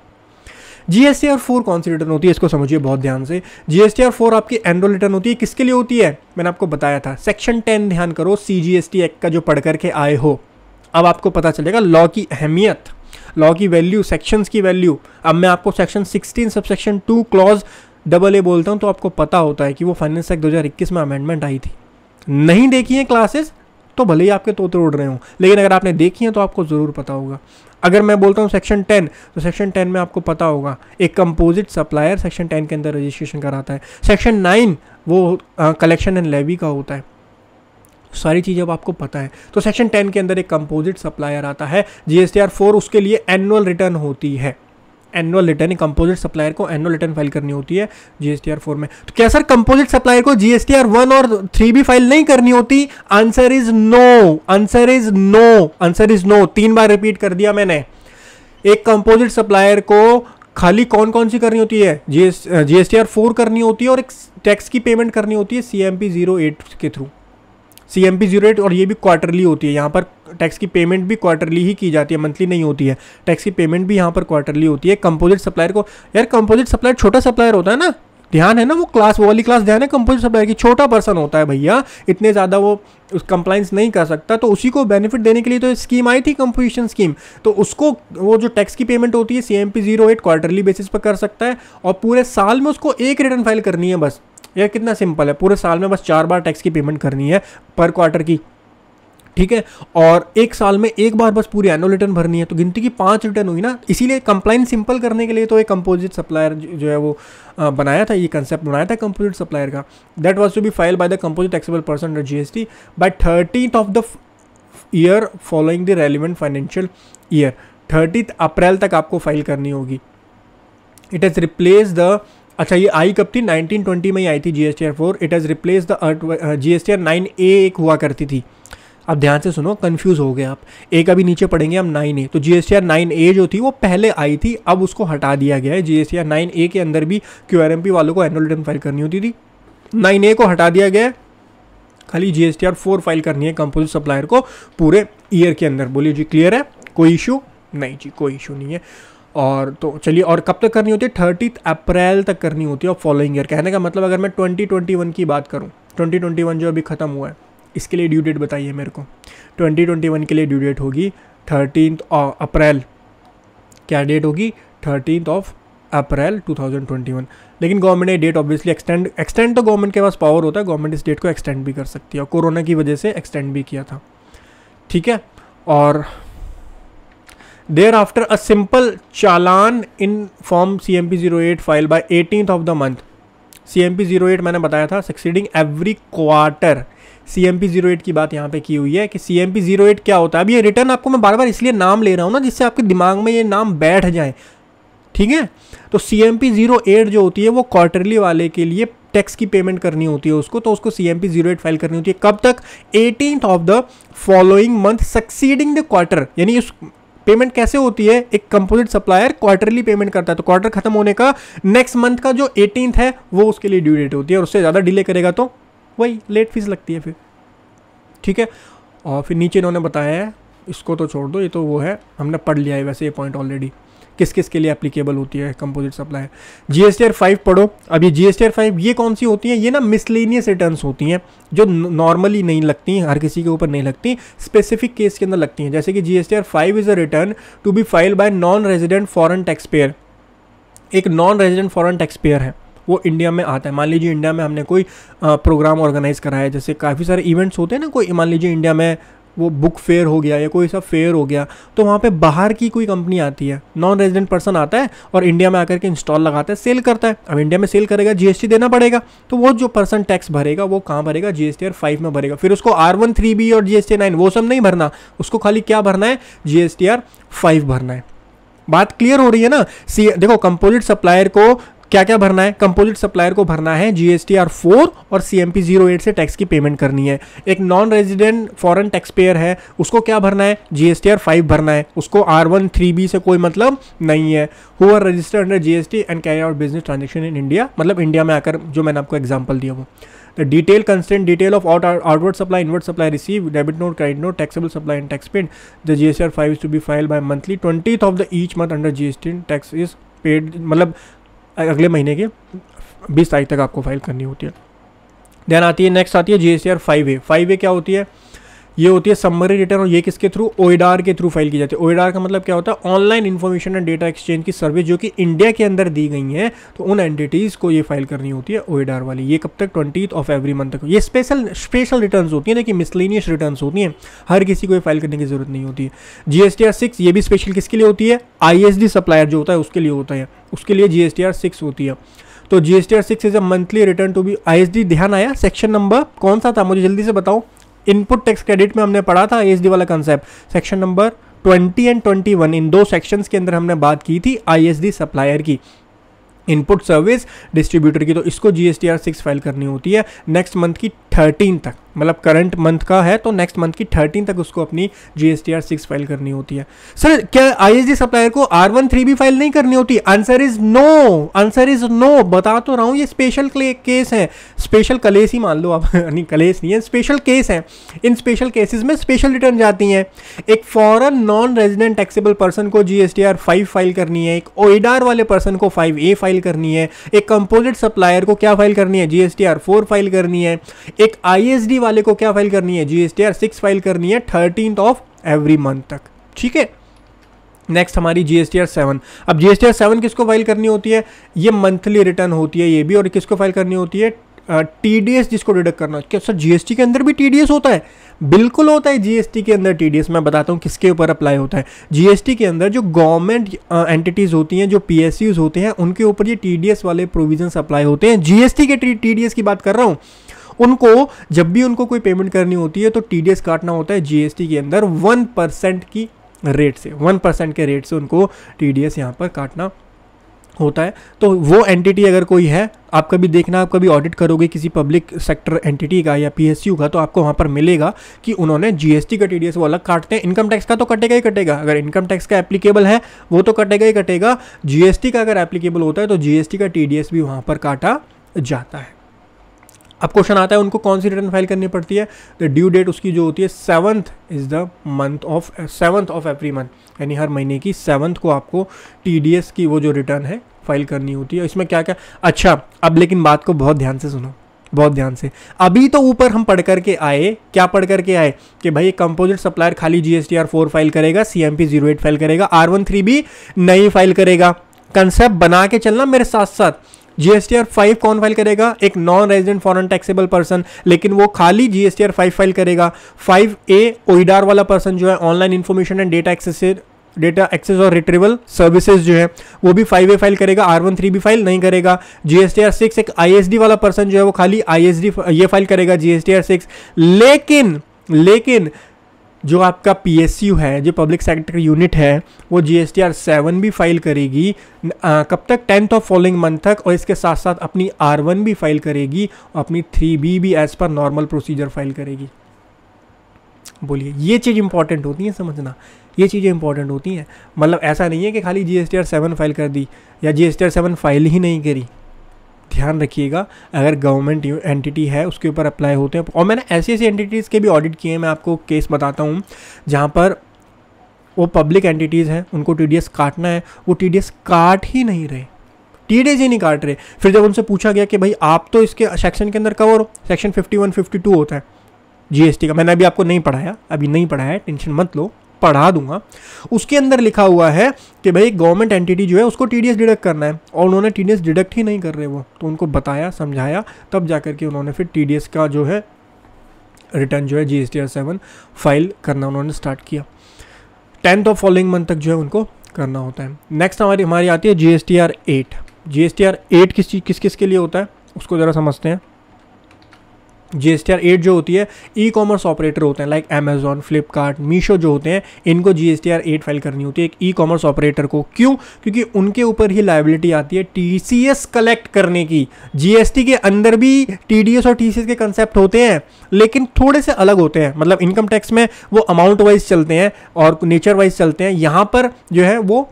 [SPEAKER 1] G S T R four कौन सी रिटर्न होती है इसको समझिए बहुत ध्यान से G S T R four आपकी एनुअल रिटर्न होती है किसके लिए होती है मैंने आपको बताया था सेक्शन टेन ध्यान करो C G S T act का जो पढ़ करके आए हो अब आपको पता चलेगा लॉ की अहमियत लॉ की वैल्यू सेक्शंस की वैल्यू अब मैं आपको section 16 sub section two clause double A बोलता हूँ तो आपको पता होता है कि वो फाइनेंस एक्ट दो में अमेंडमेंट आई थी नहीं देखी है क्लासेस तो भले ही आपके तोते उड़ रहे हों लेकिन अगर आपने देखी है तो आपको ज़रूर पता होगा अगर मैं बोलता हूँ सेक्शन टेन तो सेक्शन टेन में आपको पता होगा एक कंपोजिट सप्लायर सेक्शन टेन के अंदर रजिस्ट्रेशन कराता है सेक्शन नाइन वो कलेक्शन एंड लेवी का होता है सारी चीज़ अब आपको पता है तो सेक्शन टेन के अंदर एक कंपोजिट सप्लायर आता है G S T R four उसके लिए एनुअल रिटर्न होती है एनुअल रिटर्न कंपोजिट सप्लायर को एनुअल रिटर्न फाइल करनी होती है जीएसटीआर फोर में तो क्या सर कंपोजिट सप्लायर को जीएसटीआर वन और थ्री भी फाइल नहीं करनी होती answer is no answer is no answer is no तीन बार रिपीट कर दिया मैंने एक कंपोजिट सप्लायर को खाली कौन कौन सी करनी होती है जीएसटी आर फोर करनी होती है और एक टैक्स की पेमेंट करनी होती है सीएमपी जीरो एट के थ्रू सीएमपी जीरो एट और ये भी क्वार्टरली होती है यहाँ पर टैक्स की पेमेंट भी क्वार्टरली ही की जाती है मंथली नहीं होती है टैक्स की पेमेंट भी यहाँ पर क्वार्टरली होती है कंपोजिट सप्लायर को यार कंपोजिट सप्लायर छोटा सप्लायर होता है ना ध्यान है ना वो क्लास वो वाली क्लास ध्यान है कंपोजिट सप्लायर की छोटा पर्सन होता है भैया इतने ज़्यादा वो उस कंप्लाइंस नहीं कर सकता तो उसी को बेनिफिट देने के लिए तो स्कीम आई थी कंपोजिशन स्कीम तो उसको वो जो टैक्स की पेमेंट होती है C M P zero eight quarterly basis पर कर सकता है और पूरे साल में उसको एक रिटर्न फाइल करनी है बस यार कितना सिंपल है पूरे साल में बस चार बार टैक्स की पेमेंट करनी है पर क्वार्टर की ठीक है और एक साल में एक बार बस पूरी एनुअल रिटर्न भरनी है तो गिनती की पांच रिटर्न हुई ना इसीलिए कंप्लाइन सिंपल करने के लिए तो एक कंपोजिट सप्लायर जो है वो बनाया था ये कंसेप्ट बनाया था कंपोजिट सप्लायर का that was to be file by the composite taxable person under G S T by thirty of the year following the relevant financial year thirtieth April तक आपको फाइल करनी होगी इट हैज़ रिप्लेस द अच्छा ये आई कब थी 1920 में ही आई थी G S T R four it has replace the G S T R nine A एक हुआ करती थी अब ध्यान से सुनो कंफ्यूज हो गए आप एक अभी नीचे पढ़ेंगे हम नाइन ए तो G S T R nine A जो थी वो पहले आई थी अब उसको हटा दिया गया है G S T R nine A के अंदर भी क्यू आर एम पी वालों को एनुअल रिटर्न फाइल करनी होती थी नाइन ए को हटा दिया गया है खाली G S T R four file करनी है कंपोजिट सप्लायर को पूरे ईयर के अंदर बोलिए जी क्लियर है कोई इशू नहीं जी कोई इशू नहीं है और तो चलिए और कब तक करनी होती है थर्टीथ अप्रैल तक करनी होती है और फॉलोइंग ईयर कहने का मतलब अगर मैं ट्वेंटी ट्वेंटी वन की बात करूँ ट्वेंटी ट्वेंटी वन जो अभी ख़त्म हुआ है इसके लिए ड्यू डेट बताइए मेरे को 2021 के लिए ड्यू डेट होगी थर्टीन अप्रैल क्या डेट होगी थर्टीन ऑफ अप्रैल 2021 लेकिन गवर्नमेंट ने डेट ऑब्वियसली एक्सटेंड एक्सटेंड तो गवर्नमेंट के पास पावर होता है गवर्नमेंट इस डेट को एक्सटेंड भी कर सकती है और कोरोना की वजह से एक्सटेंड भी किया था ठीक है और there after a simple challan in form C M P zero eight file by eighteen of the month C M P zero eight मैंने बताया था succeeding every quarter C M P zero eight की बात यहाँ पे की हुई है कि C M P zero eight क्या होता है अब ये रिटर्न आपको मैं बार बार इसलिए नाम ले रहा हूँ ना जिससे आपके दिमाग में ये नाम बैठ जाए ठीक है तो C M P zero eight जो होती है वो क्वार्टरली वाले के लिए टैक्स की पेमेंट करनी होती है उसको तो उसको C M P zero eight file करनी होती है कब तक eighteen of the following month succeeding the quarter यानी उस पेमेंट कैसे होती है एक कंपोजिट सप्लायर क्वार्टरली पेमेंट करता है तो क्वार्टर खत्म होने का नेक्स्ट मंथ का जो एटीनथ है वो उसके लिए ड्यू डेट होती है और उससे ज़्यादा डिले करेगा तो वही लेट फीस लगती है फिर ठीक है और फिर नीचे इन्होंने बताया है इसको तो छोड़ दो ये तो वो है हमने पढ़ लिया है वैसे ये पॉइंट ऑलरेडी किस किस के लिए अप्लीकेबल होती है composite supply G S T R five पढ़ो अब ये G S T R five ये कौन सी होती हैं ये ना मिसलेनियस रिटर्न होती हैं जो नॉर्मली नहीं लगती हर किसी के ऊपर नहीं लगती स्पेसिफिक केस के अंदर लगती हैं जैसे कि G S T R five is a return to be file by non resident foreign tax एक नॉन रेजिडेंट फॉरन टैक्स है वो इंडिया में आता है मान लीजिए इंडिया में हमने कोई प्रोग्राम ऑर्गेनाइज़ कराया है जैसे काफ़ी सारे इवेंट्स होते हैं ना कोई मान लीजिए इंडिया में वो बुक फेयर हो गया या कोई सा फेयर हो गया तो वहाँ पे बाहर की कोई कंपनी आती है नॉन रेजिडेंट पर्सन आता है और इंडिया में आकर के इंस्टॉल लगाता है सेल करता है अब इंडिया में सेल करेगा जीएसटी देना पड़ेगा तो वो जो पर्सन टैक्स भरेगा वो कहाँ भरेगा जीएसटी आर फाइव में भरेगा फिर उसको आर वन थ्री बी और जीएसटी नाइन वो सब नहीं भरना उसको खाली क्या भरना है जीएसटी आर फाइव भरना है बात क्लियर हो रही है ना सी देखो कंपोजिट सप्लायर को क्या क्या भरना है कंपोजिट सप्लायर को भरना है जीएसटी आर फोर और C M P zero eight से टैक्स की पेमेंट करनी है एक non resident foreign tax payer है उसको क्या भरना है जीएसटी आर फाइव भरना है उसको आर वन थ्री बी से कोई मतलब नहीं है who are register under GST and carry out business transaction in India मतलब इंडिया में आकर जो मैंने आपको एग्जाम्पल दिया वो out outward supply inward supply receive debit note credit note taxable supply and tax note the G S T R five is to be file by monthly twenty of the each month under G S T tax is paid मतलब अगले महीने के बीस तारीख तक आपको फाइल करनी होती है देन आती है नेक्स्ट आती है G S T R five A five A क्या होती है ये होती है समरी रिटर्न और ये किसके थ्रू ओएडार के थ्रू फाइल की जाती है ओएडार का मतलब क्या होता है online information and data exchange की सर्विस जो कि इंडिया के अंदर दी गई हैं तो उन एंटिटीज़ को ये फाइल करनी होती है ओएडार वाली ये कब तक ट्वेंटी ऑफ एवरी मंथ तक ये स्पेशल स्पेशल रिटर्न होती है ना कि मिसलिनियस रिटर्न होती हैं हर किसी को ये फाइल करने की जरूरत नहीं होती है जी एस सिक्स ये भी स्पेशल किसके लिए होती है आई सप्लायर जो होता है उसके लिए होता है उसके लिए जी एस सिक्स होती है तो G S T R six is a monthly return to be I S D ध्यान आया सेक्शन नंबर कौन सा था मुझे जल्दी से बताओ इनपुट टैक्स क्रेडिट में हमने पढ़ा था डी वाला कंसेप्ट सेक्शन नंबर 20 एंड 21 इन दो सेक्शंस के अंदर हमने बात की थी आईएसडी सप्लायर की इनपुट सर्विस डिस्ट्रीब्यूटर की तो इसको जीएसटीआर सिक्स फाइल करनी होती है नेक्स्ट मंथ की थर्टीन तक मतलब करंट मंथ का है तो नेक्स्ट मंथ की थर्टीन तक उसको अपनी G S T R six file करनी होती है सर क्या आई एस डी सप्लायर को आर वन थ्री भी फाइल नहीं करनी होती answer is no answer is no बता तो रहा हूँ ये स्पेशल केस है स्पेशल कलेस ही मान लो आप नहीं कलेस नहीं है स्पेशल केस है इन स्पेशल केसेस में स्पेशल रिटर्न जाती हैं एक foreign non resident taxable person को G S T R five file करनी है एक ओडार e वाले पर्सन को फाइव ए फाइल करनी है एक कंपोजिट सप्लायर को क्या फाइल करनी है G S T R four file करनी है एक आई एस डी वाले को क्या फाइल करनी है G S R six file करनी है थर्टीन ऑफ एवरी मंथ तक ठीक है नेक्स्ट हमारी G S T R seven अब G S T R seven किसको फाइल करनी होती है ये मंथली रिटर्न होती है ये भी और किसको फाइल करनी होती है टी डी एस जिसको डिडक्ट करना क्या सर जीएसटी के अंदर भी टी डी एस होता है बिल्कुल होता है जीएसटी के अंदर टी डी एस मैं बताता हूँ किसके ऊपर अप्लाई होता है जीएसटी के अंदर जो गवर्नमेंट एंटिटीज़ होती हैं जो पी एस पीएसयूज होते हैं उनके ऊपर ये टी डी एस वाले प्रोविजंस अप्लाई होते हैं जीएसटी के टी डी एस की बात कर रहा हूँ उनको जब भी उनको कोई पेमेंट करनी होती है तो टी काटना होता है जी के अंदर वन परसेंट की रेट से वन परसेंट के रेट से उनको टी डी यहाँ पर काटना होता है तो वो एंटिटी अगर कोई है आप कभी देखना आप कभी ऑडिट करोगे किसी पब्लिक सेक्टर एंटिटी का या पीएसयू का तो आपको वहाँ पर मिलेगा कि उन्होंने जीएसटी का टीडीएस वो अलग काटते हैं इनकम टैक्स का तो कटेगा ही कटेगा अगर इनकम टैक्स का एप्लीकेबल है वो तो कटेगा ही कटेगा जीएसटी का अगर एप्लीकेबल होता है तो जीएसटी का टीडीएस भी वहाँ पर काटा जाता है अब क्वेश्चन आता है उनको कौन सी रिटर्न फाइल करनी पड़ती है द ड्यू डेट उसकी जो होती है seventh is the month of seventh of every month यानी हर महीने की सेवन्थ को आपको टी की वो जो रिटर्न है फाइल करनी होती है इसमें क्या क्या अच्छा अब लेकिन बात को बहुत ध्यान से सुनो बहुत ध्यान से अभी तो ऊपर हम पढ़ करके आए क्या पढ़ करके आए कि भाई कंपोजिट सप्लायर खाली G S T R four file करेगा C M P zero eight file करेगा आर वन थ्री भी नई फाइल करेगा कंसेप्ट बना के चलना मेरे साथ साथ जीएसटीआर फाइव कौन फाइल करेगा एक non resident foreign taxable person लेकिन वो खाली जीएसटीआर फाइव फाइल करेगा फाइव ए ओइडार वाला पर्सन जो है online information and data access data access और रिट्रीवल सर्विसेज जो है वो भी फाइव ए फाइल करेगा आर वन थ्री भी फाइल नहीं करेगा जीएसटीआर सिक्स एक आईएसडी वाला पर्सन जो है वो खाली आईएसडी ये फाइल करेगा जीएसटीआर सिक्स लेकिन लेकिन जो आपका पी है जो पब्लिक सेक्टर यूनिट है वो जी एस सेवन भी फाइल करेगी आ, कब तक टेंथ ऑफ फॉलोइंग मंथ तक और इसके साथ साथ अपनी आर वन भी फाइल करेगी और अपनी थ्री बी भी as per normal procedure file करेगी बोलिए ये चीज़ इंपॉर्टेंट होती है समझना ये चीज़ें इंपॉर्टेंट होती हैं मतलब ऐसा नहीं है कि खाली जी एस सेवन फाइल कर दी या जी एस सेवन फाइल ही नहीं करी ध्यान रखिएगा अगर गवर्नमेंट एंटिटी है उसके ऊपर अप्लाई होते हैं और मैंने ऐसी ऐसी एंटिटीज़ के भी ऑडिट किए हैं मैं आपको केस बताता हूँ जहाँ पर वो पब्लिक एंटिटीज़ हैं उनको टी काटना है वो टी काट ही नहीं रहे टी ही नहीं काट रहे फिर जब उनसे पूछा गया कि भाई आप तो इसके सेक्शन के अंदर कवर हो सेक्शन फिफ्टी वन होता है जी का मैंने अभी आपको नहीं पढ़ाया अभी नहीं पढ़ाया टेंशन मत लो पढ़ा दूंगा उसके अंदर लिखा हुआ है कि भाई गवर्नमेंट एंटिटी जो है उसको टी डिडक्ट करना है और उन्होंने टी डिडक्ट ही नहीं कर रहे वो तो उनको बताया समझाया तब जा के उन्होंने फिर टी का जो है रिटर्न जो है G S T R seven file करना उन्होंने स्टार्ट किया टेंथ और फॉलोइंग मंथ तक जो है उनको करना होता है नेक्स्ट हमारी हमारी आती है G S T R eight G S T R eight किस चीज़ किस किस के लिए होता है उसको ज़रा समझते हैं G S T R eight जो होती है ई कॉमर्स ऑपरेटर होते हैं लाइक अमेजोन फ्लिपकार्ट मीशो जो होते हैं इनको G S T R eight file करनी होती है एक ई कॉमर्स ऑपरेटर को क्यों क्योंकि उनके ऊपर ही लाइबिलिटी आती है टी सी एस कलेक्ट करने की जी एस टी के अंदर भी टी डी एस और टी सी एस के कंसेप्ट होते हैं लेकिन थोड़े से अलग होते हैं मतलब इनकम टैक्स में वो अमाउंट वाइज चलते हैं और नेचर वाइज चलते हैं यहाँ पर जो है वो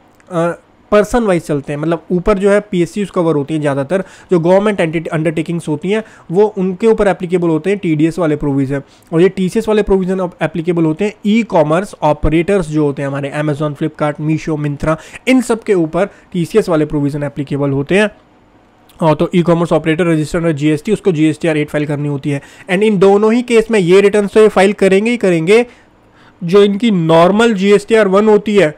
[SPEAKER 1] पर्सन वाइज चलते हैं मतलब ऊपर जो है पी एस सी कवर होती है ज़्यादातर जो गवर्नमेंट अंडरटेकिंग्स होती हैं वो उनके ऊपर एप्लीकेबल होते हैं टी वाले प्रोविज़न और ये टी वाले प्रोविज़न एप्लीकेबल होते हैं ई कॉमर्स ऑपरेटर्स जो होते हैं हमारे अमेजोन फ्लिपकार्ट मीशो मिंत्रा इन सब के ऊपर टी वाले प्रोविज़न एप्लीकेबल होते हैं और हाँ, तो ई कॉमर्स ऑपरेटर रजिस्टर और जी एस टी उसको G S T R eight file करनी होती है एंड इन दोनों ही केस में ये रिटर्न तो ये फाइल करेंगे ही करेंगे जो इनकी normal G S T R one होती है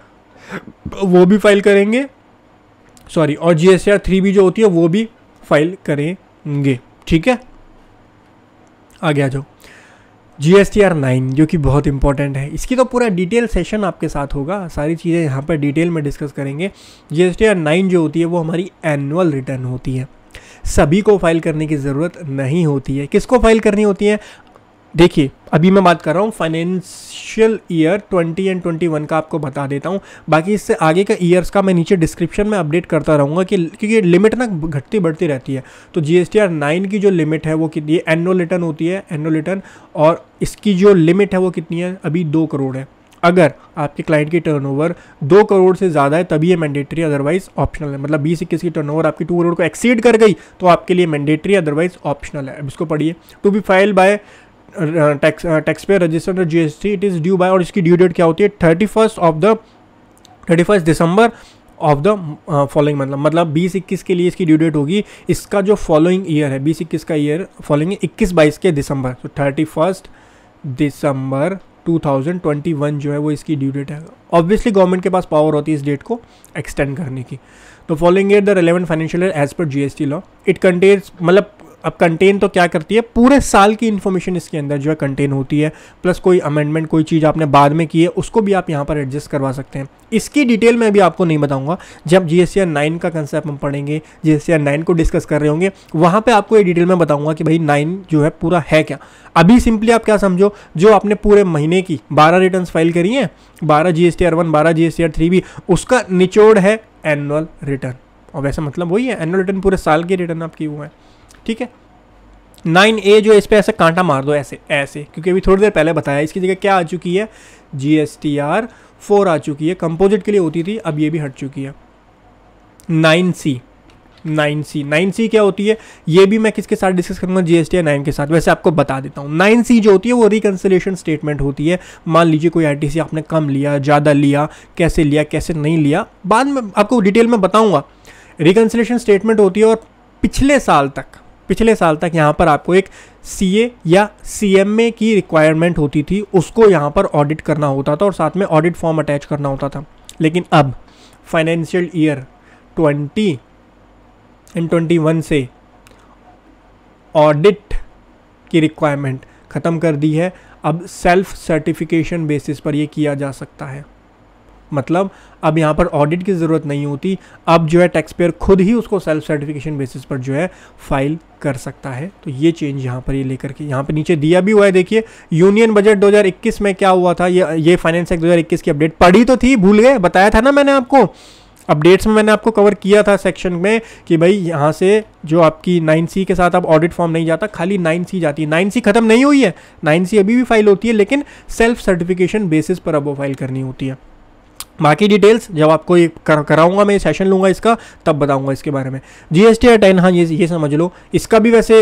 [SPEAKER 1] वो भी फाइल करेंगे सॉरी और जी एस थ्री भी जो होती है वो भी फाइल करेंगे ठीक है आगे आ जाओ G S T R nine जो कि बहुत इंपॉर्टेंट है इसकी तो पूरा डिटेल सेशन आपके साथ होगा सारी चीज़ें यहाँ पर डिटेल में डिस्कस करेंगे G S T R nine जो होती है वो हमारी एनुअल रिटर्न होती है सभी को फाइल करने की ज़रूरत नहीं होती है किसको फाइल करनी होती है देखिए अभी मैं बात कर रहा हूँ फाइनेंशियल ईयर 20 एंड 21 का आपको बता देता हूँ बाकी इससे आगे का ईयर्स का मैं नीचे डिस्क्रिप्शन में अपडेट करता रहूँगा कि क्योंकि लिमिट ना घटती बढ़ती रहती है तो G S T R nine की जो लिमिट है वो कितनी है एनुअल रिटर्न होती है एनुअल रिटर्न और इसकी जो लिमिट है वो कितनी है अभी दो करोड़ है अगर आपके क्लाइंट की टर्नओवर दो करोड़ से ज़्यादा है तभी ये मैंडेटरी अदरवाइज ऑप्शनल है मतलब बीस इक्कीस की टर्नओवर आपकी टू करोड़ को एक्सीड कर गई तो आपके लिए मैंडेटरी अदरवाइज ऑप्शनल है अब इसको पढ़िए to be file by tax tax pay registered the it is due by और इसकी ड्यू डेट क्या होती है thirty first of the thirty first December of the following मतलब मतलब बीस इक्कीस के लिए इसकी ड्यू डेट होगी इसका जो फॉलोइंग ईयर है बीस इक्कीस का ईयर फॉलोइंग इक्कीस बाईस के दिसंबर तो थर्टी फर्स्ट दिसंबर 2021 जो है वो इसकी ड्यू डेट है ऑब्वियसली गवर्नमेंट के पास पावर होती है इस डेट को एक्सटेंड करने की तो following year the relevant financial year as per the law it contains मतलब अब कंटेन तो क्या करती है पूरे साल की इन्फॉर्मेशन इसके अंदर जो है कंटेन होती है प्लस कोई अमेंडमेंट कोई चीज़ आपने बाद में की है उसको भी आप यहाँ पर एडजस्ट करवा सकते हैं इसकी डिटेल मैं भी आपको नहीं बताऊँगा जब जी एस नाइन का कंसेप्ट हम पढ़ेंगे जी एस नाइन को डिस्कस कर रहे होंगे वहाँ पर आपको ये डिटेल में बताऊँगा कि भाई नाइन जो है पूरा है क्या अभी सिंपली आप क्या समझो जो आपने पूरे महीने की बारह रिटर्न फाइल करी हैं बारह G S T R one बारह G S T R three भी उसका निचोड़ है एनुअल रिटर्न और वैसा मतलब वही है एनुअल रिटर्न पूरे साल के रिटर्न आपकी हुआ है ठीक है नाइन ए जो इस पर ऐसा कांटा मार दो ऐसे ऐसे क्योंकि अभी थोड़ी देर पहले बताया इसकी जगह क्या आ चुकी है G S T R four आ चुकी है कंपोजिट के लिए होती थी अब ये भी हट चुकी है nine C nine C nine C क्या होती है ये भी मैं किसके साथ डिस्कस करूंगा जीएसटी आर नाइन के साथ वैसे आपको बता देता हूँ नाइन सी जो होती है वो रिकन्सिलेशन स्टेटमेंट होती है मान लीजिए कोई आर टी सी आपने कम लिया ज़्यादा लिया कैसे लिया कैसे नहीं लिया बाद में आपको डिटेल में बताऊँगा रिकन्सिलेशन स्टेटमेंट होती है और पिछले साल तक पिछले साल तक यहाँ पर आपको एक सी या सी की रिक्वायरमेंट होती थी उसको यहाँ पर ऑडिट करना होता था और साथ में ऑडिट फॉर्म अटैच करना होता था लेकिन अब फाइनेंशियल ईयर 20 एंड 21 से ऑडिट की रिक्वायरमेंट ख़त्म कर दी है अब सेल्फ सर्टिफिकेशन बेसिस पर ये किया जा सकता है मतलब अब यहाँ पर ऑडिट की ज़रूरत नहीं होती अब जो है टैक्स पेयर खुद ही उसको सेल्फ सर्टिफिकेशन बेसिस पर जो है फाइल कर सकता है तो ये चेंज यहाँ पर ये लेकर के यहाँ पर नीचे दिया भी हुआ है देखिए यूनियन बजट 2021 में क्या हुआ था ये ये फाइनेंस एक्ट 2021 की अपडेट पढ़ी तो थी भूल गए बताया था ना मैंने आपको अपडेट्स में मैंने आपको कवर किया था सेक्शन में कि भाई यहाँ से जो आपकी नाइन सी के साथ अब ऑडिट फॉर्म नहीं जाता खाली नाइन सी जाती है नाइन सी खत्म नहीं हुई है नाइन सी अभी भी फाइल होती है लेकिन सेल्फ सर्टिफिकेशन बेसिस पर अब वो फाइल करनी होती है बाकी डिटेल्स जब आपको ये कर, कराऊंगा मैं सेशन लूँगा इसका तब बताऊंगा इसके बारे में जी एस टी टेन हाँ ये ये समझ लो इसका भी वैसे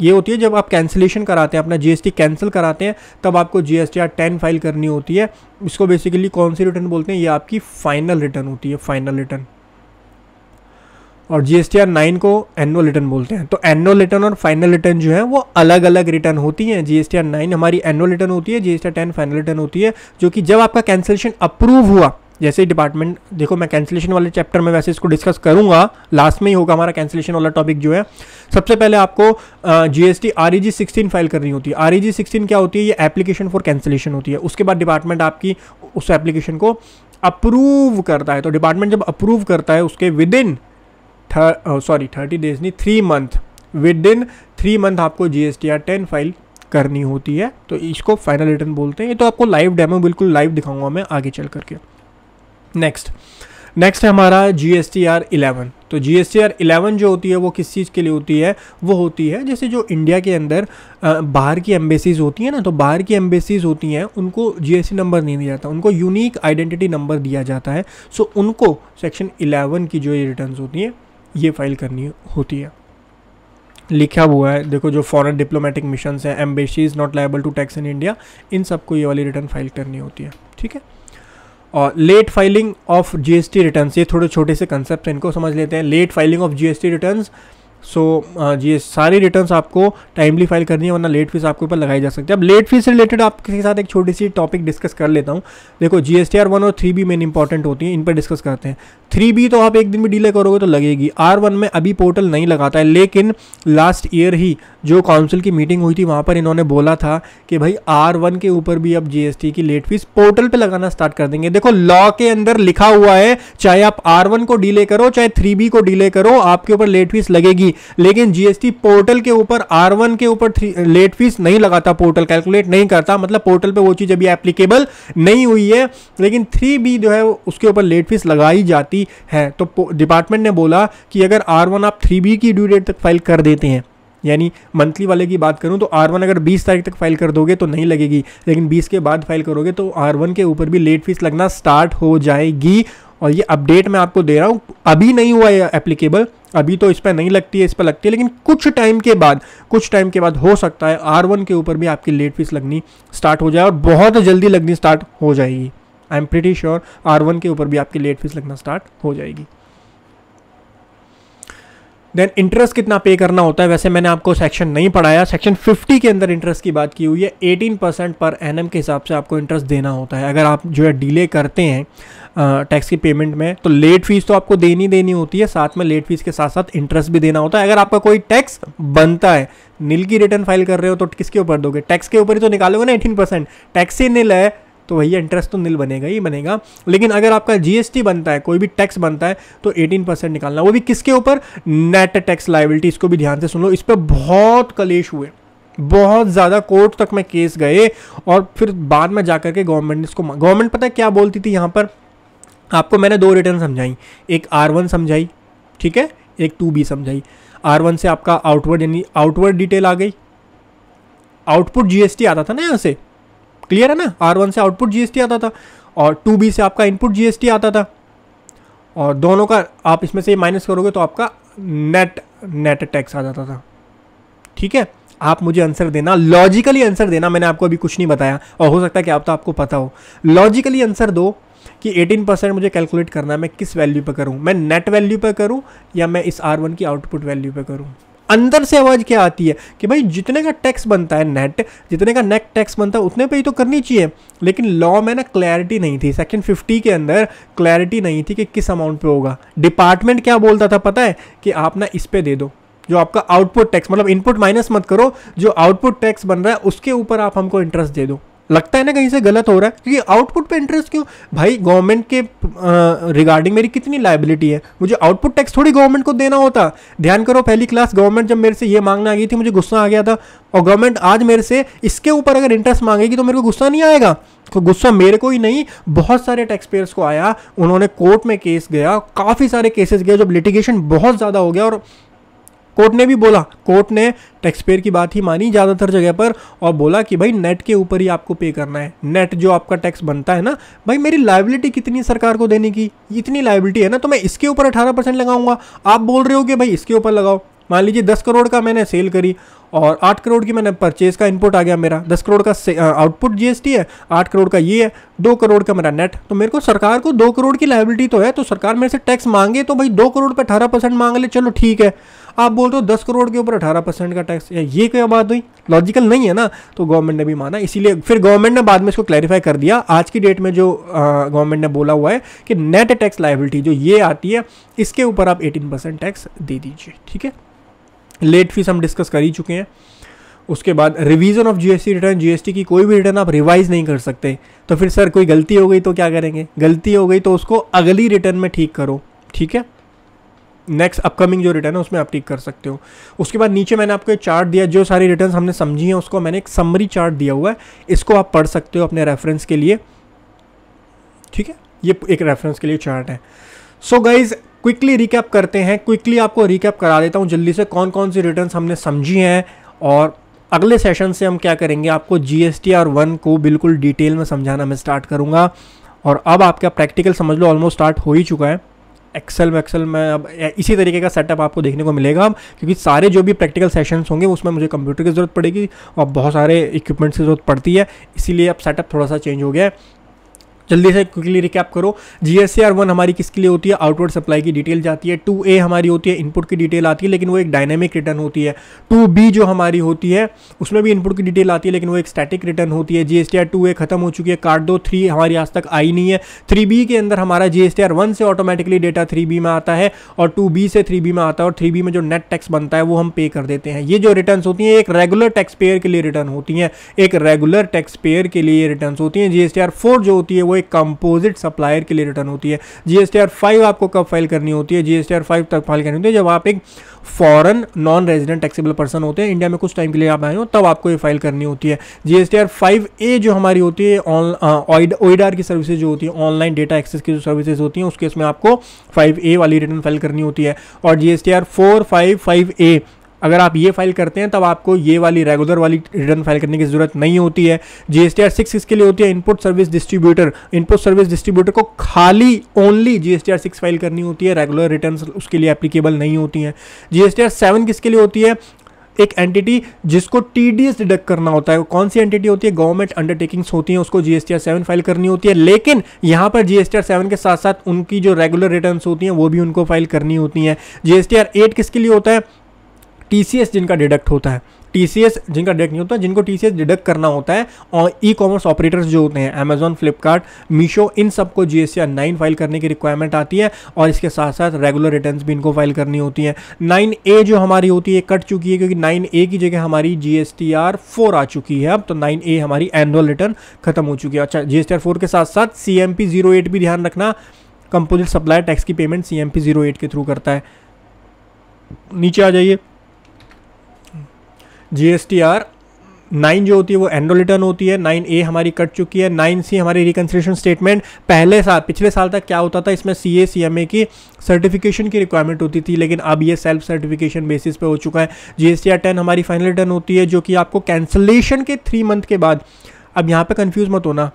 [SPEAKER 1] ये होती है जब आप कैंसिलेशन कराते हैं अपना जीएसटी कैंसिल कराते हैं तब आपको जी एस टेन फाइल करनी होती है इसको बेसिकली कौन सी रिटर्न बोलते हैं ये आपकी फाइनल रिटर्न होती है फाइनल रिटर्न और G S T R nine को एनुअल रिटर्न बोलते हैं तो एनुअल रिटर्न और फाइनल रिटर्न जो है वो अलग अलग रिटर्न होती हैं G S T R nine हमारी एनुअल रिटर्न होती है G S T R ten final return होती है जो कि जब आपका कैंसिलेशन अप्रूव हुआ जैसे ही डिपार्टमेंट देखो मैं कैंसिलेशन वाले चैप्टर में वैसे इसको डिस्कस करूंगा लास्ट में ही होगा हमारा कैंसिलेशन वाला टॉपिक जो है सबसे पहले आपको G S T R E G sixteen file करनी होती है आर ई जी सिक्सटीन क्या होती है ये एप्लीकेशन फॉर कैंसिलेशन होती है उसके बाद डिपार्टमेंट आपकी उस एप्लीकेशन को अप्रूव करता है तो डिपार्टमेंट जब अप्रूव करता है उसके within sorry thirty days नहीं three month within three month आपको G S T R ten file करनी होती है तो इसको फाइनल रिटर्न बोलते हैं ये तो आपको लाइव डेमो बिल्कुल लाइव दिखाऊंगा मैं आगे चल करके नेक्स्ट नेक्स्ट है हमारा G S T R eleven तो G S T R eleven जो होती है वो किस चीज़ के लिए होती है वो होती है जैसे जो इंडिया के अंदर बाहर की एम्बेसीज होती हैं ना तो बाहर की एम्बेसीज होती हैं उनको जी एस टी नंबर नहीं दिया जाता उनको यूनिक आइडेंटिटी नंबर दिया जाता है सो उनको सेक्शन इलेवन की जो ये रिटर्न होती हैं ये फाइल करनी होती है लिखा हुआ है देखो जो फॉरेन डिप्लोमेटिक मिशन है embassy is not liable to tax in India इन सबको ये वाली रिटर्न फाइल करनी होती है ठीक है और late filing of G S T return ये थोड़े छोटे से कंसेप्ट हैं इनको समझ लेते हैं late filing of G S T return so जी सारी रिटर्न आपको टाइमली फाइल करनी है वरना लेट फीस आपके ऊपर लगाई जा सकती है अब लेट फीस रिलेटेड आपके साथ एक छोटी सी टॉपिक डिस्कस कर लेता हूँ देखो G S T R one और थ्री भी मेन इंपॉर्टेंट होती हैं इन पर डिस्कस करते हैं थ्री बी तो आप एक दिन भी डिले करोगे तो लगेगी आर वन में अभी पोर्टल नहीं लगाता है लेकिन लास्ट ईयर ही जो काउंसिल की मीटिंग हुई थी वहाँ पर इन्होंने बोला था कि भाई आर वन के ऊपर भी अब जीएसटी की लेट फीस पोर्टल पे लगाना स्टार्ट कर देंगे देखो लॉ के अंदर लिखा हुआ है चाहे आप आर वन को डिले करो चाहे थ्री बी को डिले करो आपके ऊपर लेट फीस लगेगी लेकिन जीएसटी पोर्टल के ऊपर आर वन के ऊपर लेट फीस नहीं लगाता पोर्टल कैलकुलेट नहीं करता मतलब पोर्टल पर वो चीज़ अभी एप्लीकेबल नहीं हुई है लेकिन थ्री बी जो है उसके ऊपर लेट फीस लगाई जाती की है तो डिपार्टमेंट ने बोला कि अगर आर वन आप थ्री बी की ड्यू डेट तक फाइल कर देते हैं यानी मंथली वाले की बात करूं तो आर वन अगर 20 तारीख तक फाइल कर दोगे तो नहीं लगेगी लेकिन 20 के बाद फाइल करोगे तो आर वन के ऊपर भी लेट फीस लगना स्टार्ट हो जाएगी और ये अपडेट मैं आपको दे रहा हूँ अभी नहीं हुआ है एप्लीकेबल अभी तो इस पर नहीं लगती है इस पर लगती है लेकिन कुछ टाइम के बाद कुछ टाइम के बाद हो सकता है आर वन के ऊपर भी आपकी लेट फीस लगनी स्टार्ट हो जाए और बहुत जल्दी लगनी स्टार्ट हो जाएगी I am pretty sure R one के ऊपर भी आपकी लेट फीस लगना स्टार्ट हो जाएगी देन इंटरेस्ट कितना पे करना होता है वैसे मैंने आपको सेक्शन नहीं पढ़ाया सेक्शन 50 के अंदर इंटरेस्ट की बात की हुई है 18 परसेंट पर एन के हिसाब से आपको इंटरेस्ट देना होता है अगर आप जो है डिले करते हैं टैक्स की पेमेंट में तो लेट फीस तो आपको देनी देनी होती है साथ में लेट फीस के साथ साथ इंटरेस्ट भी देना होता है अगर आपका कोई टैक्स बनता है नील की रिटर्न फाइल कर रहे हो तो किसके ऊपर दोगे टैक्स के ऊपर ही तो निकालोगे ना एटीन परसेंट टैक्स ही नील है तो भैया इंटरेस्ट तो नील बनेगा ही बनेगा लेकिन अगर आपका जीएसटी बनता है कोई भी टैक्स बनता है तो 18 परसेंट निकालना वो भी किसके ऊपर नेट टैक्स लाइबिलिटी इसको भी ध्यान से सुन लो इस पर बहुत कलेश हुए बहुत ज़्यादा कोर्ट तक में केस गए और फिर बाद में जाकर के गवर्नमेंट ने इसको गवर्नमेंट पता है क्या बोलती थी यहाँ पर आपको मैंने दो रिटर्न समझाई एक आर वन समझाई ठीक है एक टू बी समझाई आर वन से आपका आउटवर्ड यानी आउटवर्ड डिटेल आ गई आउटपुट जीएसटी आता था ना यहाँ से क्लियर है ना आर वन से आउटपुट जीएसटी आता था और टू बी से आपका इनपुट जीएसटी आता था और दोनों का आप इसमें से माइनस करोगे तो आपका नेट नेट टैक्स आ जाता था ठीक है आप मुझे आंसर देना लॉजिकली आंसर देना मैंने आपको अभी कुछ नहीं बताया और हो सकता है कि आप तो आपको पता हो लॉजिकली आंसर दो कि 18 परसेंट मुझे कैलकुलेट करना है मैं किस वैल्यू पर करूँ मैं नेट वैल्यू पर करूँ या मैं इस आर वन की आउटपुट वैल्यू पर करूँ अंदर से आवाज़ क्या आती है कि भाई जितने का टैक्स बनता है नेट जितने का नेट टैक्स बनता है उतने पे ही तो करनी चाहिए लेकिन लॉ में ना क्लैरिटी नहीं थी सेक्शन 50 के अंदर क्लैरिटी नहीं थी कि किस अमाउंट पे होगा डिपार्टमेंट क्या बोलता था पता है कि आप ना इस पे दे दो जो आपका आउटपुट टैक्स मतलब इनपुट माइनस मत करो जो आउटपुट टैक्स बन रहा है उसके ऊपर आप हमको इंटरेस्ट दे दो लगता है ना कहीं से गलत हो रहा है क्योंकि आउटपुट पे इंटरेस्ट क्यों भाई गवर्नमेंट के रिगार्डिंग मेरी कितनी लाइबिलिटी है मुझे आउटपुट टैक्स थोड़ी गवर्नमेंट को देना होता ध्यान करो पहली क्लास गवर्नमेंट जब मेरे से ये मांगने आ गई थी मुझे गुस्सा आ गया था और गवर्नमेंट आज मेरे से इसके ऊपर अगर इंटरेस्ट मांगेगी तो मेरे को गुस्सा नहीं आएगा तो गुस्सा मेरे को ही नहीं बहुत सारे टैक्स पेयर्स को आया उन्होंने कोर्ट में केस गया काफ़ी सारे केसेस गए जब लिटिगेशन बहुत ज़्यादा हो गया और कोर्ट ने भी बोला कोर्ट ने टैक्सपेयर की बात ही मानी ज़्यादातर जगह पर और बोला कि भाई नेट के ऊपर ही आपको पे करना है नेट जो आपका टैक्स बनता है ना भाई मेरी लाइबिलिटी कितनी है सरकार को देने की इतनी लाइबिलिटी है ना तो मैं इसके ऊपर अठारह परसेंट लगाऊंगा आप बोल रहे हो कि भाई इसके ऊपर लगाओ मान लीजिए दस करोड़ का मैंने सेल करी और आठ करोड़ की मैंने परचेज का इनपुट आ गया मेरा दस करोड़ का आउटपुट जीएसटी है आठ करोड़ का ये है दो करोड़ का मेरा नेट तो मेरे को सरकार को दो करोड़ की लाइबिलिटी तो है तो सरकार मेरे से टैक्स मांगे तो भाई दो करोड़ पर अठारह परसेंट मांग ले चलो ठीक है आप बोलते हो दस करोड़ के ऊपर अठारह परसेंट का टैक्स ये क्या बात हुई लॉजिकल नहीं है ना तो गवर्नमेंट ने भी माना इसीलिए फिर गवर्नमेंट ने बाद में इसको क्लैरिफाई कर दिया आज की डेट में जो गवर्नमेंट ने बोला हुआ है कि नेट टैक्स लाइबिलिटी जो ये आती है इसके ऊपर आप एटीन परसेंट टैक्स दे दीजिए ठीक है लेट फीस हम डिस्कस कर ही चुके हैं उसके बाद revision of GST return GST की कोई भी रिटर्न आप रिवाइज नहीं कर सकते तो फिर सर कोई गलती हो गई तो क्या करेंगे गलती हो गई तो उसको अगली रिटर्न में ठीक करो ठीक है नेक्स्ट अपकमिंग जो रिटर्न है उसमें आप टिक कर सकते हो उसके बाद नीचे मैंने आपको एक चार्ट दिया जो सारी रिटर्न हमने समझी हैं उसको मैंने एक समरी चार्ट दिया हुआ है इसको आप पढ़ सकते हो अपने रेफरेंस के लिए ठीक है ये एक रेफरेंस के लिए चार्ट है सो गाइज क्विकली रिकैप करते हैं क्विकली आपको रिकैप करा देता हूँ जल्दी से कौन कौन सी रिटर्न हमने समझी हैं और अगले सेशन से हम क्या करेंगे आपको G S T R one को बिल्कुल डिटेल में समझाना मैं स्टार्ट करूँगा और अब आपका प्रैक्टिकल समझ लो ऑलमोस्ट स्टार्ट हो ही चुका है एक्सेल एक्सेल में अब इसी तरीके का सेटअप आपको देखने को मिलेगा अब क्योंकि सारे जो भी प्रैक्टिकल सेशंस होंगे उसमें मुझे कंप्यूटर की ज़रूरत पड़ेगी और बहुत सारे इक्विपमेंट्स की ज़रूरत पड़ती है इसीलिए अब सेटअप थोड़ा सा चेंज हो गया है जल्दी से क्विकली रिकैप करो जी एस वन हमारी किसके लिए होती है आउटवर्ड सप्लाई की डिटेल जाती है टू ए हमारी होती है इनपुट की डिटेल आती है लेकिन वो एक डायनेमिक रिटर्न होती है टू बी जो हमारी होती है उसमें भी इनपुट की डिटेल आती है लेकिन वो एक स्टैटिक रिटर्न होती है जी एस टू ए खत्म हो चुकी है कार्ड दो थ्री हमारी आज तक आई नहीं है थ्री बी के अंदर हमारा जी एस वन से ऑटोमेटिकली डेटा थ्री बी में आता है और टू बी से थ्री बी में आता है और थ्री बी में जो नेट टैक्स बनता है वो हम पे कर देते हैं ये जो रिटर्न होती हैं एक रेगुलर टैक्स पेयर के लिए रिटर्न होती हैं एक रेगुलर टैक्स पेयर के लिए रिटर्न होती हैं जी एस जो होती है वो एक कंपोजिट सप्लायर के लिए रिटर्न होती है जीएसटीआर फाइव आपको कब फाइल करनी होती है जीएसटीआर फाइव तक फाइल करनी होती है जब आप एक foreign non resident taxable person होते हैं इंडिया में कुछ टाइम के लिए आप आए हो तब आपको ये फाइल करनी होती है जीएसटीआर फाइव ए जो हमारी होती है ओइडार की सर्विसेज जो होती है ऑनलाइन डेटा एक्सेस की जो सर्विसेज होती हैं उसके इसमें आपको फाइव ए वाली रिटर्न फाइल करनी होती है और GSTR four five five A अगर आप ये फाइल करते हैं तब आपको ये वाली रेगुलर वाली रिटर्न फाइल करने की जरूरत नहीं होती है जीएसटी आर सिक्स इसके लिए होती है input service distributor input service distributor को खाली only GST R six file करनी होती है रेगुलर रिटर्न उसके लिए एप्लीकेबल नहीं होती है जीएसटी आर सेवन किसके लिए होती है एक एंटिटी जिसको टी डी एस डिडक्ट करना होता है कौन सी एंटिटी होती है गवर्नमेंट अंडरटेकिंग्स होती हैं उसको जीएसटी आर सेवन फाइल करनी होती है लेकिन यहाँ पर जीएसटी आर सेवन के साथ साथ उनकी जो रेगुलर रिटर्न्स होती हैं वो भी उनको फाइल करनी होती हैं जीएसटी आर एट किसके लिए होता है टी जिनका डिडक्ट होता है टी जिनका डिडक्ट नहीं होता जिनको टी डिडक्ट करना होता है और ई कॉमर्स ऑपरेटर्स जो होते हैं अमेजोन फ्लिपकार्ट मीशो इन सबको जी एस नाइन फाइल करने की रिक्वायरमेंट आती है और इसके साथ साथ रेगुलर रिटर्न भी इनको फाइल करनी होती है नाइन ए जो हमारी होती है कट चुकी है क्योंकि नाइन ए की जगह हमारी G S T R four आ चुकी है अब तो नाइन ए हमारी एनुअल रिटर्न खत्म हो चुकी है अच्छा G S T R four के साथ साथ C M P zero eight भी ध्यान रखना कंपोजिट सप्लायर टैक्स की payment C M P zero eight के थ्रू करता है नीचे आ जाइए जीएसटीआर नाइन जो होती है वो एनरो रिटर्न होती है नाइन ए हमारी कट चुकी है नाइन सी हमारी रिकन्सिलेशन स्टेटमेंट पहले साल पिछले साल तक क्या होता था इसमें सी ए सी एम ए की सर्टिफिकेशन की रिक्वायरमेंट होती थी लेकिन अब ये सेल्फ सर्टिफिकेशन बेसिस पे हो चुका है G S T R ten हमारी फाइनल रिटर्न होती है जो कि आपको कैंसलेशन के थ्री मंथ के बाद अब यहाँ पे कन्फ्यूज मत होना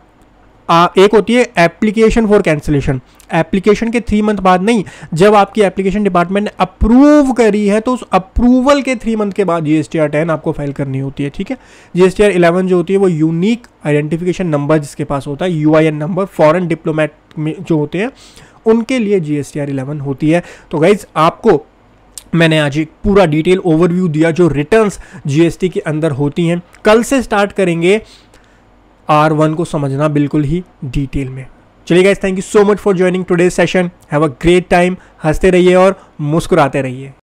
[SPEAKER 1] आ, एक होती है एप्लीकेशन फॉर कैंसिलेशन एप्लीकेशन के थ्री मंथ बाद नहीं जब आपकी एप्लीकेशन डिपार्टमेंट ने अप्रूव करी है तो उस अप्रूवल के थ्री मंथ के बाद जी आर टेन आपको फाइल करनी होती है ठीक है G S T R eleven जो होती है वो यूनिक आइडेंटिफिकेशन नंबर जिसके पास होता है U I N number foreign diplomat में जो होते हैं उनके लिए जी एस आर इलेवन होती है तो गाइज आपको मैंने आज एक पूरा डिटेल ओवरव्यू दिया जो रिटर्न्स जीएसटी के अंदर होती हैं कल से स्टार्ट करेंगे आर वन को समझना बिल्कुल ही डिटेल में चलिए guys thank you so much for joining today session have a great time हंसते रहिए और मुस्कुराते रहिए